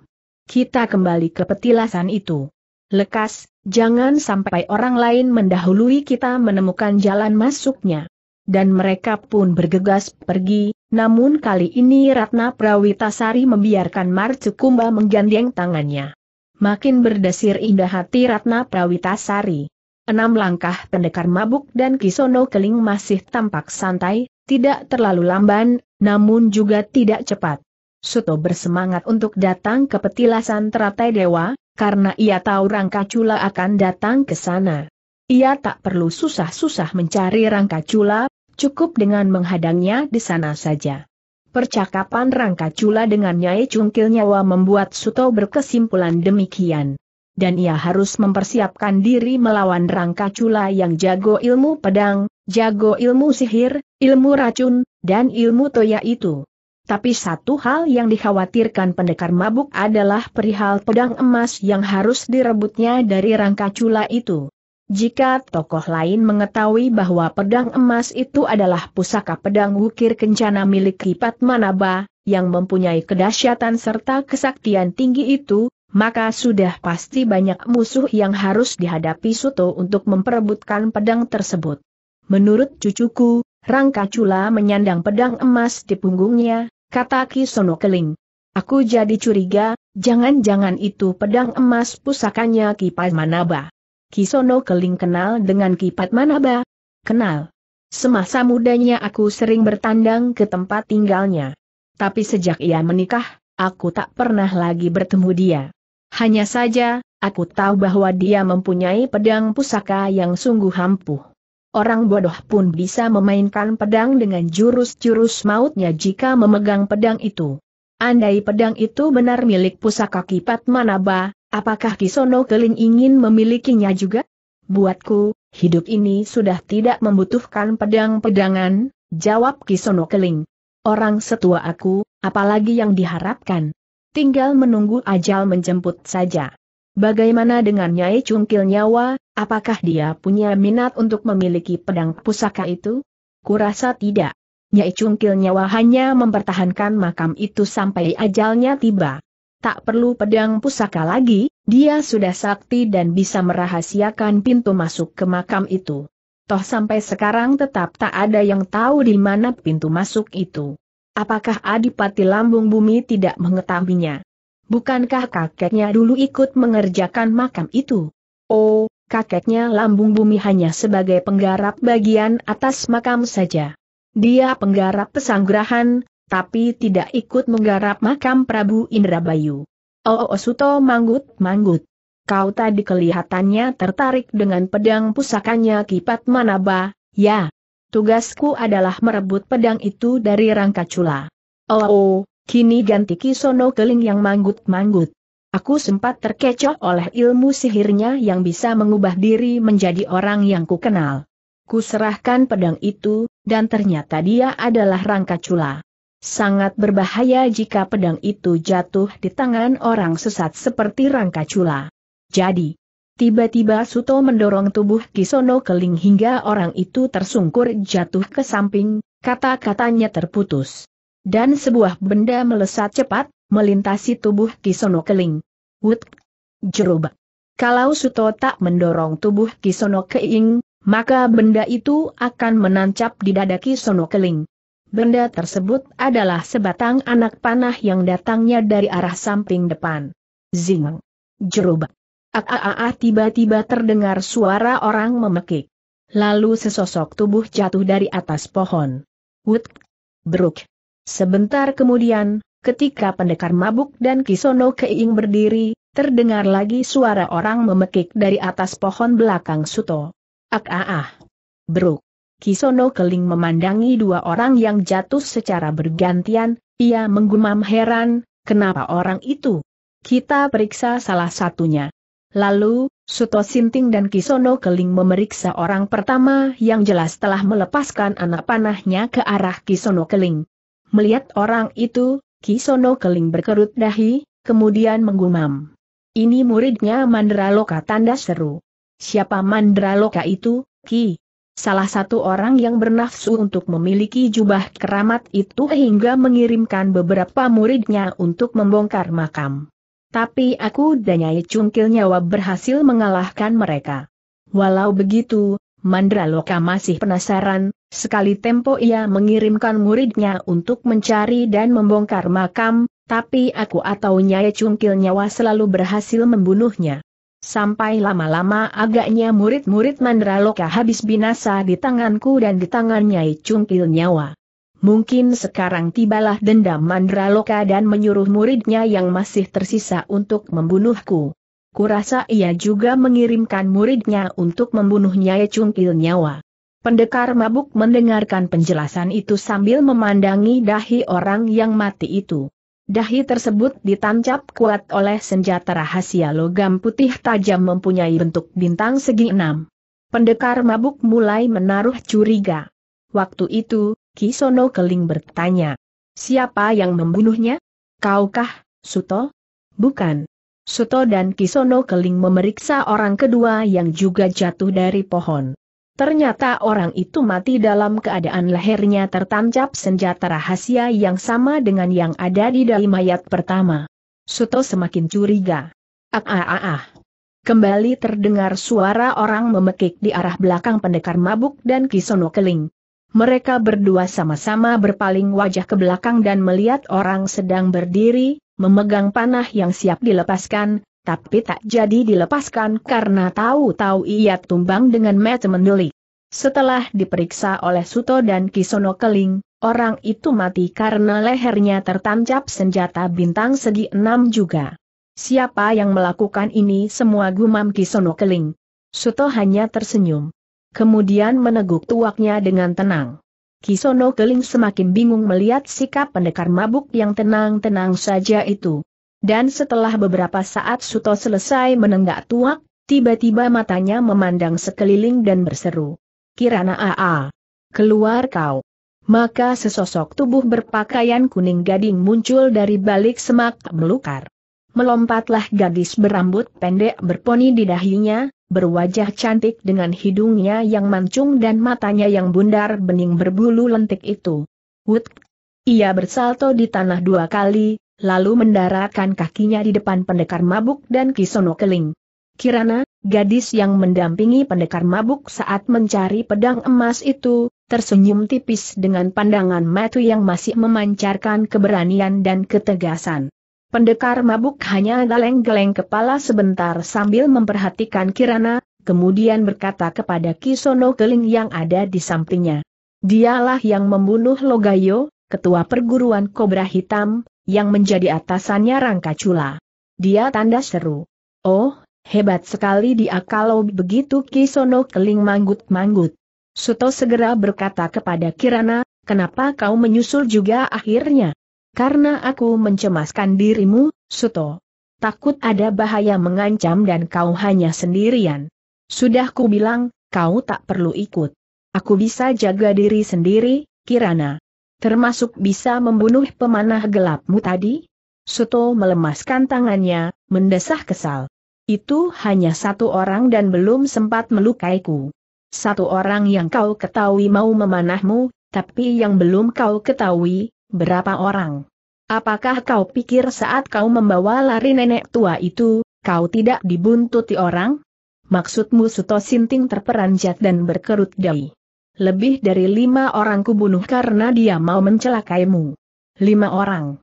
Kita kembali ke petilasan itu. Lekas, jangan sampai orang lain mendahului kita menemukan jalan masuknya. Dan mereka pun bergegas pergi, namun kali ini Ratna Prawitasari membiarkan Marcukumba menggandeng tangannya. Makin berdesir indah hati Ratna Prawitasari. Enam langkah pendekar mabuk dan Kisono Keling masih tampak santai, tidak terlalu lamban, namun juga tidak cepat. Suto bersemangat untuk datang ke petilasan teratai dewa, karena ia tahu Rangka Cula akan datang ke sana. Ia tak perlu susah-susah mencari Rangka Cula, cukup dengan menghadangnya di sana saja. Percakapan Rangka Cula dengan Nyai Cungkil Nyawa membuat Suto berkesimpulan demikian. Dan ia harus mempersiapkan diri melawan Rangka Cula yang jago ilmu pedang, jago ilmu sihir, ilmu racun, dan ilmu toya itu. Tapi satu hal yang dikhawatirkan pendekar mabuk adalah perihal pedang emas yang harus direbutnya dari rangka cula itu. Jika tokoh lain mengetahui bahwa pedang emas itu adalah pusaka pedang wukir kencana milik Kipat Manaba, yang mempunyai kedahsyatan serta kesaktian tinggi itu, maka sudah pasti banyak musuh yang harus dihadapi Suto untuk memperebutkan pedang tersebut. Menurut cucuku, Rangka Cula menyandang pedang emas di punggungnya, kata Kisono Keling. Aku jadi curiga, jangan-jangan itu pedang emas pusakanya Kipat Manaba. Kisono Keling kenal dengan Kipat Manaba. Kenal. Semasa mudanya aku sering bertandang ke tempat tinggalnya. Tapi sejak ia menikah, aku tak pernah lagi bertemu dia. Hanya saja, aku tahu bahwa dia mempunyai pedang pusaka yang sungguh ampuh. Orang bodoh pun bisa memainkan pedang dengan jurus-jurus mautnya jika memegang pedang itu. Andai pedang itu benar milik pusaka kipat Manaba, apakah Kisono Keling ingin memilikinya juga? Buatku, hidup ini sudah tidak membutuhkan pedang-pedangan, jawab Kisono Keling. Orang setua aku, apalagi yang diharapkan. Tinggal menunggu ajal menjemput saja. Bagaimana dengan Nyai Cungkil Nyawa, apakah dia punya minat untuk memiliki pedang pusaka itu? Kurasa tidak. Nyai Cungkil Nyawa hanya mempertahankan makam itu sampai ajalnya tiba. Tak perlu pedang pusaka lagi, dia sudah sakti dan bisa merahasiakan pintu masuk ke makam itu. Toh sampai sekarang tetap tak ada yang tahu di mana pintu masuk itu. Apakah Adipati Lambung Bumi tidak mengetahuinya? Bukankah kakeknya dulu ikut mengerjakan makam itu? Oh, kakeknya lambung bumi hanya sebagai penggarap bagian atas makam saja. Dia penggarap pesanggrahan, tapi tidak ikut menggarap makam Prabu Indrabayu. Oh, oh Suto manggut-manggut. Kau tadi kelihatannya tertarik dengan pedang pusakanya Kipat Manaba, ya. Tugasku adalah merebut pedang itu dari Rangkacula. Oh, oh Kini ganti Kisono Keling yang manggut-manggut. Aku sempat terkecoh oleh ilmu sihirnya yang bisa mengubah diri menjadi orang yang kukenal. Kuserahkan pedang itu, dan ternyata dia adalah rangka cula. Sangat berbahaya jika pedang itu jatuh di tangan orang sesat seperti rangka cula. Jadi, tiba-tiba Suto mendorong tubuh Kisono Keling hingga orang itu tersungkur jatuh ke samping, kata-katanya terputus dan sebuah benda melesat cepat, melintasi tubuh Kisono Keling. Wut! Jerobak! Kalau Suto tak mendorong tubuh Kisono Keing, maka benda itu akan menancap di dada Kisono Keling. Benda tersebut adalah sebatang anak panah yang datangnya dari arah samping depan. Zing! Jerobak! Aaaa tiba-tiba terdengar suara orang memekik. Lalu sesosok tubuh jatuh dari atas pohon. Wut! brok. Sebentar kemudian, ketika pendekar mabuk dan Kisono Keing berdiri, terdengar lagi suara orang memekik dari atas pohon belakang Suto. Ak ah ah. Beruk. Kisono Keling memandangi dua orang yang jatuh secara bergantian, ia menggumam heran, kenapa orang itu? Kita periksa salah satunya. Lalu, Suto Sinting dan Kisono Keling memeriksa orang pertama yang jelas telah melepaskan anak panahnya ke arah Kisono Keling. Melihat orang itu, Kisono Keling berkerut dahi, kemudian menggumam. Ini muridnya Mandraloka tanda seru. Siapa Mandraloka itu, Ki? Salah satu orang yang bernafsu untuk memiliki jubah keramat itu hingga mengirimkan beberapa muridnya untuk membongkar makam. Tapi aku dan Nyai Cungkil Nyawa berhasil mengalahkan mereka. Walau begitu, Mandraloka masih penasaran, sekali tempo ia mengirimkan muridnya untuk mencari dan membongkar makam, tapi aku atau Nyai Cungkil Nyawa selalu berhasil membunuhnya. Sampai lama-lama agaknya murid-murid Mandraloka habis binasa di tanganku dan di tangan Nyai Cungkil Nyawa. Mungkin sekarang tibalah dendam Mandraloka dan menyuruh muridnya yang masih tersisa untuk membunuhku kurasa ia juga mengirimkan muridnya untuk membunuh Nyai Cungkil nyawa. Pendekar mabuk mendengarkan penjelasan itu sambil memandangi dahi orang yang mati itu. Dahi tersebut ditancap kuat oleh senjata rahasia logam putih tajam mempunyai bentuk bintang segi enam. Pendekar mabuk mulai menaruh curiga. Waktu itu, Kisono Keling bertanya, Siapa yang membunuhnya? Kaukah, Suto? Bukan. Suto dan Kisono Keling memeriksa orang kedua yang juga jatuh dari pohon. Ternyata orang itu mati dalam keadaan lehernya tertancap senjata rahasia yang sama dengan yang ada di dalam mayat pertama. Suto semakin curiga. Ah ah ah ah. Kembali terdengar suara orang memekik di arah belakang pendekar mabuk dan kisono keling. Mereka berdua sama-sama berpaling wajah ke belakang dan melihat orang sedang berdiri, memegang panah yang siap dilepaskan, tapi tak jadi dilepaskan karena tahu-tahu ia tumbang dengan mata mendelik. Setelah diperiksa oleh Suto dan Kisono Keling, orang itu mati karena lehernya tertancap senjata bintang segi enam juga. Siapa yang melakukan ini semua gumam Kisono Keling. Suto hanya tersenyum. Kemudian meneguk tuaknya dengan tenang. Kisono Keling semakin bingung melihat sikap pendekar mabuk yang tenang-tenang saja itu. Dan setelah beberapa saat Suto selesai menenggak tuak, tiba-tiba matanya memandang sekeliling dan berseru. Kirana AA! Keluar kau! Maka sesosok tubuh berpakaian kuning gading muncul dari balik semak melukar melompatlah gadis berambut pendek berponi di dahinya, berwajah cantik dengan hidungnya yang mancung dan matanya yang bundar bening berbulu lentik itu. Wut! Ia bersalto di tanah dua kali, lalu mendaratkan kakinya di depan pendekar mabuk dan kisono keling. Kirana, gadis yang mendampingi pendekar mabuk saat mencari pedang emas itu, tersenyum tipis dengan pandangan matu yang masih memancarkan keberanian dan ketegasan. Pendekar mabuk hanya geleng-geleng kepala sebentar sambil memperhatikan Kirana, kemudian berkata kepada Kisono Keling yang ada di sampingnya. Dialah yang membunuh Logayo, ketua perguruan Kobra Hitam, yang menjadi atasannya Rangka Cula. Dia tanda seru. Oh, hebat sekali dia kalau begitu Kisono Keling manggut-manggut. Suto segera berkata kepada Kirana, kenapa kau menyusul juga akhirnya? Karena aku mencemaskan dirimu, Suto. Takut ada bahaya mengancam dan kau hanya sendirian. Sudah ku bilang, kau tak perlu ikut. Aku bisa jaga diri sendiri, Kirana. Termasuk bisa membunuh pemanah gelapmu tadi? Suto melemaskan tangannya, mendesah kesal. Itu hanya satu orang dan belum sempat melukaiku. Satu orang yang kau ketahui mau memanahmu, tapi yang belum kau ketahui, berapa orang? Apakah kau pikir saat kau membawa lari nenek tua itu, kau tidak dibuntuti orang? Maksudmu Suto Sinting terperanjat dan berkerut dahi. Lebih dari lima orang kubunuh karena dia mau mencelakaimu. Lima orang.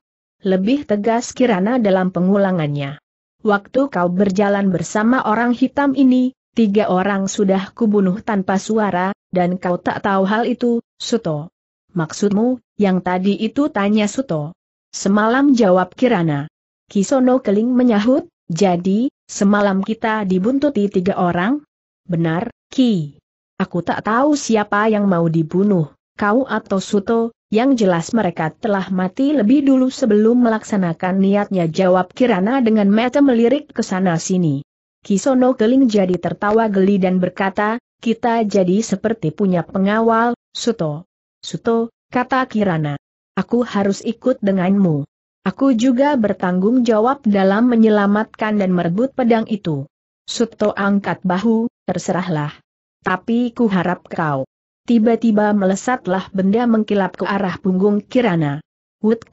Lebih tegas Kirana dalam pengulangannya. Waktu kau berjalan bersama orang hitam ini, tiga orang sudah kubunuh tanpa suara, dan kau tak tahu hal itu, Suto. Maksudmu, yang tadi itu tanya Suto. Semalam jawab Kirana. Kisono Keling menyahut, jadi, semalam kita dibuntuti tiga orang? Benar, Ki. Aku tak tahu siapa yang mau dibunuh, kau atau Suto, yang jelas mereka telah mati lebih dulu sebelum melaksanakan niatnya jawab Kirana dengan mata melirik ke sana-sini. Kisono Keling jadi tertawa geli dan berkata, kita jadi seperti punya pengawal, Suto. Suto, Kata Kirana. Aku harus ikut denganmu. Aku juga bertanggung jawab dalam menyelamatkan dan merebut pedang itu. Suto angkat bahu, terserahlah. Tapi ku harap kau. Tiba-tiba melesatlah benda mengkilap ke arah punggung Kirana. Wut.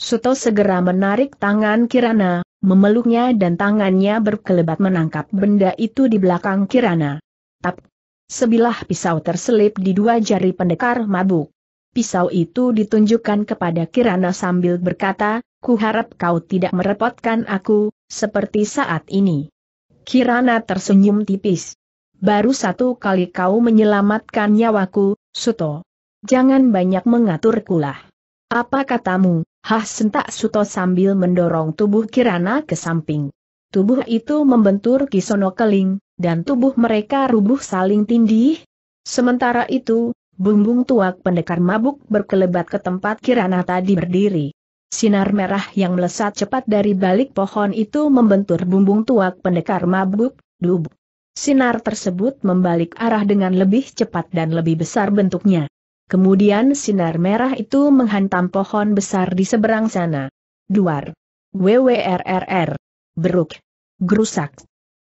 Suto segera menarik tangan Kirana, memeluknya dan tangannya berkelebat menangkap benda itu di belakang Kirana. Tap. Sebilah pisau terselip di dua jari pendekar mabuk pisau itu ditunjukkan kepada Kirana sambil berkata, "Ku harap kau tidak merepotkan aku, seperti saat ini. Kirana tersenyum tipis. Baru satu kali kau menyelamatkan nyawaku, Suto. Jangan banyak mengatur kulah. Apa katamu, hah sentak Suto sambil mendorong tubuh Kirana ke samping. Tubuh itu membentur kisono keling, dan tubuh mereka rubuh saling tindih. Sementara itu, Bumbung tuak pendekar mabuk berkelebat ke tempat Kirana tadi berdiri. Sinar merah yang melesat cepat dari balik pohon itu membentur bumbung tuak pendekar mabuk, Dub. Sinar tersebut membalik arah dengan lebih cepat dan lebih besar bentuknya. Kemudian sinar merah itu menghantam pohon besar di seberang sana. Duar. WWRRR. Beruk. Gerusak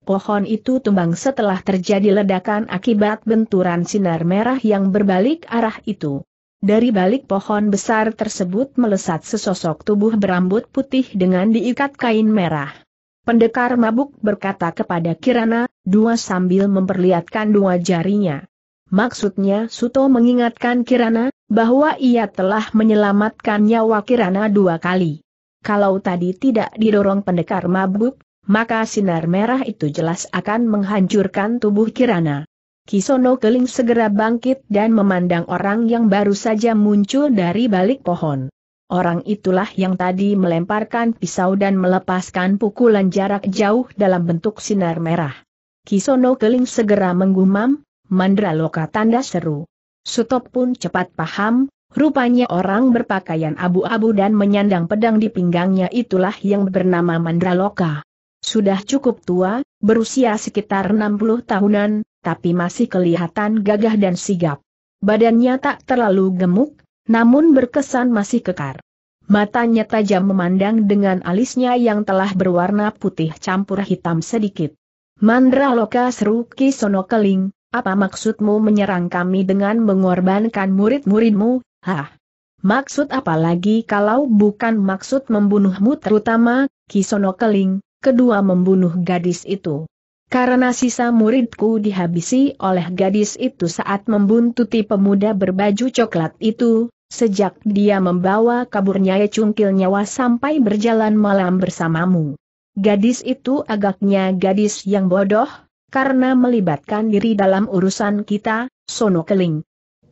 pohon itu tumbang setelah terjadi ledakan akibat benturan sinar merah yang berbalik arah itu. Dari balik pohon besar tersebut melesat sesosok tubuh berambut putih dengan diikat kain merah. Pendekar mabuk berkata kepada Kirana, dua sambil memperlihatkan dua jarinya. Maksudnya Suto mengingatkan Kirana, bahwa ia telah menyelamatkan nyawa Kirana dua kali. Kalau tadi tidak didorong pendekar mabuk, maka sinar merah itu jelas akan menghancurkan tubuh Kirana. Kisono Keling segera bangkit dan memandang orang yang baru saja muncul dari balik pohon. Orang itulah yang tadi melemparkan pisau dan melepaskan pukulan jarak jauh dalam bentuk sinar merah. Kisono Keling segera menggumam, Mandra Loka tanda seru. Sutop pun cepat paham, rupanya orang berpakaian abu-abu dan menyandang pedang di pinggangnya itulah yang bernama Mandraloka. Sudah cukup tua, berusia sekitar 60 tahunan, tapi masih kelihatan gagah dan sigap. Badannya tak terlalu gemuk, namun berkesan masih kekar. Matanya tajam memandang dengan alisnya yang telah berwarna putih campur hitam sedikit. Mandra Loka seru Kisono Keling, apa maksudmu menyerang kami dengan mengorbankan murid-muridmu, hah? Maksud apa lagi kalau bukan maksud membunuhmu terutama, Kisono Keling, kedua membunuh gadis itu. Karena sisa muridku dihabisi oleh gadis itu saat membuntuti pemuda berbaju coklat itu, sejak dia membawa kaburnya cungkil nyawa sampai berjalan malam bersamamu. Gadis itu agaknya gadis yang bodoh, karena melibatkan diri dalam urusan kita, Sono Keling.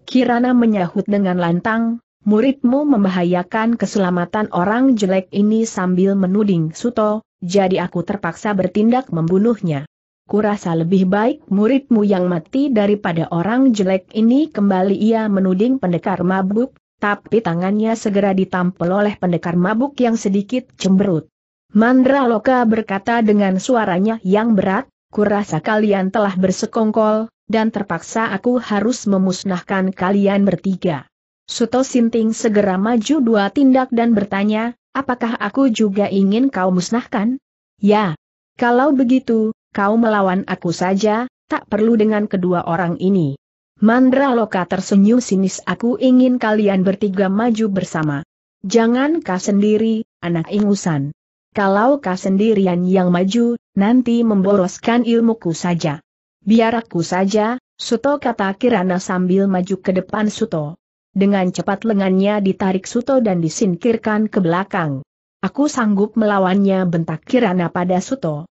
Kirana menyahut dengan lantang, muridmu membahayakan keselamatan orang jelek ini sambil menuding Suto, jadi aku terpaksa bertindak membunuhnya. Kurasa lebih baik muridmu yang mati daripada orang jelek ini kembali ia menuding pendekar mabuk, tapi tangannya segera ditampel oleh pendekar mabuk yang sedikit cemberut. Mandra Loka berkata dengan suaranya yang berat, kurasa kalian telah bersekongkol, dan terpaksa aku harus memusnahkan kalian bertiga. Suto Sinting segera maju dua tindak dan bertanya, apakah aku juga ingin kau musnahkan? Ya. Kalau begitu, kau melawan aku saja, tak perlu dengan kedua orang ini. Loka tersenyum sinis aku ingin kalian bertiga maju bersama. Jangan kau sendiri, anak ingusan. Kalau kau sendirian yang maju, nanti memboroskan ilmuku saja. Biar aku saja, Suto kata Kirana sambil maju ke depan Suto. Dengan cepat lengannya ditarik Suto dan disingkirkan ke belakang. Aku sanggup melawannya bentak Kirana pada Suto.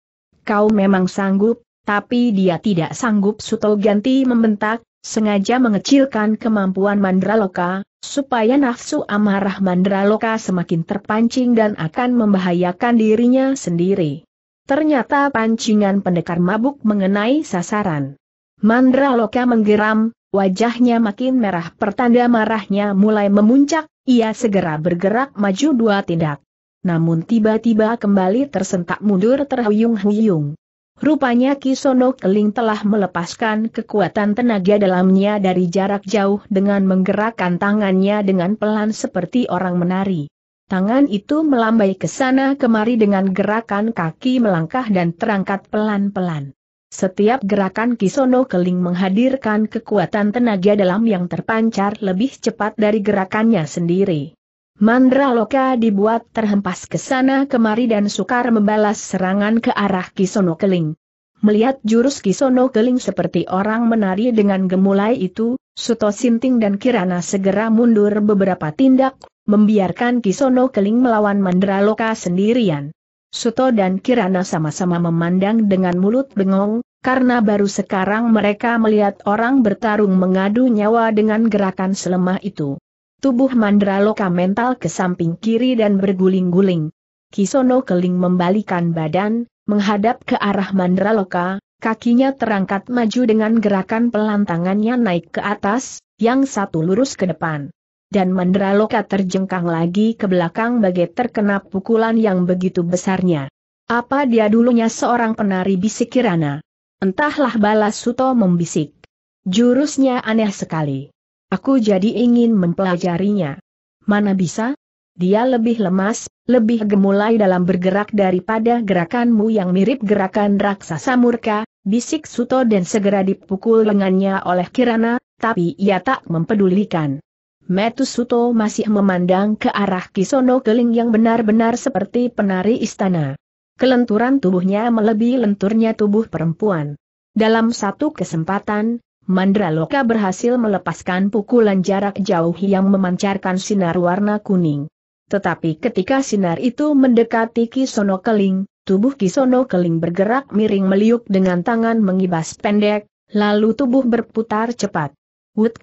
Kau memang sanggup, tapi dia tidak sanggup Suto ganti membentak, sengaja mengecilkan kemampuan Mandraloka, supaya nafsu amarah Mandraloka semakin terpancing dan akan membahayakan dirinya sendiri. Ternyata pancingan pendekar mabuk mengenai sasaran. Mandraloka menggeram, Wajahnya makin merah pertanda marahnya mulai memuncak, ia segera bergerak maju dua tindak. Namun tiba-tiba kembali tersentak mundur terhuyung-huyung. Rupanya Kisono Keling telah melepaskan kekuatan tenaga dalamnya dari jarak jauh dengan menggerakkan tangannya dengan pelan seperti orang menari. Tangan itu melambai ke sana kemari dengan gerakan kaki melangkah dan terangkat pelan-pelan. Setiap gerakan Kisono Keling menghadirkan kekuatan tenaga dalam yang terpancar lebih cepat dari gerakannya sendiri. Mandraloka dibuat terhempas ke sana kemari dan sukar membalas serangan ke arah Kisono Keling. Melihat jurus Kisono Keling seperti orang menari dengan gemulai itu, Suto Sinting dan Kirana segera mundur beberapa tindak, membiarkan Kisono Keling melawan Mandraloka sendirian. Suto dan Kirana sama-sama memandang dengan mulut bengong, karena baru sekarang mereka melihat orang bertarung mengadu nyawa dengan gerakan selemah itu. Tubuh Mandraloka mental ke samping kiri dan berguling-guling. Kisono Keling membalikan badan, menghadap ke arah Mandraloka, kakinya terangkat maju dengan gerakan pelantangannya naik ke atas, yang satu lurus ke depan dan Loka terjengkang lagi ke belakang bagai terkena pukulan yang begitu besarnya. Apa dia dulunya seorang penari bisik Kirana? Entahlah balas Suto membisik. Jurusnya aneh sekali. Aku jadi ingin mempelajarinya. Mana bisa? Dia lebih lemas, lebih gemulai dalam bergerak daripada gerakanmu yang mirip gerakan raksasa murka, bisik Suto dan segera dipukul lengannya oleh Kirana, tapi ia tak mempedulikan. Metusuto masih memandang ke arah Kisono Keling yang benar-benar seperti penari istana. Kelenturan tubuhnya melebihi lenturnya tubuh perempuan. Dalam satu kesempatan, Mandraloka berhasil melepaskan pukulan jarak jauh yang memancarkan sinar warna kuning. Tetapi ketika sinar itu mendekati Kisono Keling, tubuh Kisono Keling bergerak miring meliuk dengan tangan mengibas pendek, lalu tubuh berputar cepat. Wut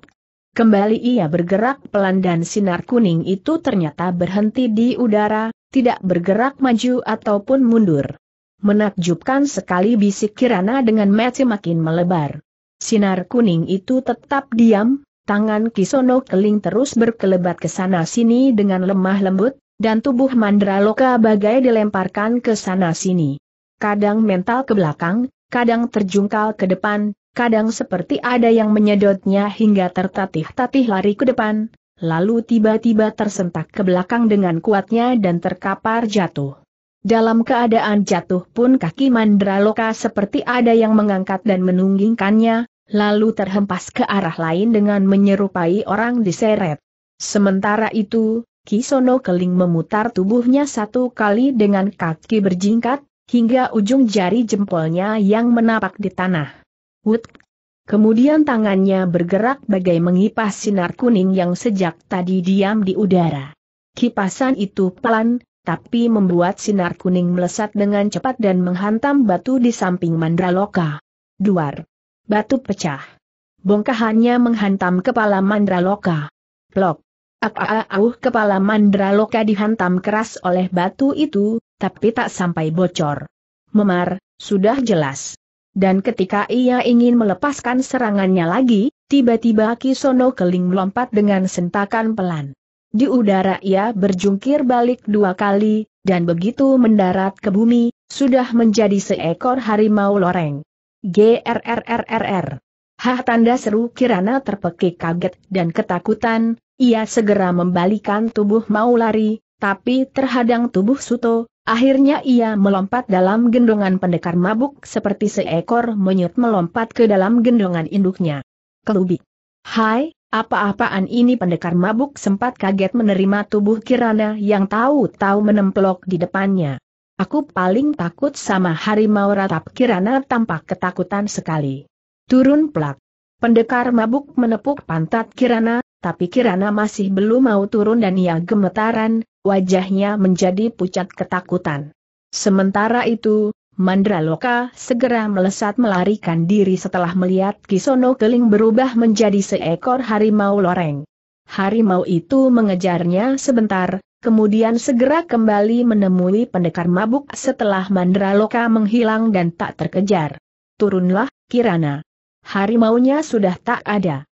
Kembali ia bergerak pelan dan sinar kuning itu ternyata berhenti di udara, tidak bergerak maju ataupun mundur. Menakjubkan sekali bisik Kirana dengan mati makin melebar. Sinar kuning itu tetap diam, tangan Kisono Keling terus berkelebat ke sana-sini dengan lemah lembut, dan tubuh Mandraloka bagai dilemparkan ke sana-sini. Kadang mental ke belakang, kadang terjungkal ke depan, kadang seperti ada yang menyedotnya hingga tertatih-tatih lari ke depan, lalu tiba-tiba tersentak ke belakang dengan kuatnya dan terkapar jatuh. Dalam keadaan jatuh pun kaki Mandraloka seperti ada yang mengangkat dan menunggingkannya, lalu terhempas ke arah lain dengan menyerupai orang diseret. Sementara itu, Kisono Keling memutar tubuhnya satu kali dengan kaki berjingkat, hingga ujung jari jempolnya yang menapak di tanah. Wut. Kemudian tangannya bergerak bagai mengipas sinar kuning yang sejak tadi diam di udara. Kipasan itu pelan, tapi membuat sinar kuning melesat dengan cepat dan menghantam batu di samping Mandraloka. Duar. Batu pecah. Bongkahannya menghantam kepala Mandraloka. Plok. Aku kepala Mandraloka dihantam keras oleh batu itu, tapi tak sampai bocor. Memar, sudah jelas. Dan ketika ia ingin melepaskan serangannya lagi, tiba-tiba Kisono Keling melompat dengan sentakan pelan. Di udara ia berjungkir balik dua kali, dan begitu mendarat ke bumi, sudah menjadi seekor harimau loreng. GRRRRR. Hah tanda seru Kirana terpekik kaget dan ketakutan, ia segera membalikan tubuh mau lari, tapi terhadang tubuh Suto, Akhirnya ia melompat dalam gendongan pendekar mabuk seperti seekor monyet melompat ke dalam gendongan induknya. Kelubi. Hai, apa-apaan ini pendekar mabuk sempat kaget menerima tubuh Kirana yang tahu-tahu menempelok di depannya. Aku paling takut sama harimau ratap Kirana tampak ketakutan sekali. Turun plak. Pendekar mabuk menepuk pantat Kirana, tapi Kirana masih belum mau turun dan ia gemetaran, wajahnya menjadi pucat ketakutan. Sementara itu, Mandraloka segera melesat melarikan diri setelah melihat Kisono Keling berubah menjadi seekor harimau loreng. Harimau itu mengejarnya sebentar, kemudian segera kembali menemui pendekar mabuk setelah Mandraloka menghilang dan tak terkejar. Turunlah, Kirana. Harimaunya sudah tak ada.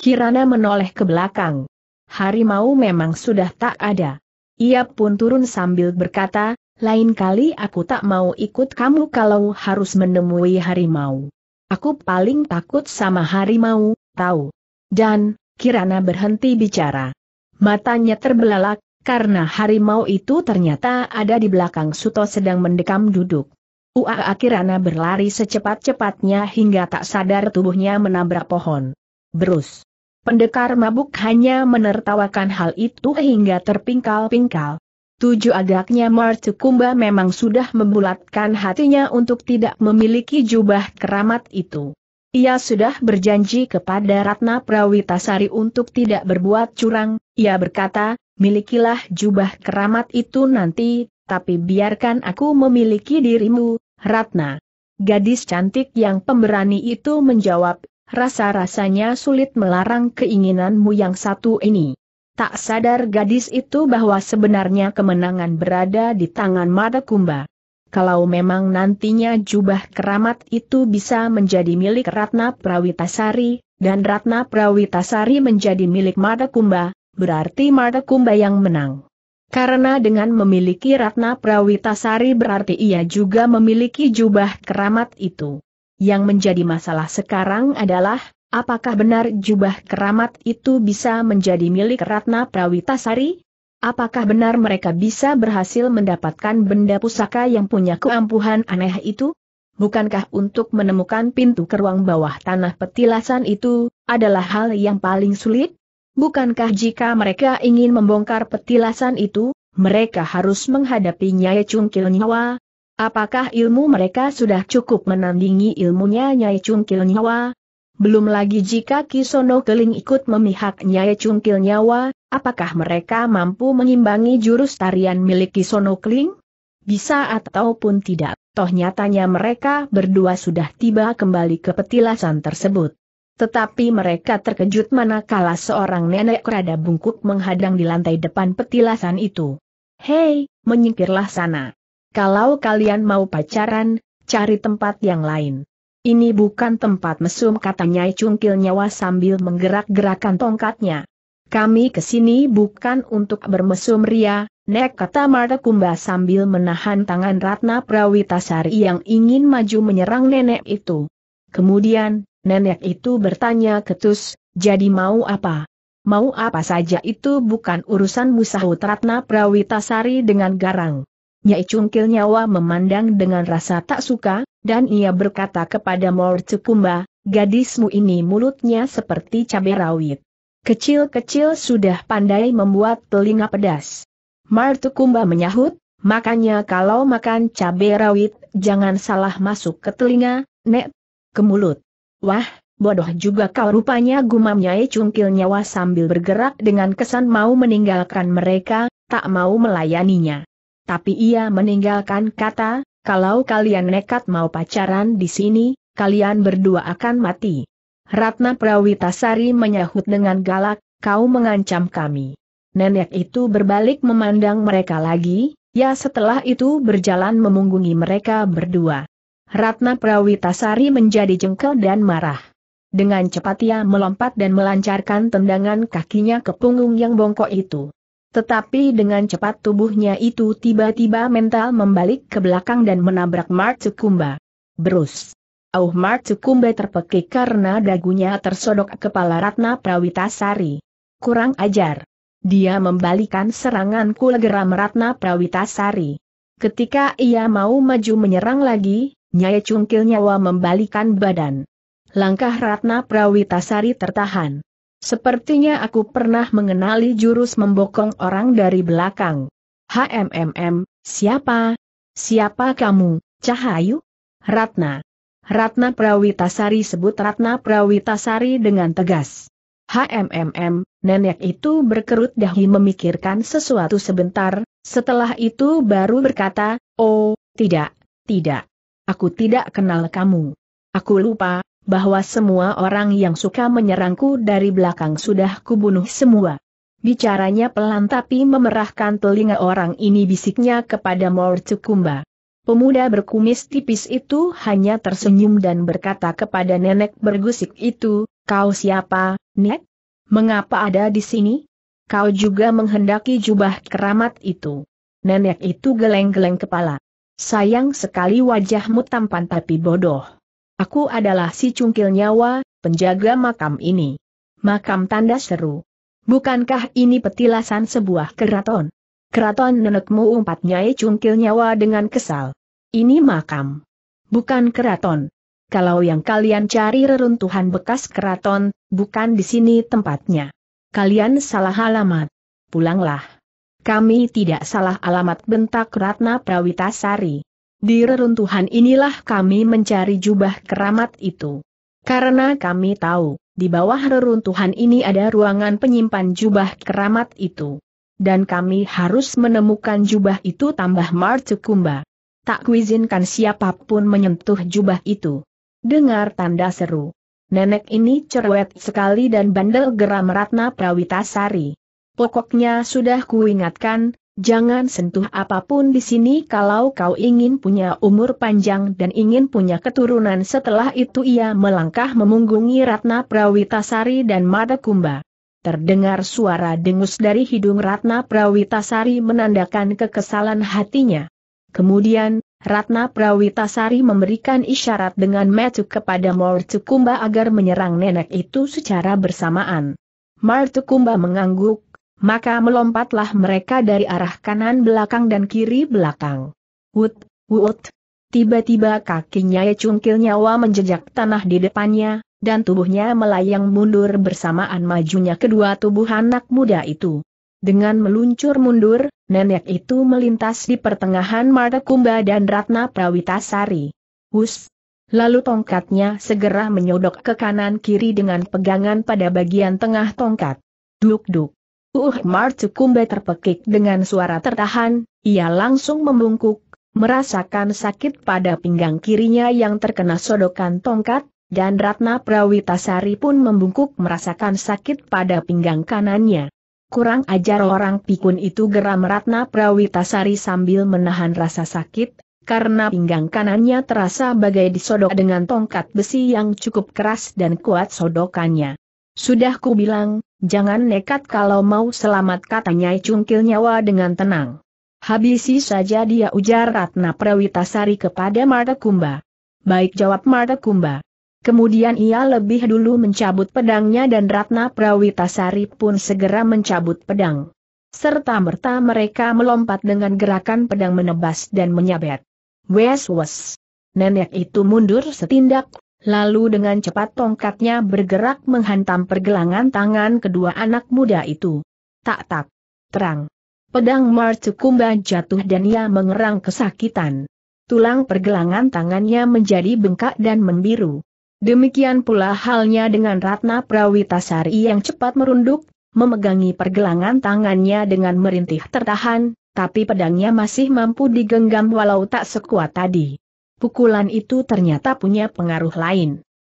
Kirana menoleh ke belakang. Harimau memang sudah tak ada. Ia pun turun sambil berkata, lain kali aku tak mau ikut kamu kalau harus menemui harimau. Aku paling takut sama harimau, tahu. Dan, Kirana berhenti bicara. Matanya terbelalak, karena harimau itu ternyata ada di belakang Suto sedang mendekam duduk. Uaa Kirana berlari secepat-cepatnya hingga tak sadar tubuhnya menabrak pohon. Bruce. Pendekar mabuk hanya menertawakan hal itu hingga terpingkal-pingkal. Tujuh agaknya Martukumba memang sudah membulatkan hatinya untuk tidak memiliki jubah keramat itu. Ia sudah berjanji kepada Ratna Prawitasari untuk tidak berbuat curang, ia berkata, milikilah jubah keramat itu nanti, tapi biarkan aku memiliki dirimu, Ratna. Gadis cantik yang pemberani itu menjawab, Rasa-rasanya sulit melarang keinginanmu yang satu ini. Tak sadar gadis itu bahwa sebenarnya kemenangan berada di tangan Kumba. Kalau memang nantinya jubah keramat itu bisa menjadi milik Ratna Prawitasari, dan Ratna Prawitasari menjadi milik Kumba, berarti Kumba yang menang. Karena dengan memiliki Ratna Prawitasari berarti ia juga memiliki jubah keramat itu. Yang menjadi masalah sekarang adalah, apakah benar jubah keramat itu bisa menjadi milik Ratna Prawitasari? Apakah benar mereka bisa berhasil mendapatkan benda pusaka yang punya keampuhan aneh itu? Bukankah untuk menemukan pintu ke ruang bawah tanah petilasan itu, adalah hal yang paling sulit? Bukankah jika mereka ingin membongkar petilasan itu, mereka harus menghadapi Nyai Cungkil Nyawa, Apakah ilmu mereka sudah cukup menandingi ilmunya Nyai Cungkil Nyawa? Belum lagi jika Kisono Keling ikut memihak Nyai Cungkil Nyawa, apakah mereka mampu mengimbangi jurus tarian milik Kisono Keling? Bisa ataupun tidak, toh nyatanya mereka berdua sudah tiba kembali ke petilasan tersebut. Tetapi mereka terkejut manakala seorang nenek rada bungkuk menghadang di lantai depan petilasan itu. Hei, menyingkirlah sana. Kalau kalian mau pacaran, cari tempat yang lain. Ini bukan tempat mesum katanya cungkil nyawa sambil menggerak-gerakan tongkatnya. Kami kesini bukan untuk bermesum ria, nek kata Marta Kumba sambil menahan tangan Ratna Prawitasari yang ingin maju menyerang nenek itu. Kemudian, nenek itu bertanya ketus, jadi mau apa? Mau apa saja itu bukan urusan sahut Ratna Prawitasari dengan garang. Nyai Cungkil Nyawa memandang dengan rasa tak suka, dan ia berkata kepada Tukumba, gadismu ini mulutnya seperti cabai rawit. Kecil-kecil sudah pandai membuat telinga pedas. Tukumba menyahut, makanya kalau makan cabai rawit, jangan salah masuk ke telinga, nek, ke mulut. Wah, bodoh juga kau rupanya gumam Nyai Cungkil Nyawa sambil bergerak dengan kesan mau meninggalkan mereka, tak mau melayaninya tapi ia meninggalkan kata, kalau kalian nekat mau pacaran di sini, kalian berdua akan mati. Ratna Prawitasari menyahut dengan galak, kau mengancam kami. Nenek itu berbalik memandang mereka lagi, ya setelah itu berjalan memunggungi mereka berdua. Ratna Prawitasari menjadi jengkel dan marah. Dengan cepat ia melompat dan melancarkan tendangan kakinya ke punggung yang bongkok itu. Tetapi dengan cepat tubuhnya itu tiba-tiba mental membalik ke belakang dan menabrak Mark Cukumba. Berus. Auh Mark Sukumba terpekik karena dagunya tersodok kepala Ratna Prawitasari. Kurang ajar. Dia membalikan serangan kulegera Ratna Prawitasari. Ketika ia mau maju menyerang lagi, Nyai Cungkil Nyawa membalikan badan. Langkah Ratna Prawitasari tertahan. Sepertinya aku pernah mengenali jurus membokong orang dari belakang. HMMM, siapa? Siapa kamu, Cahayu? Ratna. Ratna Prawitasari sebut Ratna Prawitasari dengan tegas. HMMM, nenek itu berkerut dahi memikirkan sesuatu sebentar, setelah itu baru berkata, oh, tidak, tidak. Aku tidak kenal kamu. Aku lupa, bahwa semua orang yang suka menyerangku dari belakang sudah kubunuh semua. Bicaranya pelan tapi memerahkan telinga orang ini bisiknya kepada Morcukumba. Pemuda berkumis tipis itu hanya tersenyum dan berkata kepada nenek bergusik itu, kau siapa, Nek? Mengapa ada di sini? Kau juga menghendaki jubah keramat itu. Nenek itu geleng-geleng kepala. Sayang sekali wajahmu tampan tapi bodoh. Aku adalah si cungkil nyawa, penjaga makam ini. Makam tanda seru. Bukankah ini petilasan sebuah keraton? Keraton nenekmu umpat nyai cungkil nyawa dengan kesal. Ini makam. Bukan keraton. Kalau yang kalian cari reruntuhan bekas keraton, bukan di sini tempatnya. Kalian salah alamat. Pulanglah. Kami tidak salah alamat bentak Ratna Prawitasari. Di reruntuhan inilah kami mencari jubah keramat itu. Karena kami tahu, di bawah reruntuhan ini ada ruangan penyimpan jubah keramat itu. Dan kami harus menemukan jubah itu tambah Marcukumba. Tak kuizinkan siapapun menyentuh jubah itu. Dengar tanda seru. Nenek ini cerewet sekali dan bandel geram Ratna Prawitasari. Pokoknya sudah kuingatkan, Jangan sentuh apapun di sini kalau kau ingin punya umur panjang dan ingin punya keturunan setelah itu ia melangkah memunggungi Ratna Prawitasari dan Madakumba. Terdengar suara dengus dari hidung Ratna Prawitasari menandakan kekesalan hatinya. Kemudian, Ratna Prawitasari memberikan isyarat dengan metu kepada Martukumba agar menyerang nenek itu secara bersamaan. Martukumba mengangguk, maka melompatlah mereka dari arah kanan belakang dan kiri belakang. Wut, wut. Tiba-tiba kakinya cungkil nyawa menjejak tanah di depannya, dan tubuhnya melayang mundur bersamaan majunya kedua tubuh anak muda itu. Dengan meluncur mundur, nenek itu melintas di pertengahan Marta Kumba dan Ratna Prawitasari. Hus! Lalu tongkatnya segera menyodok ke kanan kiri dengan pegangan pada bagian tengah tongkat. Duk-duk! Uh Mar Kumbe terpekik dengan suara tertahan, ia langsung membungkuk, merasakan sakit pada pinggang kirinya yang terkena sodokan tongkat, dan Ratna Prawitasari pun membungkuk merasakan sakit pada pinggang kanannya. Kurang ajar orang pikun itu geram Ratna Prawitasari sambil menahan rasa sakit, karena pinggang kanannya terasa bagai disodok dengan tongkat besi yang cukup keras dan kuat sodokannya. Sudah ku bilang, jangan nekat kalau mau selamat katanya cungkil nyawa dengan tenang. Habisi saja dia ujar Ratna Prawitasari kepada Marta Kumba. Baik jawab Marta Kumba. Kemudian ia lebih dulu mencabut pedangnya dan Ratna Prawitasari pun segera mencabut pedang. Serta merta mereka melompat dengan gerakan pedang menebas dan menyabet. Wes wes. Nenek itu mundur setindak, Lalu dengan cepat tongkatnya bergerak menghantam pergelangan tangan kedua anak muda itu. Tak-tak. Terang. Pedang Martukumba jatuh dan ia mengerang kesakitan. Tulang pergelangan tangannya menjadi bengkak dan membiru. Demikian pula halnya dengan Ratna Prawitasari yang cepat merunduk, memegangi pergelangan tangannya dengan merintih tertahan, tapi pedangnya masih mampu digenggam walau tak sekuat tadi pukulan itu ternyata punya pengaruh lain.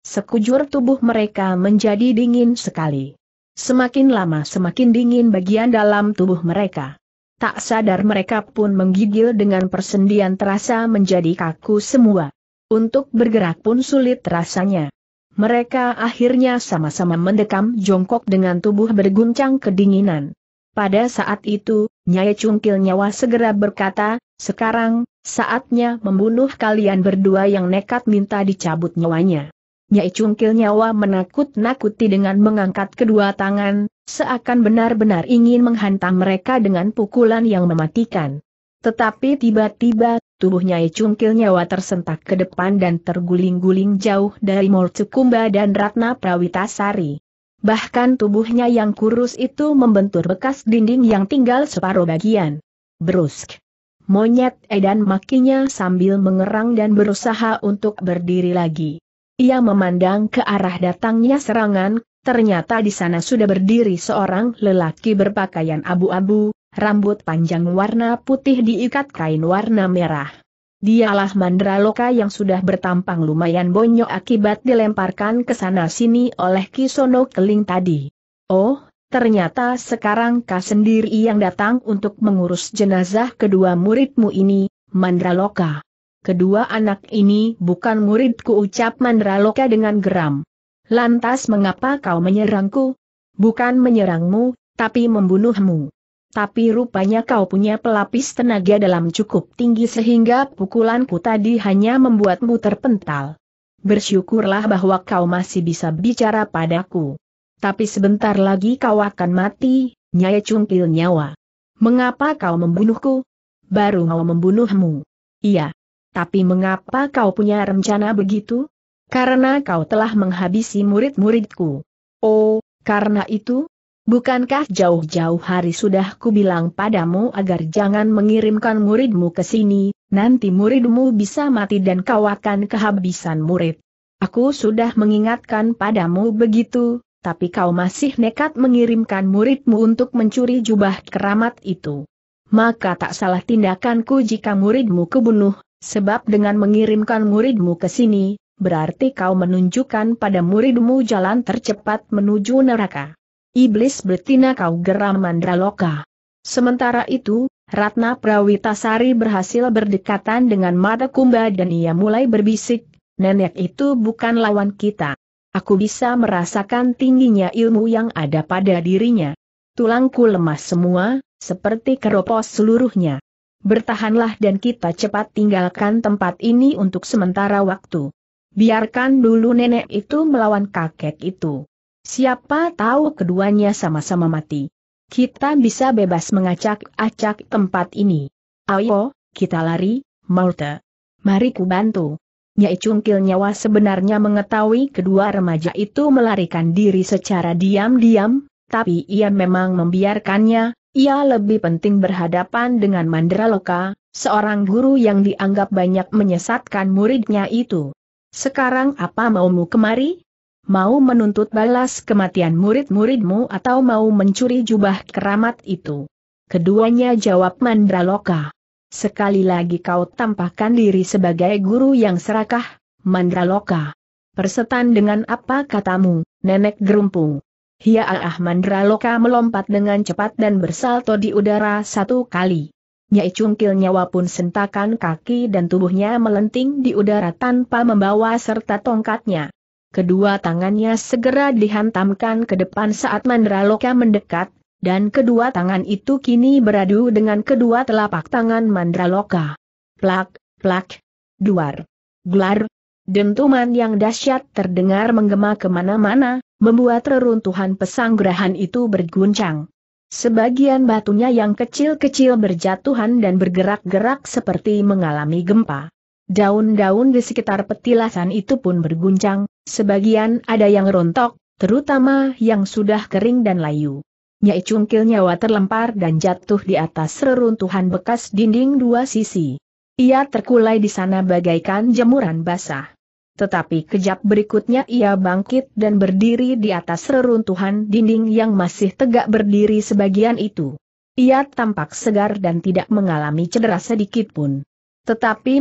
Sekujur tubuh mereka menjadi dingin sekali. Semakin lama semakin dingin bagian dalam tubuh mereka. Tak sadar mereka pun menggigil dengan persendian terasa menjadi kaku semua. Untuk bergerak pun sulit rasanya. Mereka akhirnya sama-sama mendekam jongkok dengan tubuh berguncang kedinginan. Pada saat itu, Nyai Cungkil Nyawa segera berkata, sekarang, Saatnya membunuh kalian berdua yang nekat minta dicabut nyawanya. Nyai Cungkil nyawa menakut-nakuti dengan mengangkat kedua tangan, seakan benar-benar ingin menghantam mereka dengan pukulan yang mematikan. Tetapi tiba-tiba, tubuh Nyai Cungkil nyawa tersentak ke depan dan terguling-guling jauh dari Morcukumba dan Ratna Prawitasari. Bahkan tubuhnya yang kurus itu membentur bekas dinding yang tinggal separuh bagian. Brusk. Monyet Edan makinya sambil mengerang dan berusaha untuk berdiri lagi. Ia memandang ke arah datangnya serangan, ternyata di sana sudah berdiri seorang lelaki berpakaian abu-abu, rambut panjang warna putih diikat kain warna merah. Dialah Mandraloka yang sudah bertampang lumayan bonyok akibat dilemparkan ke sana sini oleh Kisono Keling tadi. Oh, ternyata sekarang kau sendiri yang datang untuk mengurus jenazah kedua muridmu ini, Mandraloka. Kedua anak ini bukan muridku ucap Mandraloka dengan geram. Lantas mengapa kau menyerangku? Bukan menyerangmu, tapi membunuhmu. Tapi rupanya kau punya pelapis tenaga dalam cukup tinggi sehingga pukulanku tadi hanya membuatmu terpental. Bersyukurlah bahwa kau masih bisa bicara padaku. Tapi sebentar lagi kau akan mati, Nyai Cungkil nyawa. Mengapa kau membunuhku? Baru mau membunuhmu. Iya. Tapi mengapa kau punya rencana begitu? Karena kau telah menghabisi murid-muridku. Oh, karena itu? Bukankah jauh-jauh hari sudah kubilang padamu agar jangan mengirimkan muridmu ke sini, nanti muridmu bisa mati dan kau akan kehabisan murid. Aku sudah mengingatkan padamu begitu, tapi kau masih nekat mengirimkan muridmu untuk mencuri jubah keramat itu. Maka tak salah tindakanku jika muridmu kebunuh, sebab dengan mengirimkan muridmu ke sini, berarti kau menunjukkan pada muridmu jalan tercepat menuju neraka. Iblis betina kau geram mandraloka. Sementara itu, Ratna Prawitasari berhasil berdekatan dengan Mata Kumba dan ia mulai berbisik, nenek itu bukan lawan kita. Aku bisa merasakan tingginya ilmu yang ada pada dirinya. Tulangku lemas semua, seperti keropos seluruhnya. Bertahanlah dan kita cepat tinggalkan tempat ini untuk sementara waktu. Biarkan dulu nenek itu melawan kakek itu. Siapa tahu keduanya sama-sama mati. Kita bisa bebas mengacak-acak tempat ini. Ayo, kita lari, Malte. Mari ku bantu. Nyai Cungkil Nyawa sebenarnya mengetahui kedua remaja itu melarikan diri secara diam-diam, tapi ia memang membiarkannya, ia lebih penting berhadapan dengan Mandraloka, seorang guru yang dianggap banyak menyesatkan muridnya itu. Sekarang apa maumu kemari? Mau menuntut balas kematian murid-muridmu atau mau mencuri jubah keramat itu? Keduanya jawab Mandraloka. Sekali lagi kau tampakkan diri sebagai guru yang serakah, Mandraloka. Persetan dengan apa katamu, nenek gerumpung. Hiaah Mandraloka melompat dengan cepat dan bersalto di udara satu kali. Nyai cungkil nyawa pun sentakan kaki dan tubuhnya melenting di udara tanpa membawa serta tongkatnya. Kedua tangannya segera dihantamkan ke depan saat Mandraloka mendekat, dan kedua tangan itu kini beradu dengan kedua telapak tangan Mandraloka. Plak, plak, duar, glar, dentuman yang dahsyat terdengar menggema kemana-mana, membuat reruntuhan pesanggrahan itu berguncang. Sebagian batunya yang kecil-kecil berjatuhan dan bergerak-gerak seperti mengalami gempa. Daun-daun di sekitar petilasan itu pun berguncang, sebagian ada yang rontok, terutama yang sudah kering dan layu. Nyai Cungkil nyawa terlempar dan jatuh di atas reruntuhan bekas dinding dua sisi. Ia terkulai di sana bagaikan jemuran basah. Tetapi kejap berikutnya ia bangkit dan berdiri di atas reruntuhan dinding yang masih tegak berdiri sebagian itu. Ia tampak segar dan tidak mengalami cedera sedikit pun. Tetapi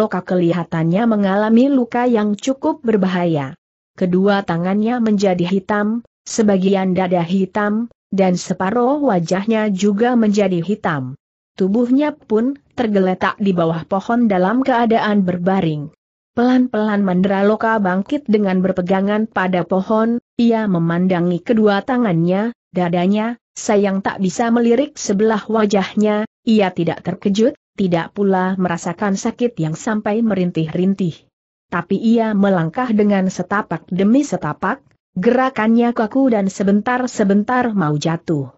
Loka kelihatannya mengalami luka yang cukup berbahaya. Kedua tangannya menjadi hitam, sebagian dada hitam, dan separuh wajahnya juga menjadi hitam. Tubuhnya pun tergeletak di bawah pohon dalam keadaan berbaring. Pelan-pelan Mandraloka bangkit dengan berpegangan pada pohon, ia memandangi kedua tangannya, dadanya, sayang tak bisa melirik sebelah wajahnya, ia tidak terkejut, tidak pula merasakan sakit yang sampai merintih-rintih. Tapi ia melangkah dengan setapak demi setapak, Gerakannya kaku dan sebentar-sebentar mau jatuh.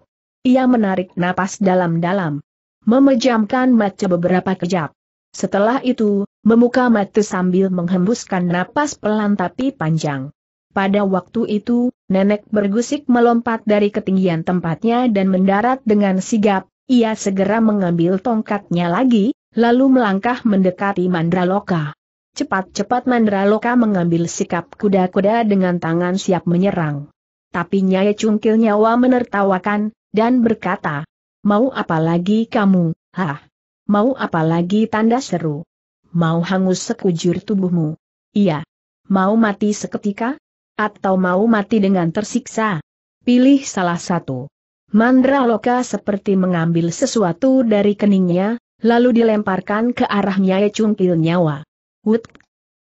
Ia menarik napas dalam-dalam. Memejamkan mata beberapa kejap. Setelah itu, memuka mata sambil menghembuskan napas pelan tapi panjang. Pada waktu itu, nenek bergusik melompat dari ketinggian tempatnya dan mendarat dengan sigap, ia segera mengambil tongkatnya lagi, lalu melangkah mendekati Mandraloka. Cepat-cepat Mandraloka mengambil sikap kuda-kuda dengan tangan siap menyerang. Tapi Nyai Cungkil Nyawa menertawakan, dan berkata, Mau apa lagi kamu, hah? Mau apa lagi tanda seru? Mau hangus sekujur tubuhmu? Iya. Mau mati seketika? Atau mau mati dengan tersiksa? Pilih salah satu. Mandraloka seperti mengambil sesuatu dari keningnya, lalu dilemparkan ke arah Nyai Cungkil Nyawa. Wut.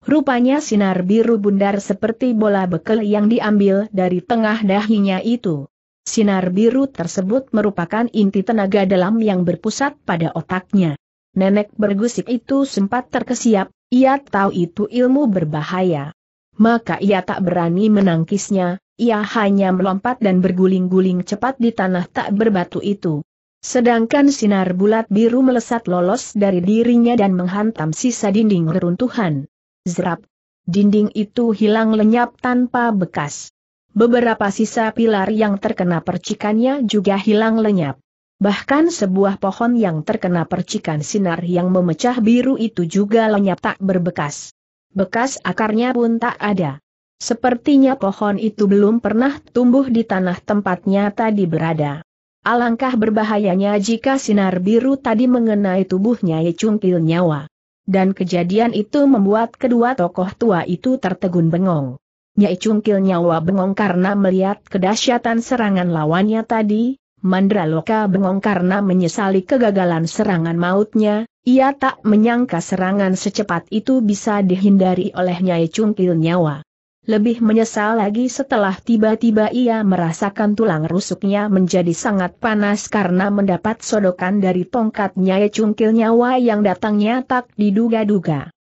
Rupanya sinar biru bundar seperti bola bekel yang diambil dari tengah dahinya itu. Sinar biru tersebut merupakan inti tenaga dalam yang berpusat pada otaknya. Nenek bergusik itu sempat terkesiap, ia tahu itu ilmu berbahaya. Maka ia tak berani menangkisnya, ia hanya melompat dan berguling-guling cepat di tanah tak berbatu itu. Sedangkan sinar bulat biru melesat lolos dari dirinya dan menghantam sisa dinding reruntuhan. Zrap! Dinding itu hilang lenyap tanpa bekas. Beberapa sisa pilar yang terkena percikannya juga hilang lenyap. Bahkan sebuah pohon yang terkena percikan sinar yang memecah biru itu juga lenyap tak berbekas. Bekas akarnya pun tak ada. Sepertinya pohon itu belum pernah tumbuh di tanah tempatnya tadi berada. Alangkah berbahayanya jika sinar biru tadi mengenai tubuhnya Yecungkil nyawa. Dan kejadian itu membuat kedua tokoh tua itu tertegun bengong. Nyai Cungkil nyawa bengong karena melihat kedahsyatan serangan lawannya tadi, Mandraloka bengong karena menyesali kegagalan serangan mautnya, ia tak menyangka serangan secepat itu bisa dihindari oleh Nyai Cungkil nyawa. Lebih menyesal lagi setelah tiba-tiba ia merasakan tulang rusuknya menjadi sangat panas karena mendapat sodokan dari tongkat Nyai Cungkil Nyawa yang datangnya tak diduga-duga.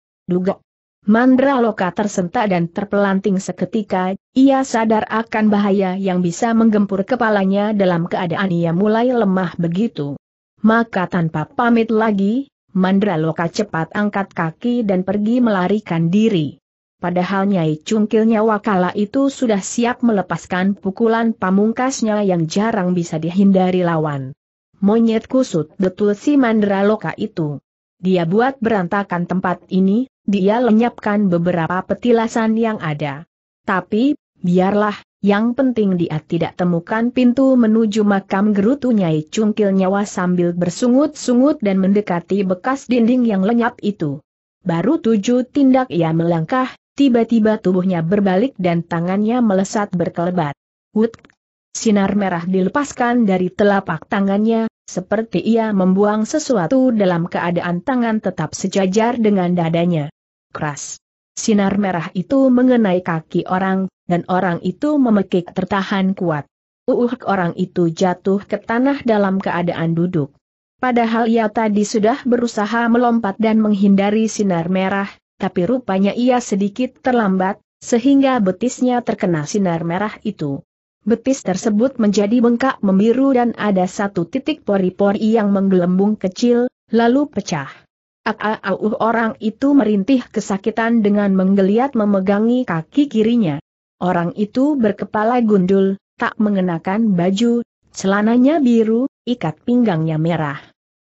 Mandra loka tersentak dan terpelanting seketika, ia sadar akan bahaya yang bisa menggempur kepalanya dalam keadaan ia mulai lemah begitu. Maka tanpa pamit lagi, Mandra loka cepat angkat kaki dan pergi melarikan diri. Padahal Nyai cungkil nyawa kala itu sudah siap melepaskan pukulan pamungkasnya yang jarang bisa dihindari lawan. Monyet kusut betul si mandraloka itu. Dia buat berantakan tempat ini, dia lenyapkan beberapa petilasan yang ada. Tapi, biarlah, yang penting dia tidak temukan pintu menuju makam gerutu Nyai Cungkil Nyawa sambil bersungut-sungut dan mendekati bekas dinding yang lenyap itu. Baru tujuh tindak ia melangkah, Tiba-tiba tubuhnya berbalik dan tangannya melesat berkelebat. Wut! Sinar merah dilepaskan dari telapak tangannya, seperti ia membuang sesuatu dalam keadaan tangan tetap sejajar dengan dadanya. Keras! Sinar merah itu mengenai kaki orang, dan orang itu memekik tertahan kuat. Uhuk orang itu jatuh ke tanah dalam keadaan duduk. Padahal ia tadi sudah berusaha melompat dan menghindari sinar merah, tapi rupanya ia sedikit terlambat, sehingga betisnya terkena sinar merah itu. Betis tersebut menjadi bengkak membiru dan ada satu titik pori-pori yang menggelembung kecil, lalu pecah. Aau orang itu merintih kesakitan dengan menggeliat memegangi kaki kirinya. Orang itu berkepala gundul, tak mengenakan baju, celananya biru, ikat pinggangnya merah.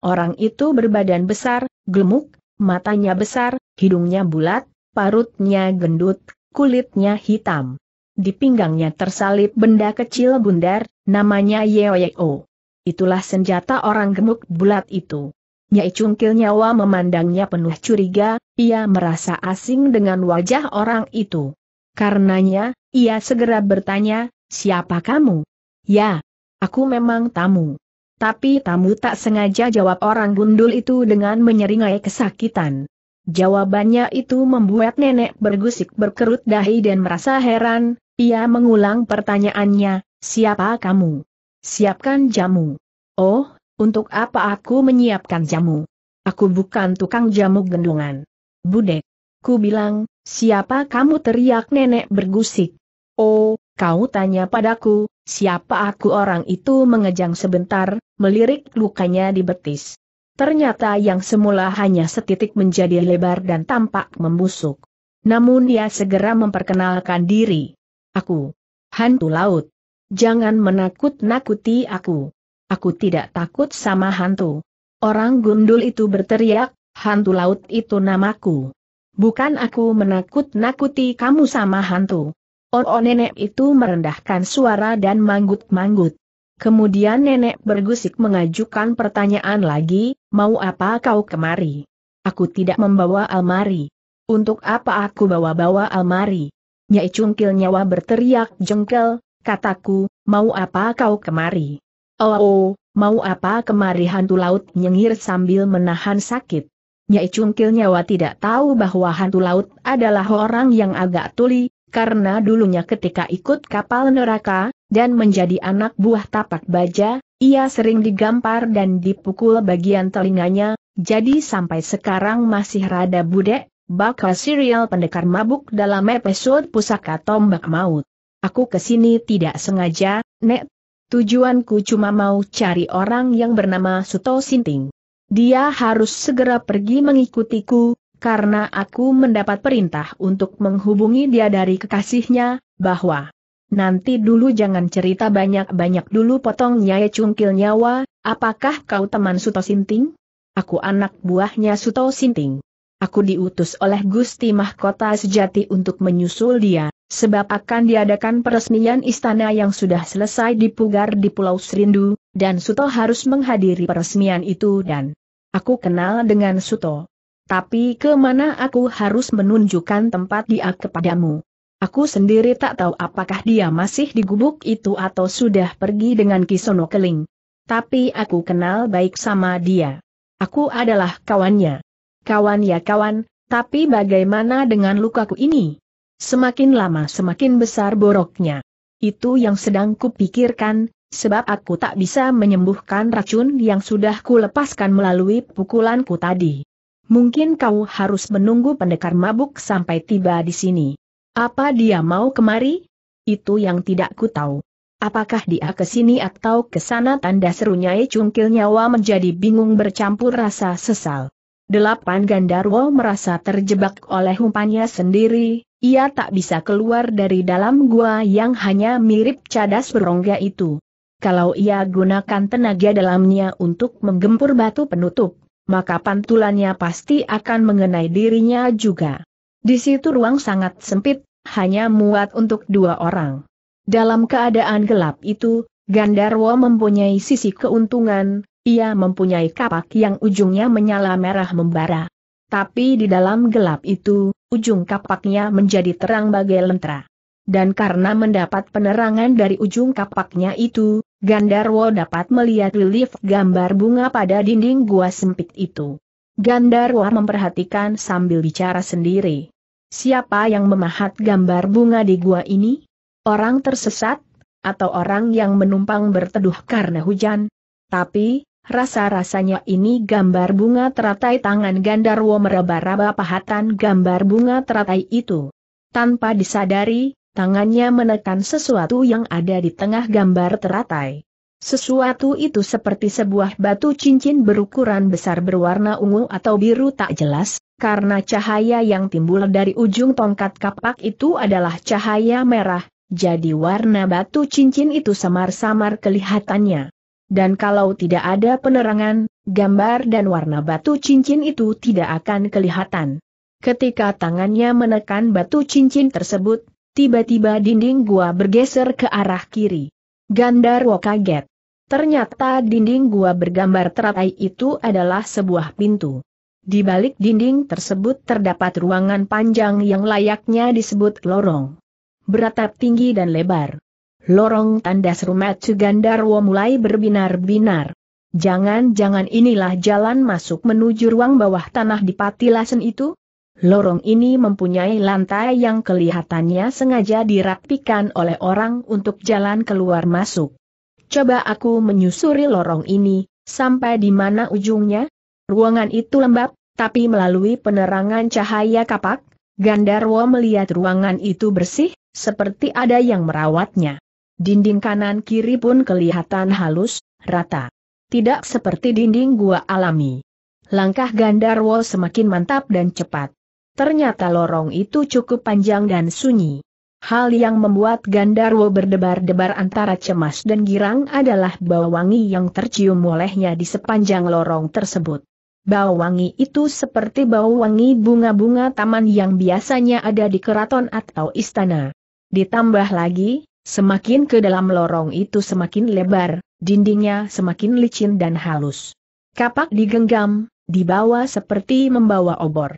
Orang itu berbadan besar, gemuk, matanya besar, hidungnya bulat, parutnya gendut, kulitnya hitam. Di pinggangnya tersalip benda kecil bundar, namanya Yeoyeo. Itulah senjata orang gemuk bulat itu. Nyai Cungkil Nyawa memandangnya penuh curiga, ia merasa asing dengan wajah orang itu. Karenanya, ia segera bertanya, siapa kamu? Ya, aku memang tamu. Tapi tamu tak sengaja jawab orang gundul itu dengan menyeringai kesakitan. Jawabannya itu membuat nenek bergusik berkerut dahi dan merasa heran, ia mengulang pertanyaannya, siapa kamu? Siapkan jamu. Oh, untuk apa aku menyiapkan jamu? Aku bukan tukang jamu gendungan. Budek. Ku bilang, siapa kamu teriak nenek bergusik. Oh, kau tanya padaku, siapa aku orang itu mengejang sebentar, melirik lukanya di betis. Ternyata yang semula hanya setitik menjadi lebar dan tampak membusuk. Namun dia segera memperkenalkan diri. Aku. Hantu laut. Jangan menakut-nakuti aku. Aku tidak takut sama hantu. Orang gundul itu berteriak, hantu laut itu namaku. Bukan aku menakut-nakuti kamu sama hantu. Oh, oh nenek itu merendahkan suara dan manggut-manggut. Kemudian nenek bergusik mengajukan pertanyaan lagi, mau apa kau kemari? Aku tidak membawa almari. Untuk apa aku bawa-bawa almari? Nyai cungkil nyawa berteriak jengkel, kataku, mau apa kau kemari? Oh, oh mau apa kemari hantu laut nyengir sambil menahan sakit. Nyai cungkil nyawa tidak tahu bahwa hantu laut adalah orang yang agak tuli, karena dulunya ketika ikut kapal neraka, dan menjadi anak buah tapak baja, ia sering digampar dan dipukul bagian telinganya, jadi sampai sekarang masih rada budek, bakal serial pendekar mabuk dalam episode pusaka tombak maut. Aku kesini tidak sengaja, Nek. Tujuanku cuma mau cari orang yang bernama Suto Sinting. Dia harus segera pergi mengikutiku, karena aku mendapat perintah untuk menghubungi dia dari kekasihnya, bahwa nanti dulu jangan cerita banyak-banyak dulu potong ya Cungkil Nyawa, apakah kau teman Suto Sinting? Aku anak buahnya Suto Sinting. Aku diutus oleh Gusti Mahkota Sejati untuk menyusul dia, sebab akan diadakan peresmian istana yang sudah selesai dipugar di Pulau Serindu, dan Suto harus menghadiri peresmian itu dan aku kenal dengan Suto. Tapi kemana aku harus menunjukkan tempat dia kepadamu? Aku sendiri tak tahu apakah dia masih di gubuk itu atau sudah pergi dengan Kisono Keling. Tapi aku kenal baik sama dia. Aku adalah kawannya. Kawan ya kawan, tapi bagaimana dengan lukaku ini? Semakin lama semakin besar boroknya. Itu yang sedang kupikirkan, sebab aku tak bisa menyembuhkan racun yang sudah kulepaskan melalui pukulanku tadi. Mungkin kau harus menunggu pendekar mabuk sampai tiba di sini. Apa dia mau kemari? Itu yang tidak ku tahu. Apakah dia ke sini atau ke sana tanda serunya cungkil nyawa menjadi bingung bercampur rasa sesal. Delapan Gandarwo merasa terjebak oleh umpannya sendiri, ia tak bisa keluar dari dalam gua yang hanya mirip cadas berongga itu. Kalau ia gunakan tenaga dalamnya untuk menggempur batu penutup, maka pantulannya pasti akan mengenai dirinya juga. Di situ ruang sangat sempit, hanya muat untuk dua orang. Dalam keadaan gelap itu, Gandarwo mempunyai sisi keuntungan, ia mempunyai kapak yang ujungnya menyala merah membara. Tapi di dalam gelap itu, ujung kapaknya menjadi terang bagai lentera dan karena mendapat penerangan dari ujung kapaknya itu, Gandarwo dapat melihat relief gambar bunga pada dinding gua sempit itu. Gandarwo memperhatikan sambil bicara sendiri. Siapa yang memahat gambar bunga di gua ini? Orang tersesat, atau orang yang menumpang berteduh karena hujan? Tapi, Rasa-rasanya ini gambar bunga teratai tangan Gandarwo meraba-raba pahatan gambar bunga teratai itu. Tanpa disadari, tangannya menekan sesuatu yang ada di tengah gambar teratai. Sesuatu itu seperti sebuah batu cincin berukuran besar berwarna ungu atau biru tak jelas, karena cahaya yang timbul dari ujung tongkat kapak itu adalah cahaya merah, jadi warna batu cincin itu samar-samar kelihatannya. Dan kalau tidak ada penerangan, gambar dan warna batu cincin itu tidak akan kelihatan. Ketika tangannya menekan batu cincin tersebut, Tiba-tiba dinding gua bergeser ke arah kiri. Gandarwo kaget. Ternyata dinding gua bergambar teratai itu adalah sebuah pintu. Di balik dinding tersebut terdapat ruangan panjang yang layaknya disebut lorong. Beratap tinggi dan lebar. Lorong tandas rumah Gandarwo mulai berbinar-binar. Jangan-jangan inilah jalan masuk menuju ruang bawah tanah di patilasen itu? Lorong ini mempunyai lantai yang kelihatannya sengaja dirapikan oleh orang untuk jalan keluar masuk. Coba aku menyusuri lorong ini, sampai di mana ujungnya? Ruangan itu lembab, tapi melalui penerangan cahaya kapak, Gandarwo melihat ruangan itu bersih, seperti ada yang merawatnya. Dinding kanan kiri pun kelihatan halus, rata. Tidak seperti dinding gua alami. Langkah Gandarwo semakin mantap dan cepat. Ternyata lorong itu cukup panjang dan sunyi. Hal yang membuat Gandarwo berdebar-debar antara cemas dan girang adalah bau wangi yang tercium olehnya di sepanjang lorong tersebut. Bau wangi itu seperti bau wangi bunga-bunga taman yang biasanya ada di keraton atau istana. Ditambah lagi, semakin ke dalam lorong itu semakin lebar, dindingnya semakin licin dan halus. Kapak digenggam, dibawa seperti membawa obor.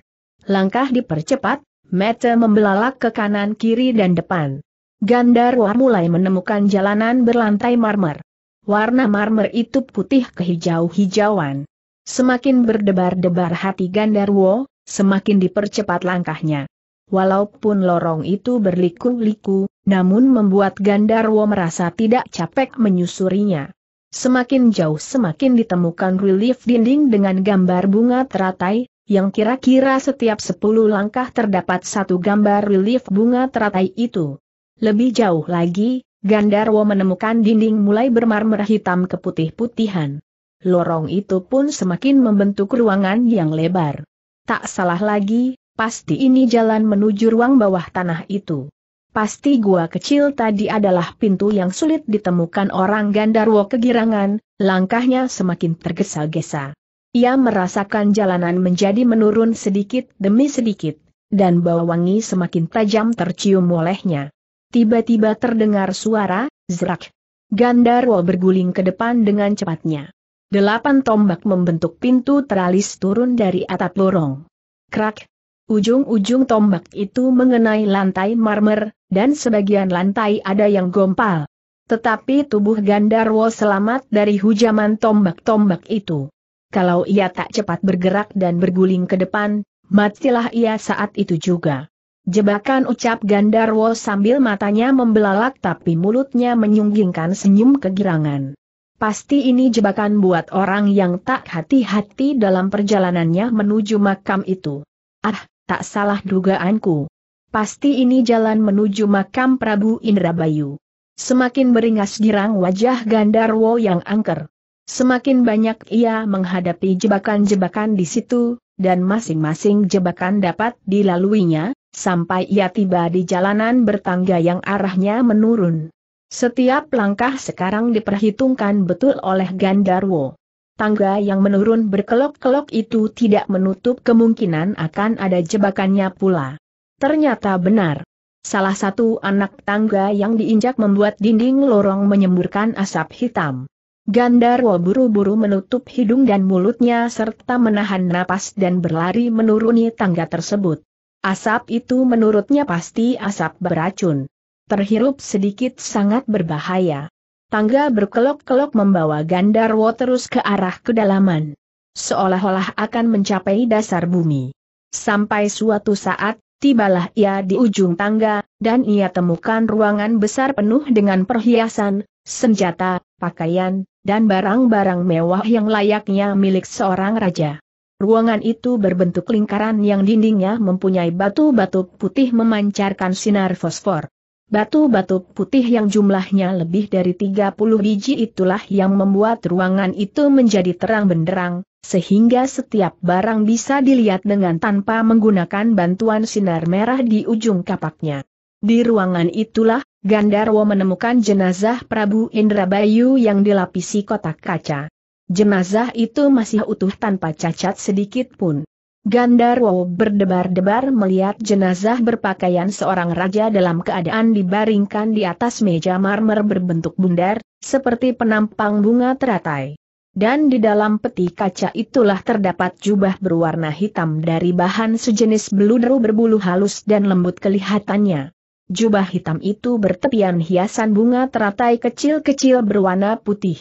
Langkah dipercepat, Mete membelalak ke kanan kiri dan depan. Gandarwa mulai menemukan jalanan berlantai marmer. Warna marmer itu putih kehijau-hijauan. Semakin berdebar-debar hati Gandarwo, semakin dipercepat langkahnya. Walaupun lorong itu berliku-liku, namun membuat Gandarwo merasa tidak capek menyusurinya. Semakin jauh semakin ditemukan relief dinding dengan gambar bunga teratai, yang kira-kira setiap sepuluh langkah terdapat satu gambar relief bunga teratai itu. Lebih jauh lagi, Gandarwo menemukan dinding mulai bermarmer hitam keputih-putihan. Lorong itu pun semakin membentuk ruangan yang lebar. Tak salah lagi, pasti ini jalan menuju ruang bawah tanah itu. Pasti gua kecil tadi adalah pintu yang sulit ditemukan orang Gandarwo kegirangan, langkahnya semakin tergesa-gesa. Ia merasakan jalanan menjadi menurun sedikit demi sedikit, dan bau wangi semakin tajam tercium olehnya. Tiba-tiba terdengar suara, zrak. Gandarwo berguling ke depan dengan cepatnya. Delapan tombak membentuk pintu teralis turun dari atap lorong. Krak! Ujung-ujung tombak itu mengenai lantai marmer, dan sebagian lantai ada yang gompal. Tetapi tubuh Gandarwo selamat dari hujaman tombak-tombak itu kalau ia tak cepat bergerak dan berguling ke depan, matilah ia saat itu juga. Jebakan ucap Gandarwo sambil matanya membelalak tapi mulutnya menyunggingkan senyum kegirangan. Pasti ini jebakan buat orang yang tak hati-hati dalam perjalanannya menuju makam itu. Ah, tak salah dugaanku. Pasti ini jalan menuju makam Prabu Indrabayu. Semakin beringas girang wajah Gandarwo yang angker. Semakin banyak ia menghadapi jebakan-jebakan di situ, dan masing-masing jebakan dapat dilaluinya, sampai ia tiba di jalanan bertangga yang arahnya menurun. Setiap langkah sekarang diperhitungkan betul oleh Gandarwo. Tangga yang menurun berkelok-kelok itu tidak menutup kemungkinan akan ada jebakannya pula. Ternyata benar. Salah satu anak tangga yang diinjak membuat dinding lorong menyemburkan asap hitam. Gandarwo buru-buru menutup hidung dan mulutnya serta menahan napas dan berlari menuruni tangga tersebut. Asap itu menurutnya pasti asap beracun. Terhirup sedikit sangat berbahaya. Tangga berkelok-kelok membawa Gandarwo terus ke arah kedalaman. Seolah-olah akan mencapai dasar bumi. Sampai suatu saat, tibalah ia di ujung tangga, dan ia temukan ruangan besar penuh dengan perhiasan, senjata, pakaian, dan barang-barang mewah yang layaknya milik seorang raja. Ruangan itu berbentuk lingkaran yang dindingnya mempunyai batu-batu putih memancarkan sinar fosfor. Batu-batu putih yang jumlahnya lebih dari 30 biji itulah yang membuat ruangan itu menjadi terang benderang, sehingga setiap barang bisa dilihat dengan tanpa menggunakan bantuan sinar merah di ujung kapaknya. Di ruangan itulah, Gandarwo menemukan jenazah Prabu Indrabayu yang dilapisi kotak kaca. Jenazah itu masih utuh tanpa cacat sedikit pun. Gandarwo berdebar-debar melihat jenazah berpakaian seorang raja dalam keadaan dibaringkan di atas meja marmer berbentuk bundar, seperti penampang bunga teratai. Dan di dalam peti kaca itulah terdapat jubah berwarna hitam dari bahan sejenis beludru berbulu halus dan lembut kelihatannya jubah hitam itu bertepian hiasan bunga teratai kecil-kecil berwarna putih.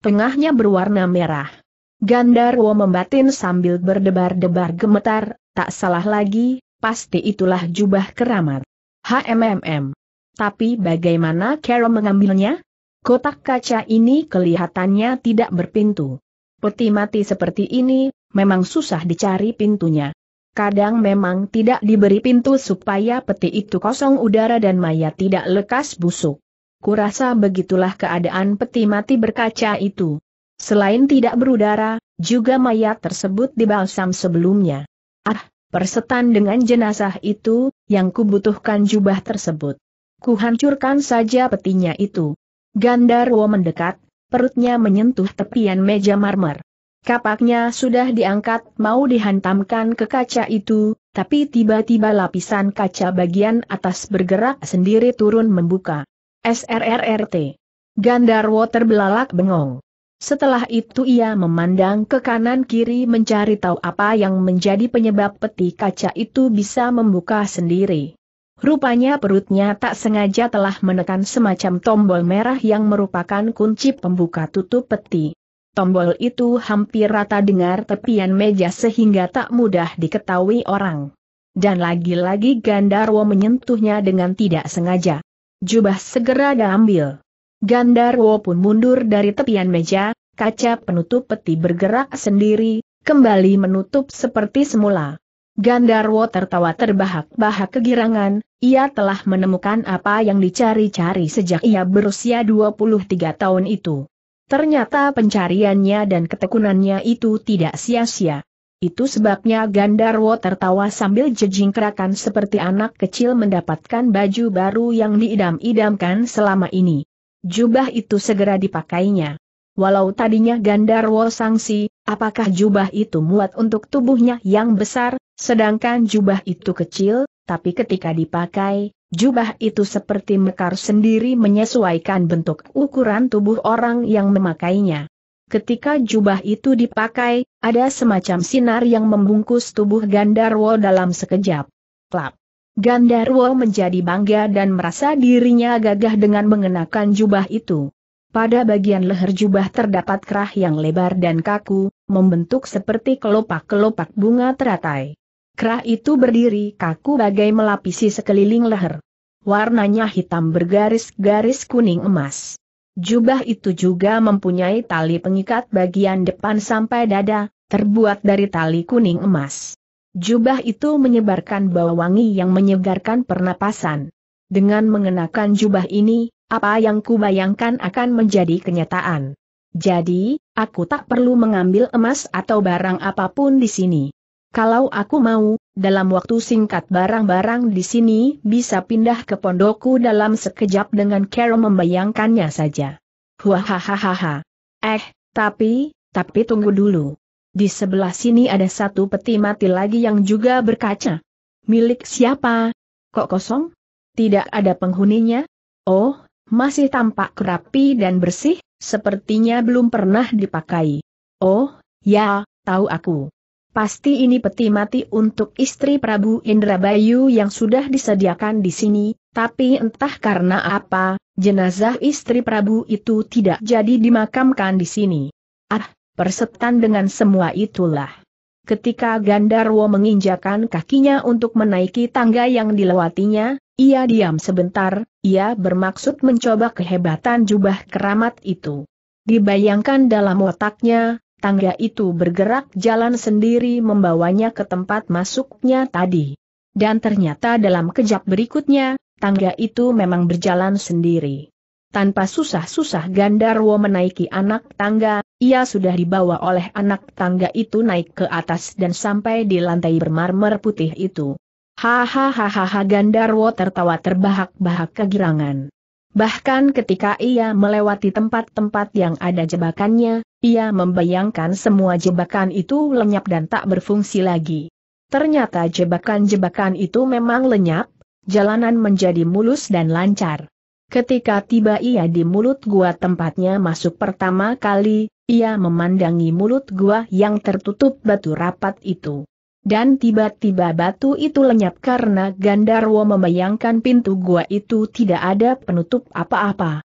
Tengahnya berwarna merah. Gandarwo membatin sambil berdebar-debar gemetar, tak salah lagi, pasti itulah jubah keramat. HMMM. Tapi bagaimana Carol mengambilnya? Kotak kaca ini kelihatannya tidak berpintu. Peti mati seperti ini, memang susah dicari pintunya. Kadang memang tidak diberi pintu supaya peti itu kosong udara dan mayat tidak lekas busuk. Kurasa begitulah keadaan peti mati berkaca itu. Selain tidak berudara, juga mayat tersebut dibalsam sebelumnya. Ah, persetan dengan jenazah itu, yang kubutuhkan jubah tersebut. Kuhancurkan saja petinya itu. Gandarwo mendekat, perutnya menyentuh tepian meja marmer. Kapaknya sudah diangkat mau dihantamkan ke kaca itu, tapi tiba-tiba lapisan kaca bagian atas bergerak sendiri turun membuka. SRRRT. Gandarwo terbelalak bengong. Setelah itu ia memandang ke kanan kiri mencari tahu apa yang menjadi penyebab peti kaca itu bisa membuka sendiri. Rupanya perutnya tak sengaja telah menekan semacam tombol merah yang merupakan kunci pembuka tutup peti. Tombol itu hampir rata dengar tepian meja sehingga tak mudah diketahui orang. Dan lagi-lagi Gandarwo menyentuhnya dengan tidak sengaja. Jubah segera diambil. Gandarwo pun mundur dari tepian meja, kaca penutup peti bergerak sendiri, kembali menutup seperti semula. Gandarwo tertawa terbahak-bahak kegirangan, ia telah menemukan apa yang dicari-cari sejak ia berusia 23 tahun itu. Ternyata pencariannya dan ketekunannya itu tidak sia-sia. Itu sebabnya Gandarwo tertawa sambil jejingkrakan seperti anak kecil mendapatkan baju baru yang diidam-idamkan selama ini. Jubah itu segera dipakainya. Walau tadinya Gandarwo sangsi, apakah jubah itu muat untuk tubuhnya yang besar, sedangkan jubah itu kecil, tapi ketika dipakai, Jubah itu seperti mekar sendiri menyesuaikan bentuk ukuran tubuh orang yang memakainya. Ketika jubah itu dipakai, ada semacam sinar yang membungkus tubuh Gandarwo dalam sekejap. Klap. Gandarwo menjadi bangga dan merasa dirinya gagah dengan mengenakan jubah itu. Pada bagian leher jubah terdapat kerah yang lebar dan kaku, membentuk seperti kelopak-kelopak bunga teratai. Kerah itu berdiri kaku bagai melapisi sekeliling leher. Warnanya hitam bergaris-garis kuning emas. Jubah itu juga mempunyai tali pengikat bagian depan sampai dada, terbuat dari tali kuning emas. Jubah itu menyebarkan bau wangi yang menyegarkan pernapasan. Dengan mengenakan jubah ini, apa yang kubayangkan akan menjadi kenyataan. Jadi, aku tak perlu mengambil emas atau barang apapun di sini. Kalau aku mau, dalam waktu singkat barang-barang di sini bisa pindah ke pondokku dalam sekejap dengan Carol membayangkannya saja. Hahaha. Eh, tapi, tapi tunggu dulu. Di sebelah sini ada satu peti mati lagi yang juga berkaca. Milik siapa? Kok kosong? Tidak ada penghuninya? Oh, masih tampak rapi dan bersih, sepertinya belum pernah dipakai. Oh, ya, tahu aku. Pasti ini peti mati untuk istri Prabu Indrabayu yang sudah disediakan di sini, tapi entah karena apa, jenazah istri Prabu itu tidak jadi dimakamkan di sini. Ah, persetan dengan semua itulah. Ketika Gandarwo menginjakan kakinya untuk menaiki tangga yang dilewatinya, ia diam sebentar, ia bermaksud mencoba kehebatan jubah keramat itu. Dibayangkan dalam otaknya, tangga itu bergerak jalan sendiri membawanya ke tempat masuknya tadi. Dan ternyata dalam kejap berikutnya, tangga itu memang berjalan sendiri. Tanpa susah-susah Gandarwo menaiki anak tangga, ia sudah dibawa oleh anak tangga itu naik ke atas dan sampai di lantai bermarmer putih itu. Hahaha Gandarwo tertawa terbahak-bahak kegirangan. Bahkan ketika ia melewati tempat-tempat yang ada jebakannya, ia membayangkan semua jebakan itu lenyap dan tak berfungsi lagi. Ternyata jebakan-jebakan itu memang lenyap, jalanan menjadi mulus dan lancar. Ketika tiba ia di mulut gua tempatnya masuk pertama kali, ia memandangi mulut gua yang tertutup batu rapat itu. Dan tiba-tiba batu itu lenyap karena Gandarwo membayangkan pintu gua itu tidak ada penutup apa-apa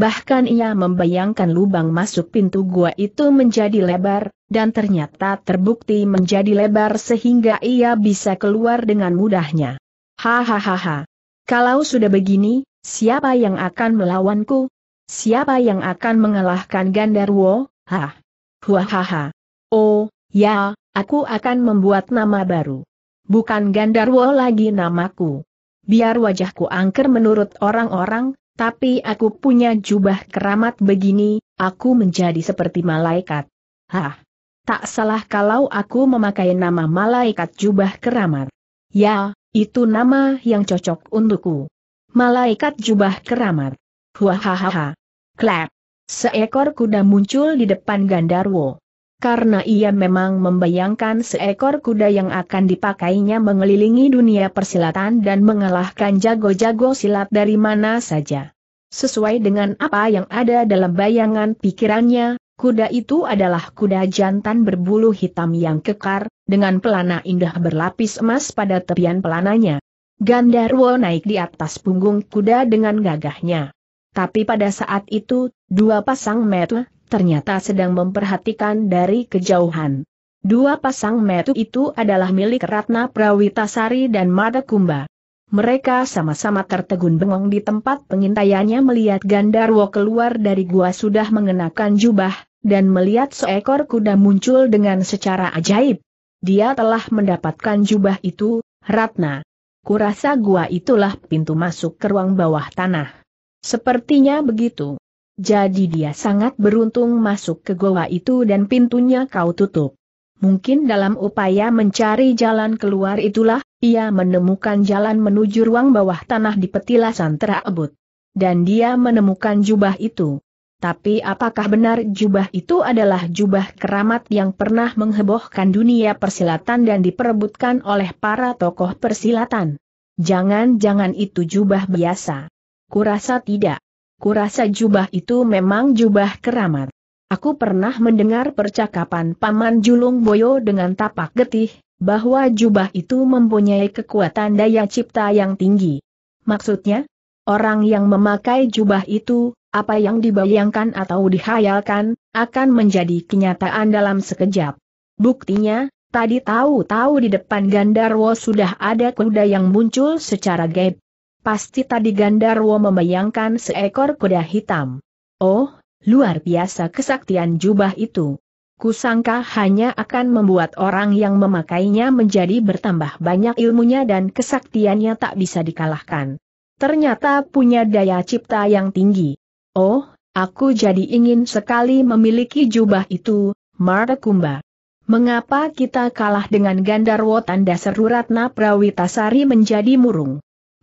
bahkan ia membayangkan lubang masuk pintu gua itu menjadi lebar, dan ternyata terbukti menjadi lebar sehingga ia bisa keluar dengan mudahnya. Hahaha. Kalau sudah begini, siapa yang akan melawanku? Siapa yang akan mengalahkan Gandarwo? Hah. Huahaha. Oh, ya, aku akan membuat nama baru. Bukan Gandarwo lagi namaku. Biar wajahku angker menurut orang-orang, tapi aku punya jubah keramat begini, aku menjadi seperti malaikat. Hah. Tak salah kalau aku memakai nama malaikat jubah keramat. Ya, itu nama yang cocok untukku. Malaikat jubah keramat. Wahahaha. Clap. Seekor kuda muncul di depan Gandarwo karena ia memang membayangkan seekor kuda yang akan dipakainya mengelilingi dunia persilatan dan mengalahkan jago-jago silat dari mana saja. Sesuai dengan apa yang ada dalam bayangan pikirannya, kuda itu adalah kuda jantan berbulu hitam yang kekar, dengan pelana indah berlapis emas pada tepian pelananya. Gandarwo naik di atas punggung kuda dengan gagahnya. Tapi pada saat itu, dua pasang mata ternyata sedang memperhatikan dari kejauhan. Dua pasang metu itu adalah milik Ratna Prawitasari dan Mada Kumba. Mereka sama-sama tertegun bengong di tempat pengintaiannya melihat Gandarwo keluar dari gua sudah mengenakan jubah, dan melihat seekor kuda muncul dengan secara ajaib. Dia telah mendapatkan jubah itu, Ratna. Kurasa gua itulah pintu masuk ke ruang bawah tanah. Sepertinya begitu. Jadi dia sangat beruntung masuk ke goa itu dan pintunya kau tutup. Mungkin dalam upaya mencari jalan keluar itulah, ia menemukan jalan menuju ruang bawah tanah di petilasan terabut. Dan dia menemukan jubah itu. Tapi apakah benar jubah itu adalah jubah keramat yang pernah menghebohkan dunia persilatan dan diperebutkan oleh para tokoh persilatan? Jangan-jangan itu jubah biasa. Kurasa tidak kurasa jubah itu memang jubah keramat. Aku pernah mendengar percakapan Paman Julung Boyo dengan tapak getih, bahwa jubah itu mempunyai kekuatan daya cipta yang tinggi. Maksudnya, orang yang memakai jubah itu, apa yang dibayangkan atau dihayalkan, akan menjadi kenyataan dalam sekejap. Buktinya, tadi tahu-tahu di depan Gandarwo sudah ada kuda yang muncul secara gaib, Pasti tadi Gandarwo membayangkan seekor kuda hitam. Oh, luar biasa kesaktian jubah itu. Kusangka hanya akan membuat orang yang memakainya menjadi bertambah banyak ilmunya dan kesaktiannya tak bisa dikalahkan. Ternyata punya daya cipta yang tinggi. Oh, aku jadi ingin sekali memiliki jubah itu, Marekumba. Mengapa kita kalah dengan Gandarwo tanda seru Ratna Prawitasari menjadi murung?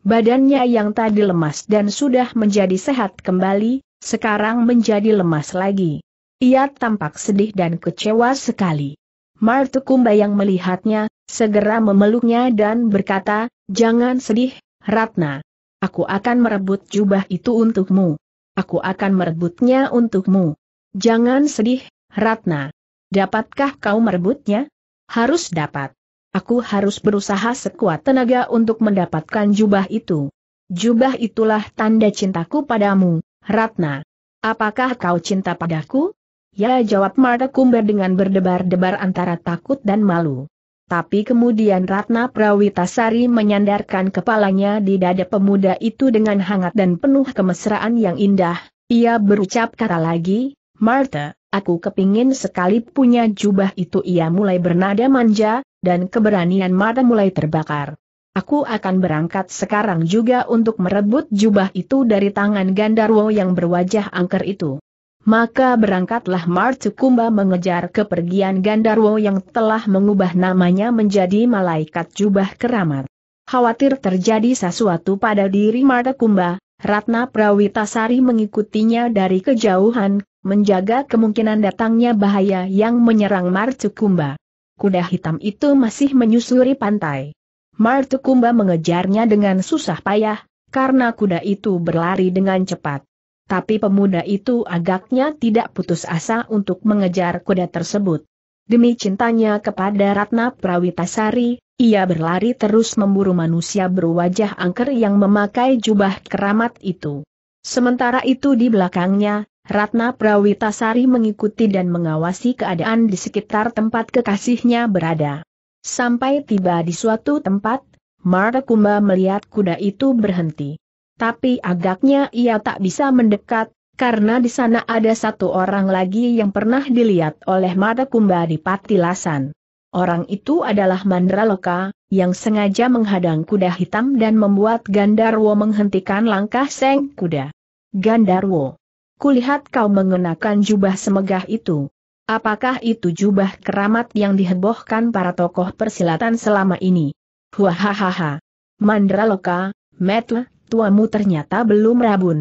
Badannya yang tadi lemas dan sudah menjadi sehat kembali, sekarang menjadi lemas lagi. Ia tampak sedih dan kecewa sekali. Martukumba yang melihatnya, segera memeluknya dan berkata, Jangan sedih, Ratna. Aku akan merebut jubah itu untukmu. Aku akan merebutnya untukmu. Jangan sedih, Ratna. Dapatkah kau merebutnya? Harus dapat. Aku harus berusaha sekuat tenaga untuk mendapatkan jubah itu. Jubah itulah tanda cintaku padamu, Ratna. Apakah kau cinta padaku? Ya jawab Marta Kumber dengan berdebar-debar antara takut dan malu. Tapi kemudian Ratna Prawitasari menyandarkan kepalanya di dada pemuda itu dengan hangat dan penuh kemesraan yang indah. Ia berucap kata lagi, Marta, aku kepingin sekali punya jubah itu ia mulai bernada manja, dan keberanian mata mulai terbakar. Aku akan berangkat sekarang juga untuk merebut jubah itu dari tangan Gandarwo yang berwajah angker itu. Maka berangkatlah Martukumba mengejar kepergian Gandarwo yang telah mengubah namanya menjadi malaikat jubah keramat. Khawatir terjadi sesuatu pada diri Martukumba, Ratna Prawitasari mengikutinya dari kejauhan, menjaga kemungkinan datangnya bahaya yang menyerang Martukumba kuda hitam itu masih menyusuri pantai. Martukumba mengejarnya dengan susah payah, karena kuda itu berlari dengan cepat. Tapi pemuda itu agaknya tidak putus asa untuk mengejar kuda tersebut. Demi cintanya kepada Ratna Prawitasari, ia berlari terus memburu manusia berwajah angker yang memakai jubah keramat itu. Sementara itu di belakangnya, Ratna Prawitasari mengikuti dan mengawasi keadaan di sekitar tempat kekasihnya berada. Sampai tiba di suatu tempat, Marakumba melihat kuda itu berhenti. Tapi agaknya ia tak bisa mendekat, karena di sana ada satu orang lagi yang pernah dilihat oleh Marakumba di Patilasan. Orang itu adalah Mandraloka, yang sengaja menghadang kuda hitam dan membuat Gandarwo menghentikan langkah seng kuda. Gandarwo kulihat kau mengenakan jubah semegah itu. Apakah itu jubah keramat yang dihebohkan para tokoh persilatan selama ini? Huahahaha. Mandraloka, Metu, tuamu ternyata belum rabun.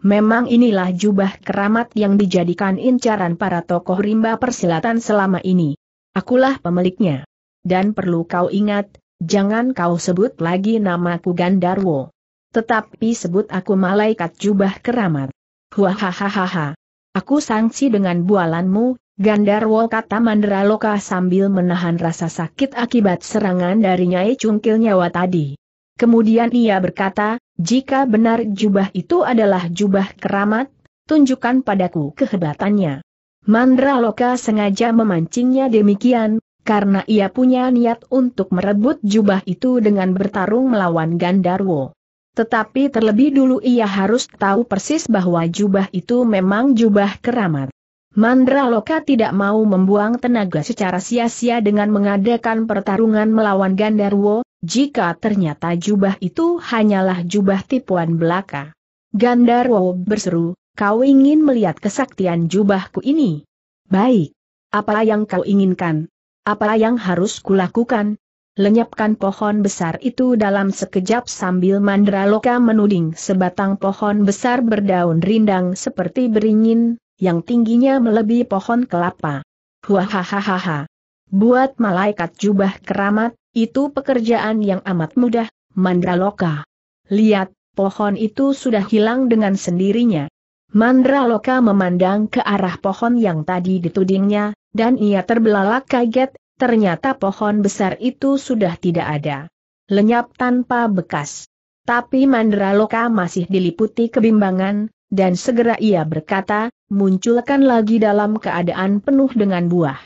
Memang inilah jubah keramat yang dijadikan incaran para tokoh rimba persilatan selama ini. Akulah pemiliknya. Dan perlu kau ingat, jangan kau sebut lagi namaku Gandarwo. Tetapi sebut aku malaikat jubah keramat. Huahahaha. Aku sangsi dengan bualanmu, Gandarwo kata Mandraloka sambil menahan rasa sakit akibat serangan dari Nyai Cungkil Nyawa tadi. Kemudian ia berkata, jika benar jubah itu adalah jubah keramat, tunjukkan padaku kehebatannya. Mandraloka sengaja memancingnya demikian, karena ia punya niat untuk merebut jubah itu dengan bertarung melawan Gandarwo. Tetapi terlebih dulu ia harus tahu persis bahwa jubah itu memang jubah keramat. Mandraloka tidak mau membuang tenaga secara sia-sia dengan mengadakan pertarungan melawan Gandarwo, jika ternyata jubah itu hanyalah jubah tipuan belaka. Gandarwo berseru, kau ingin melihat kesaktian jubahku ini? Baik. Apa yang kau inginkan? Apa yang harus kulakukan? lenyapkan pohon besar itu dalam sekejap sambil mandraloka menuding sebatang pohon besar berdaun rindang seperti beringin, yang tingginya melebihi pohon kelapa. Huahahaha. Buat malaikat jubah keramat, itu pekerjaan yang amat mudah, mandraloka. Lihat, pohon itu sudah hilang dengan sendirinya. Mandraloka memandang ke arah pohon yang tadi ditudingnya, dan ia terbelalak kaget Ternyata pohon besar itu sudah tidak ada. Lenyap tanpa bekas. Tapi Mandraloka masih diliputi kebimbangan, dan segera ia berkata, munculkan lagi dalam keadaan penuh dengan buah.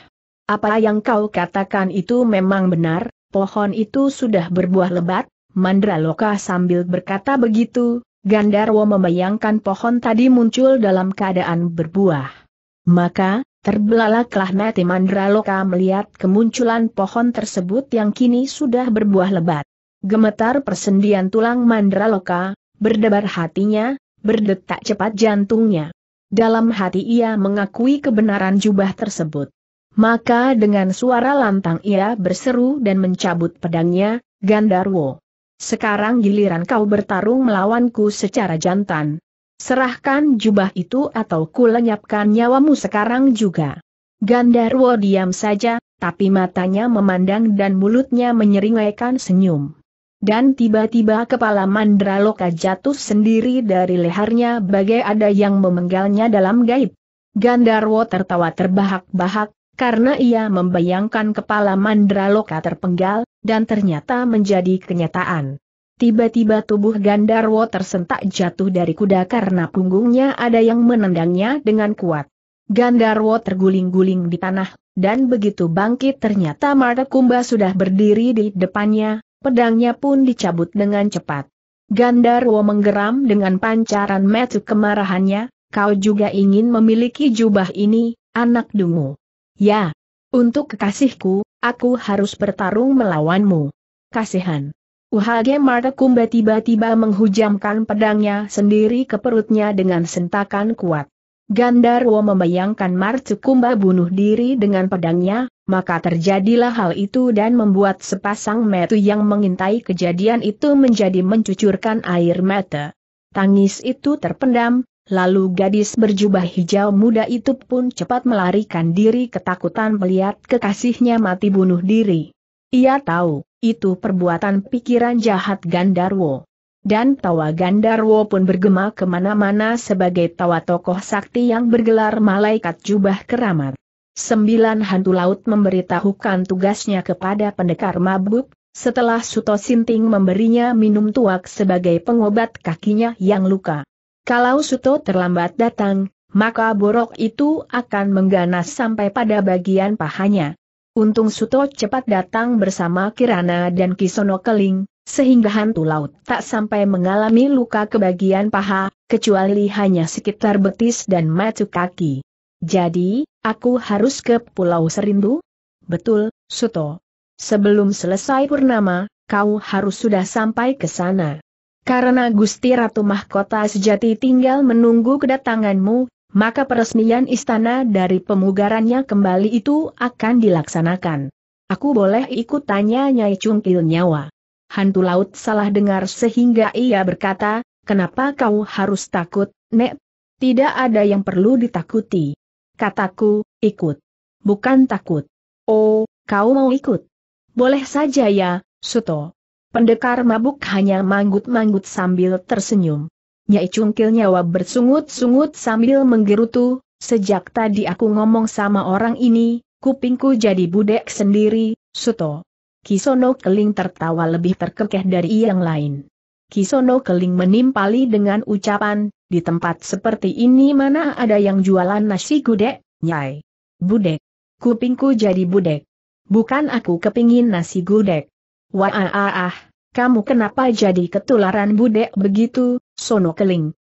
Apa yang kau katakan itu memang benar, pohon itu sudah berbuah lebat, Mandraloka sambil berkata begitu, Gandarwo membayangkan pohon tadi muncul dalam keadaan berbuah. Maka, terbelalaklah mati Mandraloka melihat kemunculan pohon tersebut yang kini sudah berbuah lebat. Gemetar persendian tulang Mandraloka, berdebar hatinya, berdetak cepat jantungnya. Dalam hati ia mengakui kebenaran jubah tersebut. Maka dengan suara lantang ia berseru dan mencabut pedangnya, Gandarwo. Sekarang giliran kau bertarung melawanku secara jantan. Serahkan jubah itu atau kulenyapkan nyawamu sekarang juga. Gandarwo diam saja, tapi matanya memandang dan mulutnya menyeringaikan senyum. Dan tiba-tiba kepala Mandraloka jatuh sendiri dari lehernya bagai ada yang memenggalnya dalam gaib. Gandarwo tertawa terbahak-bahak, karena ia membayangkan kepala Mandraloka terpenggal, dan ternyata menjadi kenyataan. Tiba-tiba tubuh Gandarwo tersentak jatuh dari kuda karena punggungnya ada yang menendangnya dengan kuat. Gandarwo terguling-guling di tanah, dan begitu bangkit ternyata Marta Kumba sudah berdiri di depannya, pedangnya pun dicabut dengan cepat. Gandarwo menggeram dengan pancaran metu kemarahannya, kau juga ingin memiliki jubah ini, anak dungu. Ya, untuk kekasihku, aku harus bertarung melawanmu. Kasihan. Uhage Kumba tiba-tiba menghujamkan pedangnya sendiri ke perutnya dengan sentakan kuat. Gandarwo membayangkan Kumba bunuh diri dengan pedangnya, maka terjadilah hal itu dan membuat sepasang metu yang mengintai kejadian itu menjadi mencucurkan air mata. Tangis itu terpendam, lalu gadis berjubah hijau muda itu pun cepat melarikan diri ketakutan melihat kekasihnya mati bunuh diri. Ia tahu, itu perbuatan pikiran jahat Gandarwo. Dan tawa Gandarwo pun bergema kemana-mana sebagai tawa tokoh sakti yang bergelar malaikat jubah keramat. Sembilan hantu laut memberitahukan tugasnya kepada pendekar mabuk, setelah Suto Sinting memberinya minum tuak sebagai pengobat kakinya yang luka. Kalau Suto terlambat datang, maka borok itu akan mengganas sampai pada bagian pahanya. Untung Suto cepat datang bersama Kirana dan Kisono Keling, sehingga hantu laut tak sampai mengalami luka ke bagian paha, kecuali hanya sekitar betis dan macu kaki. Jadi, aku harus ke Pulau Serindu? Betul, Suto. Sebelum selesai purnama, kau harus sudah sampai ke sana. Karena Gusti Ratu Mahkota Sejati tinggal menunggu kedatanganmu, maka peresmian istana dari pemugarannya kembali itu akan dilaksanakan. Aku boleh ikut tanya Nyai Cungkil Nyawa. Hantu laut salah dengar sehingga ia berkata, kenapa kau harus takut, Nek? Tidak ada yang perlu ditakuti. Kataku, ikut. Bukan takut. Oh, kau mau ikut? Boleh saja ya, Suto. Pendekar mabuk hanya manggut-manggut sambil tersenyum. Nyai Cungkil nyawa bersungut-sungut sambil menggerutu, sejak tadi aku ngomong sama orang ini, kupingku jadi budek sendiri, Suto. Kisono Keling tertawa lebih terkekeh dari yang lain. Kisono Keling menimpali dengan ucapan, di tempat seperti ini mana ada yang jualan nasi gudeg, Nyai. Budek. Kupingku jadi budek. Bukan aku kepingin nasi gudeg. Wah ah ah ah, kamu kenapa jadi ketularan budek begitu, Sono keling.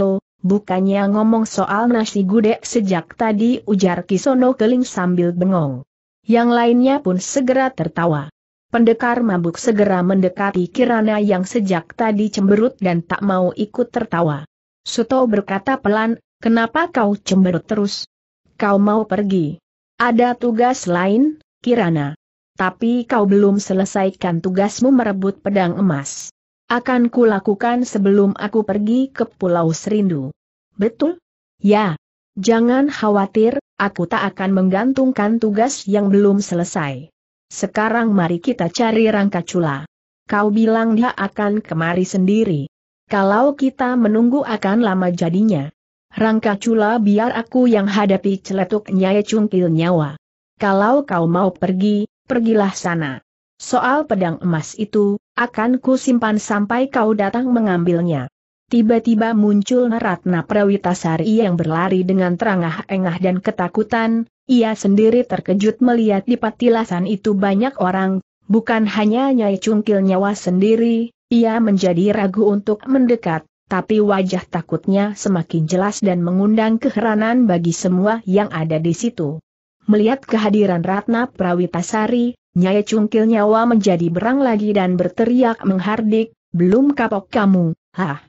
Lo, bukannya ngomong soal nasi gudeg sejak tadi ujar Kisono keling sambil bengong. Yang lainnya pun segera tertawa. Pendekar mabuk segera mendekati Kirana yang sejak tadi cemberut dan tak mau ikut tertawa. Suto berkata pelan, kenapa kau cemberut terus? Kau mau pergi. Ada tugas lain, Kirana. Tapi kau belum selesaikan tugasmu merebut pedang emas. Akan kulakukan sebelum aku pergi ke Pulau Serindu. Betul? Ya. Jangan khawatir, aku tak akan menggantungkan tugas yang belum selesai. Sekarang mari kita cari Rangka Cula. Kau bilang dia akan kemari sendiri. Kalau kita menunggu akan lama jadinya. Rangka Cula biar aku yang hadapi celetuk Nyai Cungkil Nyawa. Kalau kau mau pergi, pergilah sana. Soal pedang emas itu, akan ku simpan sampai kau datang mengambilnya. Tiba-tiba muncul Ratna Prawitasari yang berlari dengan terangah-engah dan ketakutan, ia sendiri terkejut melihat di patilasan itu banyak orang, bukan hanya Nyai Cungkil Nyawa sendiri, ia menjadi ragu untuk mendekat, tapi wajah takutnya semakin jelas dan mengundang keheranan bagi semua yang ada di situ. Melihat kehadiran Ratna Prawitasari, Nyai cungkil nyawa menjadi berang lagi dan berteriak menghardik, belum kapok kamu, hah?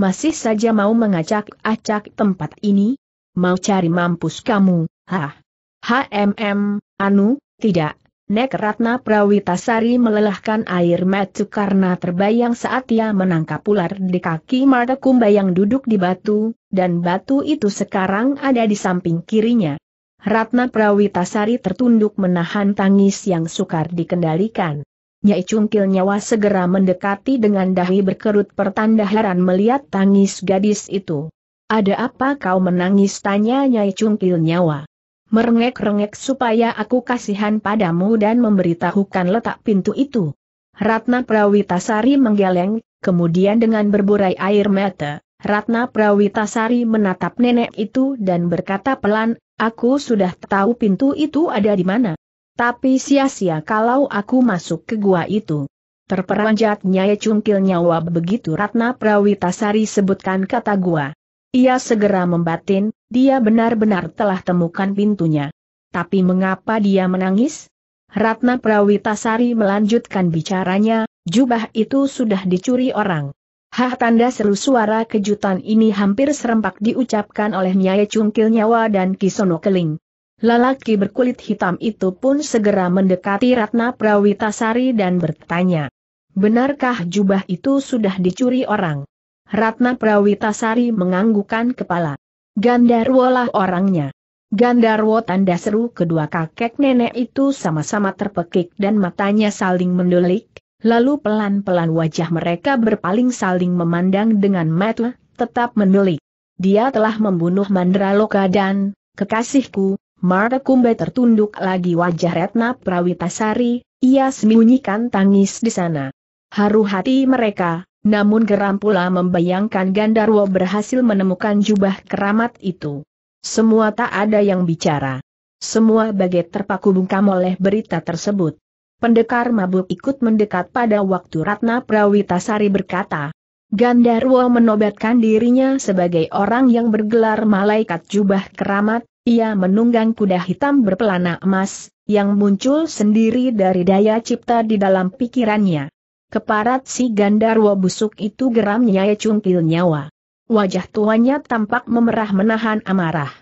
Masih saja mau mengacak-acak tempat ini? Mau cari mampus kamu, hah? HMM, Anu, tidak, Nek Ratna Prawitasari melelahkan air mata karena terbayang saat ia menangkap ular di kaki Marta Kumba yang duduk di batu, dan batu itu sekarang ada di samping kirinya. Ratna Prawitasari tertunduk menahan tangis yang sukar dikendalikan. Nyai Cungkil Nyawa segera mendekati dengan dahi berkerut pertanda heran melihat tangis gadis itu. Ada apa kau menangis tanya Nyai Cungkil Nyawa? Merengek-rengek supaya aku kasihan padamu dan memberitahukan letak pintu itu. Ratna Prawitasari menggeleng, kemudian dengan berburai air mata, Ratna Prawitasari menatap nenek itu dan berkata pelan, Aku sudah tahu pintu itu ada di mana. Tapi sia-sia kalau aku masuk ke gua itu. Terperanjat nyaya Cungkil nyawa begitu Ratna Prawitasari sebutkan kata gua. Ia segera membatin, dia benar-benar telah temukan pintunya. Tapi mengapa dia menangis? Ratna Prawitasari melanjutkan bicaranya, jubah itu sudah dicuri orang. Hah tanda seru suara kejutan ini hampir serempak diucapkan oleh Nyai Cungkil Nyawa dan Kisono Keling. Lelaki berkulit hitam itu pun segera mendekati Ratna Prawitasari dan bertanya. Benarkah jubah itu sudah dicuri orang? Ratna Prawitasari menganggukan kepala. Gandarwo lah orangnya. Gandarwo tanda seru kedua kakek nenek itu sama-sama terpekik dan matanya saling mendelik, Lalu pelan-pelan wajah mereka berpaling saling memandang dengan mata, tetap menelik. Dia telah membunuh Mandraloka dan, kekasihku, Marta Kumbe tertunduk lagi wajah Retna Prawitasari, ia sembunyikan tangis di sana. Haru hati mereka, namun geram pula membayangkan Gandarwo berhasil menemukan jubah keramat itu. Semua tak ada yang bicara. Semua bagai terpaku bungkam oleh berita tersebut. Pendekar mabuk ikut mendekat pada waktu Ratna Prawitasari berkata. Gandarwo menobatkan dirinya sebagai orang yang bergelar malaikat jubah keramat, ia menunggang kuda hitam berpelana emas, yang muncul sendiri dari daya cipta di dalam pikirannya. Keparat si Gandarwo busuk itu geramnya ya cungkil nyawa. Wajah tuanya tampak memerah menahan amarah.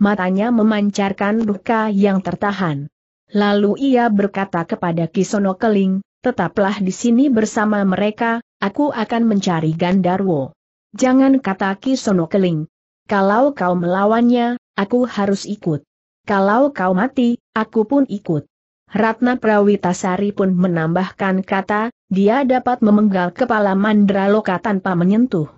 Matanya memancarkan luka yang tertahan. Lalu ia berkata kepada Kisono Keling, tetaplah di sini bersama mereka, aku akan mencari Gandarwo. Jangan kata Kisono Keling. Kalau kau melawannya, aku harus ikut. Kalau kau mati, aku pun ikut. Ratna Prawitasari pun menambahkan kata, dia dapat memenggal kepala Mandraloka tanpa menyentuh.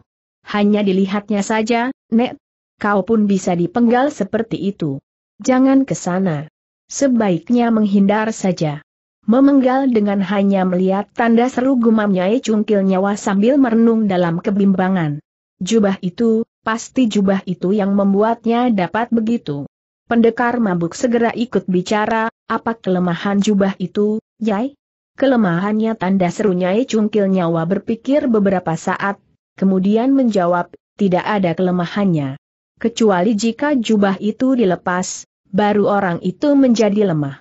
Hanya dilihatnya saja, Nek, kau pun bisa dipenggal seperti itu. Jangan ke sana. Sebaiknya menghindar saja. Memenggal dengan hanya melihat tanda seru gumamnya cungkil nyawa sambil merenung dalam kebimbangan. Jubah itu, pasti jubah itu yang membuatnya dapat begitu. Pendekar mabuk segera ikut bicara, apa kelemahan jubah itu, Yai? Kelemahannya tanda seru Nyai cungkil nyawa berpikir beberapa saat, kemudian menjawab, tidak ada kelemahannya. Kecuali jika jubah itu dilepas, baru orang itu menjadi lemah.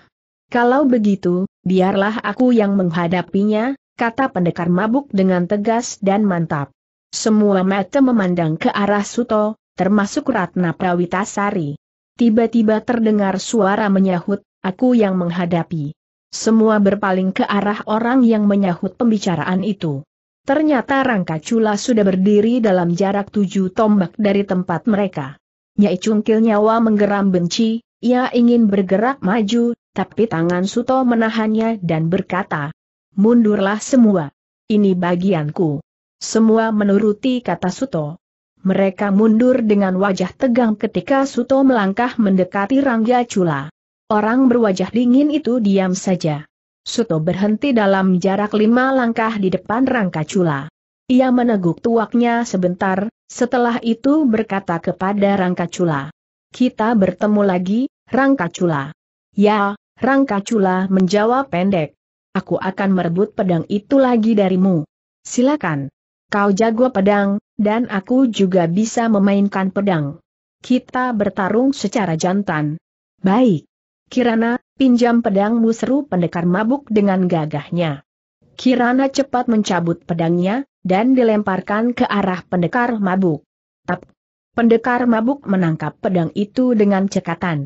Kalau begitu, biarlah aku yang menghadapinya, kata pendekar mabuk dengan tegas dan mantap. Semua mata memandang ke arah Suto, termasuk Ratna Prawitasari. Tiba-tiba terdengar suara menyahut, aku yang menghadapi. Semua berpaling ke arah orang yang menyahut pembicaraan itu. Ternyata Rangka Cula sudah berdiri dalam jarak tujuh tombak dari tempat mereka. Nyai Cungkil Nyawa menggeram benci, ia ingin bergerak maju, tapi tangan Suto menahannya dan berkata, Mundurlah semua. Ini bagianku. Semua menuruti kata Suto. Mereka mundur dengan wajah tegang ketika Suto melangkah mendekati Rangga Cula. Orang berwajah dingin itu diam saja. Suto berhenti dalam jarak lima langkah di depan rangka Cula. Ia meneguk tuaknya sebentar, setelah itu berkata kepada Rangka Cula. Kita bertemu lagi, Rangka Cula. Ya, Rangka Cula menjawab pendek. Aku akan merebut pedang itu lagi darimu. Silakan. Kau jago pedang, dan aku juga bisa memainkan pedang. Kita bertarung secara jantan. Baik. Kirana, pinjam pedangmu seru pendekar mabuk dengan gagahnya. Kirana cepat mencabut pedangnya, dan dilemparkan ke arah pendekar mabuk. Tap. Pendekar mabuk menangkap pedang itu dengan cekatan.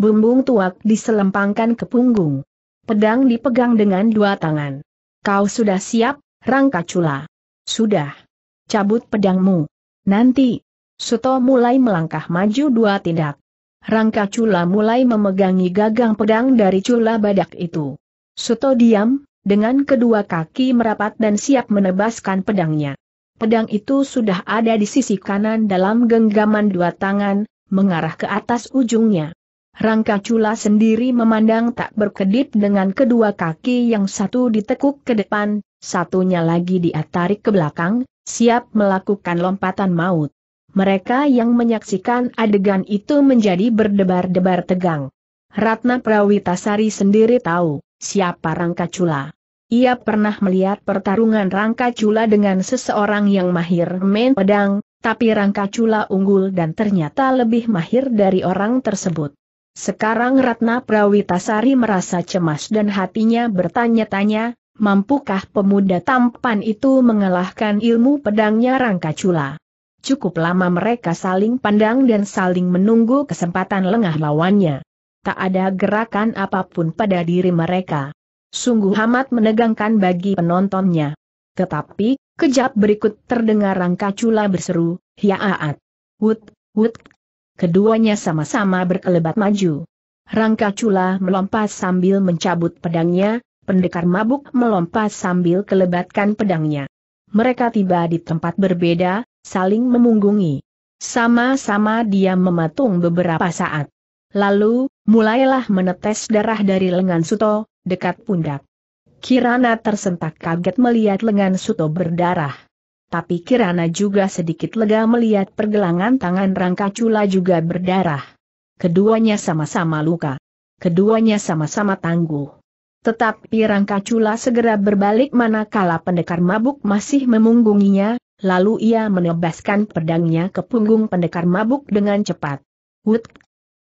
Bumbung tuak diselempangkan ke punggung. Pedang dipegang dengan dua tangan. Kau sudah siap, Rangka Cula? Sudah. Cabut pedangmu. Nanti. Suto mulai melangkah maju dua tindak. Rangka Cula mulai memegangi gagang pedang dari Cula Badak itu. Suto diam, dengan kedua kaki merapat dan siap menebaskan pedangnya. Pedang itu sudah ada di sisi kanan dalam genggaman dua tangan, mengarah ke atas ujungnya. Rangka Cula sendiri memandang tak berkedip dengan kedua kaki yang satu ditekuk ke depan, satunya lagi diatarik ke belakang, siap melakukan lompatan maut. Mereka yang menyaksikan adegan itu menjadi berdebar-debar tegang. Ratna Prawitasari sendiri tahu, siapa Rangka Cula. Ia pernah melihat pertarungan Rangka Cula dengan seseorang yang mahir main pedang, tapi Rangka Cula unggul dan ternyata lebih mahir dari orang tersebut. Sekarang Ratna Prawitasari merasa cemas dan hatinya bertanya-tanya, mampukah pemuda tampan itu mengalahkan ilmu pedangnya Rangka Cula? Cukup lama mereka saling pandang dan saling menunggu kesempatan lengah lawannya. Tak ada gerakan apapun pada diri mereka. Sungguh amat menegangkan bagi penontonnya. Tetapi, kejap berikut terdengar Rangka Cula berseru, Hiaat! Wut, wut! Keduanya sama-sama berkelebat maju. Rangka Cula melompat sambil mencabut pedangnya, pendekar mabuk melompat sambil kelebatkan pedangnya. Mereka tiba di tempat berbeda, saling memunggungi. Sama-sama dia mematung beberapa saat. Lalu, mulailah menetes darah dari lengan Suto, dekat pundak. Kirana tersentak kaget melihat lengan Suto berdarah tapi Kirana juga sedikit lega melihat pergelangan tangan Rangka Cula juga berdarah. Keduanya sama-sama luka. Keduanya sama-sama tangguh. Tetapi Rangka Cula segera berbalik manakala pendekar mabuk masih memunggunginya, lalu ia menebaskan pedangnya ke punggung pendekar mabuk dengan cepat. Wut!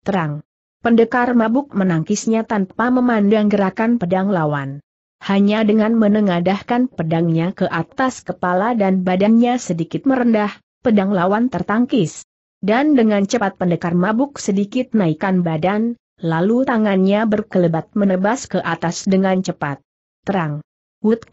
Terang! Pendekar mabuk menangkisnya tanpa memandang gerakan pedang lawan. Hanya dengan menengadahkan pedangnya ke atas kepala dan badannya sedikit merendah, pedang lawan tertangkis. Dan dengan cepat pendekar mabuk sedikit naikkan badan, lalu tangannya berkelebat menebas ke atas dengan cepat. Terang. Wut.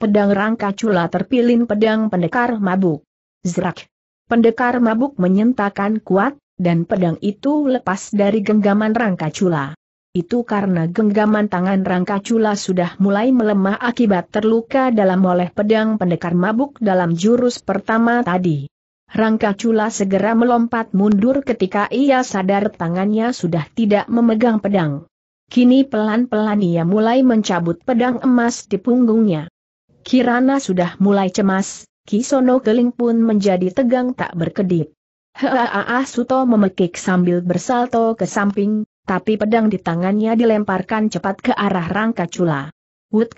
Pedang rangka cula terpilin pedang pendekar mabuk. Zrak. Pendekar mabuk menyentakan kuat, dan pedang itu lepas dari genggaman rangka cula. Itu karena genggaman tangan Rangka Cula sudah mulai melemah akibat terluka dalam oleh pedang pendekar mabuk dalam jurus pertama tadi. Rangka Cula segera melompat mundur ketika ia sadar tangannya sudah tidak memegang pedang. Kini pelan-pelan ia mulai mencabut pedang emas di punggungnya. Kirana sudah mulai cemas, Kisono Keling pun menjadi tegang tak berkedip. Heaaah Suto memekik sambil bersalto ke samping, tapi pedang di tangannya dilemparkan cepat ke arah rangka cula. Wut!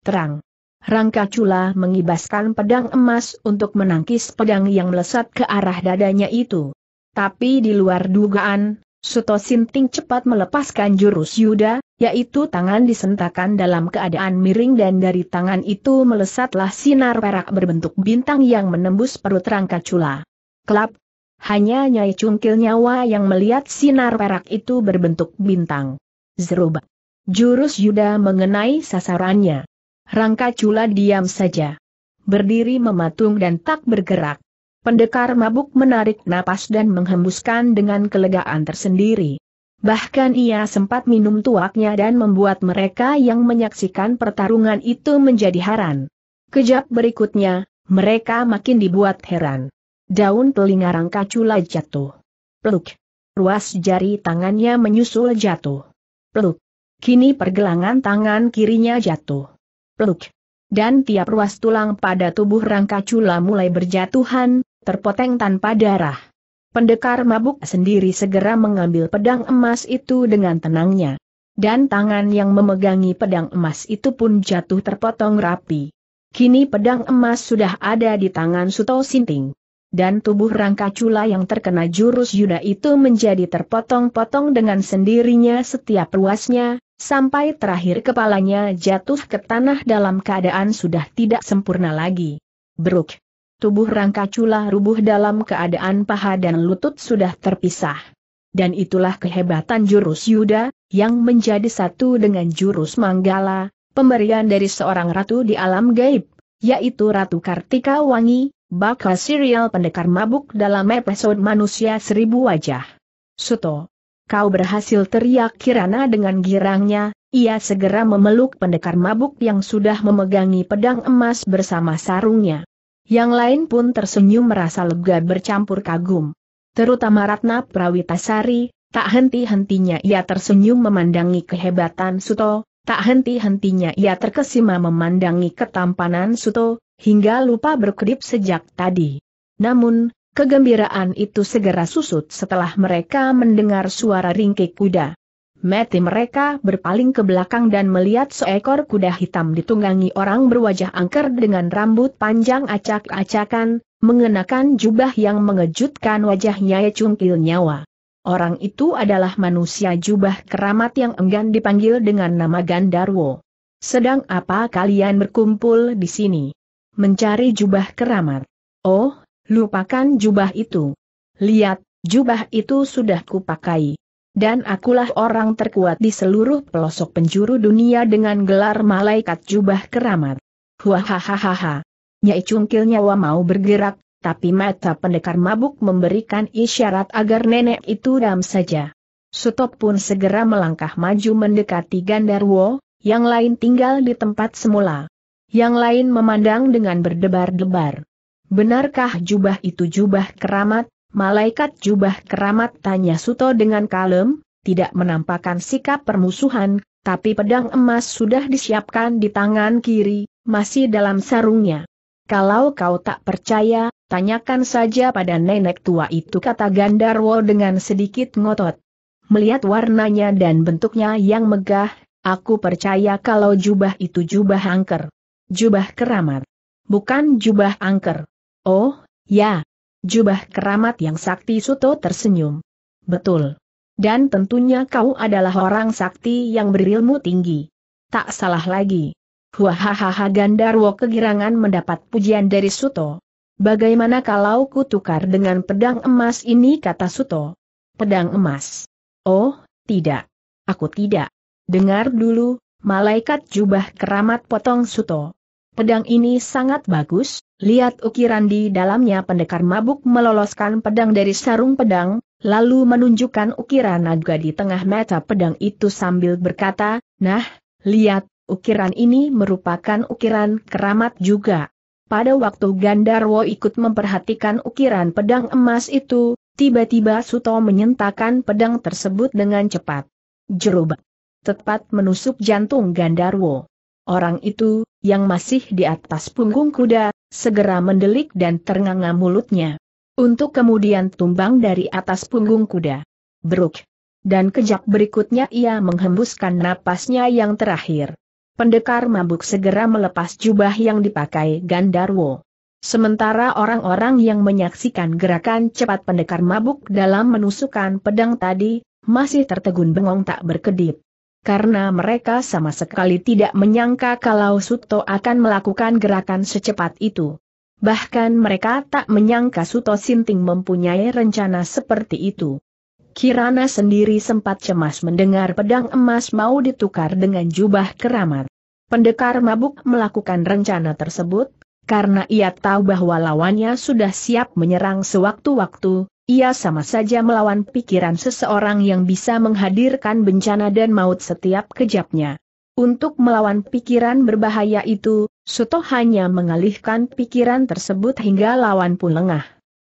Terang! Rangka Cula mengibaskan pedang emas untuk menangkis pedang yang melesat ke arah dadanya itu. Tapi di luar dugaan, Suto Sinting cepat melepaskan jurus Yuda, yaitu tangan disentakan dalam keadaan miring dan dari tangan itu melesatlah sinar perak berbentuk bintang yang menembus perut Rangka Cula. Kelap, hanya Nyai Cungkil Nyawa yang melihat sinar perak itu berbentuk bintang. Zeruba. Jurus Yuda mengenai sasarannya. Rangka Cula diam saja. Berdiri mematung dan tak bergerak. Pendekar mabuk menarik napas dan menghembuskan dengan kelegaan tersendiri. Bahkan ia sempat minum tuaknya dan membuat mereka yang menyaksikan pertarungan itu menjadi heran. Kejap berikutnya, mereka makin dibuat heran. Daun telinga rangka cula jatuh. Peluk. Ruas jari tangannya menyusul jatuh. Peluk. Kini pergelangan tangan kirinya jatuh. Peluk. Dan tiap ruas tulang pada tubuh rangka cula mulai berjatuhan, terpoteng tanpa darah. Pendekar mabuk sendiri segera mengambil pedang emas itu dengan tenangnya. Dan tangan yang memegangi pedang emas itu pun jatuh terpotong rapi. Kini pedang emas sudah ada di tangan Suto Sinting dan tubuh rangka cula yang terkena jurus Yuda itu menjadi terpotong-potong dengan sendirinya setiap ruasnya, sampai terakhir kepalanya jatuh ke tanah dalam keadaan sudah tidak sempurna lagi. Beruk. Tubuh rangka cula rubuh dalam keadaan paha dan lutut sudah terpisah. Dan itulah kehebatan jurus Yuda, yang menjadi satu dengan jurus Manggala, pemberian dari seorang ratu di alam gaib, yaitu Ratu Kartika Wangi, bakal serial pendekar mabuk dalam episode manusia seribu wajah. Suto, kau berhasil teriak Kirana dengan girangnya, ia segera memeluk pendekar mabuk yang sudah memegangi pedang emas bersama sarungnya. Yang lain pun tersenyum merasa lega bercampur kagum. Terutama Ratna Prawitasari, tak henti-hentinya ia tersenyum memandangi kehebatan Suto, tak henti-hentinya ia terkesima memandangi ketampanan Suto, hingga lupa berkedip sejak tadi. Namun, kegembiraan itu segera susut setelah mereka mendengar suara ringkik kuda. Mati mereka berpaling ke belakang dan melihat seekor kuda hitam ditunggangi orang berwajah angker dengan rambut panjang acak-acakan, mengenakan jubah yang mengejutkan wajahnya cungkil nyawa. Orang itu adalah manusia jubah keramat yang enggan dipanggil dengan nama Gandarwo. Sedang apa kalian berkumpul di sini? mencari jubah keramat. Oh, lupakan jubah itu. Lihat, jubah itu sudah kupakai. Dan akulah orang terkuat di seluruh pelosok penjuru dunia dengan gelar malaikat jubah keramat. Huahahaha. Nyai cungkil nyawa mau bergerak, tapi mata pendekar mabuk memberikan isyarat agar nenek itu dam saja. Sutop pun segera melangkah maju mendekati Gandarwo, yang lain tinggal di tempat semula yang lain memandang dengan berdebar-debar. Benarkah jubah itu jubah keramat? Malaikat jubah keramat tanya Suto dengan kalem, tidak menampakkan sikap permusuhan, tapi pedang emas sudah disiapkan di tangan kiri, masih dalam sarungnya. Kalau kau tak percaya, tanyakan saja pada nenek tua itu kata Gandarwo dengan sedikit ngotot. Melihat warnanya dan bentuknya yang megah, aku percaya kalau jubah itu jubah angker. Jubah keramat. Bukan jubah angker. Oh, ya. Jubah keramat yang sakti suto tersenyum. Betul. Dan tentunya kau adalah orang sakti yang berilmu tinggi. Tak salah lagi. Wahahaha Gandarwo kegirangan mendapat pujian dari Suto. Bagaimana kalau ku tukar dengan pedang emas ini kata Suto. Pedang emas. Oh, tidak. Aku tidak. Dengar dulu, malaikat jubah keramat potong Suto. Pedang ini sangat bagus, lihat ukiran di dalamnya pendekar mabuk meloloskan pedang dari sarung pedang, lalu menunjukkan ukiran naga di tengah mata pedang itu sambil berkata, nah, lihat, ukiran ini merupakan ukiran keramat juga. Pada waktu Gandarwo ikut memperhatikan ukiran pedang emas itu, tiba-tiba Suto menyentakan pedang tersebut dengan cepat. Jerubak. Tepat menusuk jantung Gandarwo. Orang itu, yang masih di atas punggung kuda, segera mendelik dan ternganga mulutnya. Untuk kemudian tumbang dari atas punggung kuda. Bruk. Dan kejap berikutnya ia menghembuskan napasnya yang terakhir. Pendekar mabuk segera melepas jubah yang dipakai Gandarwo. Sementara orang-orang yang menyaksikan gerakan cepat pendekar mabuk dalam menusukkan pedang tadi, masih tertegun bengong tak berkedip karena mereka sama sekali tidak menyangka kalau Suto akan melakukan gerakan secepat itu. Bahkan mereka tak menyangka Suto Sinting mempunyai rencana seperti itu. Kirana sendiri sempat cemas mendengar pedang emas mau ditukar dengan jubah keramat. Pendekar mabuk melakukan rencana tersebut, karena ia tahu bahwa lawannya sudah siap menyerang sewaktu-waktu, ia sama saja melawan pikiran seseorang yang bisa menghadirkan bencana dan maut setiap kejapnya. Untuk melawan pikiran berbahaya itu, Suto hanya mengalihkan pikiran tersebut hingga lawan pun lengah.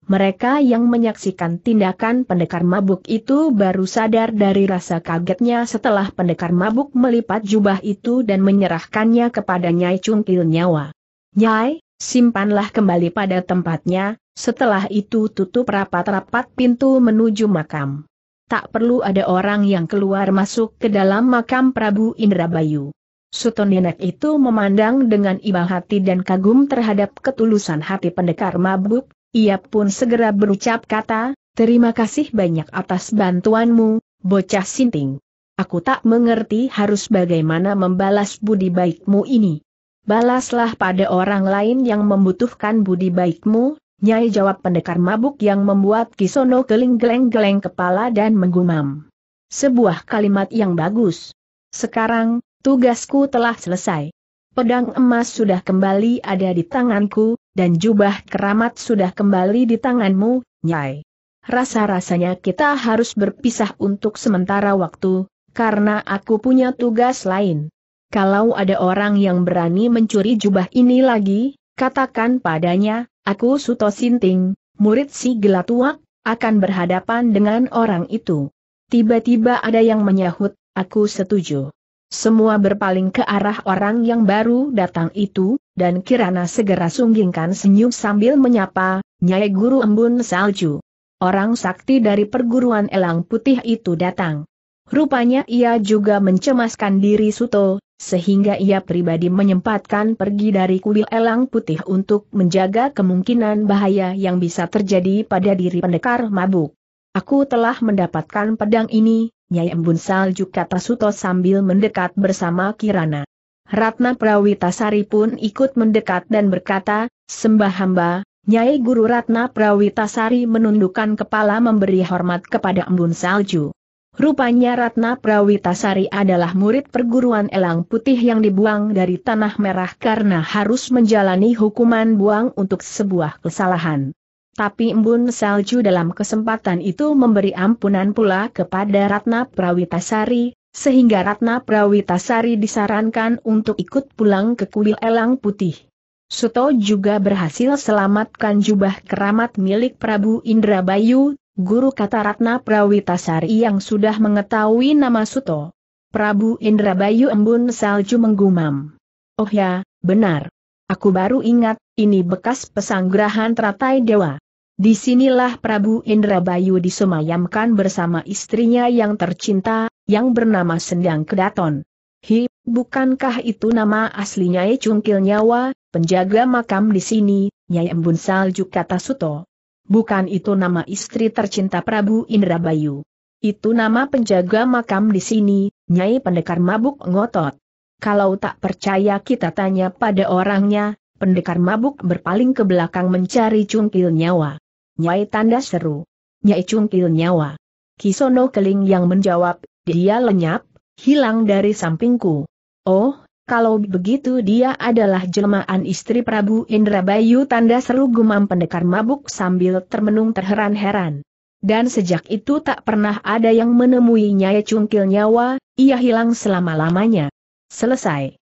Mereka yang menyaksikan tindakan pendekar mabuk itu baru sadar dari rasa kagetnya setelah pendekar mabuk melipat jubah itu dan menyerahkannya kepada Nyai Cungkil Nyawa. Nyai, simpanlah kembali pada tempatnya, setelah itu tutup rapat-rapat pintu menuju makam. Tak perlu ada orang yang keluar masuk ke dalam makam Prabu Indrabayu. Suton Nenek itu memandang dengan iba hati dan kagum terhadap ketulusan hati pendekar mabuk, ia pun segera berucap kata, terima kasih banyak atas bantuanmu, bocah sinting. Aku tak mengerti harus bagaimana membalas budi baikmu ini. Balaslah pada orang lain yang membutuhkan budi baikmu, Nyai jawab pendekar mabuk yang membuat Kisono geleng-geleng-geleng kepala dan menggumam. Sebuah kalimat yang bagus. Sekarang, tugasku telah selesai. Pedang emas sudah kembali ada di tanganku, dan jubah keramat sudah kembali di tanganmu, Nyai. Rasa-rasanya kita harus berpisah untuk sementara waktu, karena aku punya tugas lain. Kalau ada orang yang berani mencuri jubah ini lagi, katakan padanya, aku Suto Sinting, murid si gelatua, akan berhadapan dengan orang itu. Tiba-tiba ada yang menyahut, aku setuju. Semua berpaling ke arah orang yang baru datang itu, dan Kirana segera sunggingkan senyum sambil menyapa, Nyai Guru Embun Salju. Orang sakti dari perguruan elang putih itu datang. Rupanya ia juga mencemaskan diri Suto, sehingga ia pribadi menyempatkan pergi dari kuil elang putih untuk menjaga kemungkinan bahaya yang bisa terjadi pada diri pendekar mabuk. Aku telah mendapatkan pedang ini, Nyai Embun Salju kata Suto sambil mendekat bersama Kirana. Ratna Prawitasari pun ikut mendekat dan berkata, Sembah hamba, Nyai Guru Ratna Prawitasari menundukkan kepala memberi hormat kepada Embun Salju. Rupanya Ratna Prawitasari adalah murid perguruan elang putih yang dibuang dari tanah merah karena harus menjalani hukuman buang untuk sebuah kesalahan. Tapi embun salju dalam kesempatan itu memberi ampunan pula kepada Ratna Prawitasari, sehingga Ratna Prawitasari disarankan untuk ikut pulang ke kuil elang putih. Suto juga berhasil selamatkan jubah keramat milik Prabu Indra Bayu, guru kata Ratna Prawitasari yang sudah mengetahui nama Suto. Prabu Indrabayu embun salju menggumam. Oh ya, benar. Aku baru ingat, ini bekas pesanggrahan teratai dewa. Disinilah Prabu Indrabayu disemayamkan bersama istrinya yang tercinta, yang bernama Sendang Kedaton. Hi, bukankah itu nama aslinya Cungkil Nyawa, penjaga makam di sini, Nyai Embun Salju kata Suto. Bukan itu nama istri tercinta Prabu Indrabayu. Itu nama penjaga makam di sini, Nyai Pendekar Mabuk Ngotot. Kalau tak percaya kita tanya pada orangnya, pendekar mabuk berpaling ke belakang mencari cungkil nyawa. Nyai tanda seru. Nyai cungkil nyawa. Kisono Keling yang menjawab, dia lenyap, hilang dari sampingku. Oh, kalau begitu dia adalah jelmaan istri Prabu Indra Bayu tanda seru gumam pendekar mabuk sambil termenung terheran-heran. Dan sejak itu tak pernah ada yang menemuinya ya cungkil nyawa, ia hilang selama-lamanya. Selesai.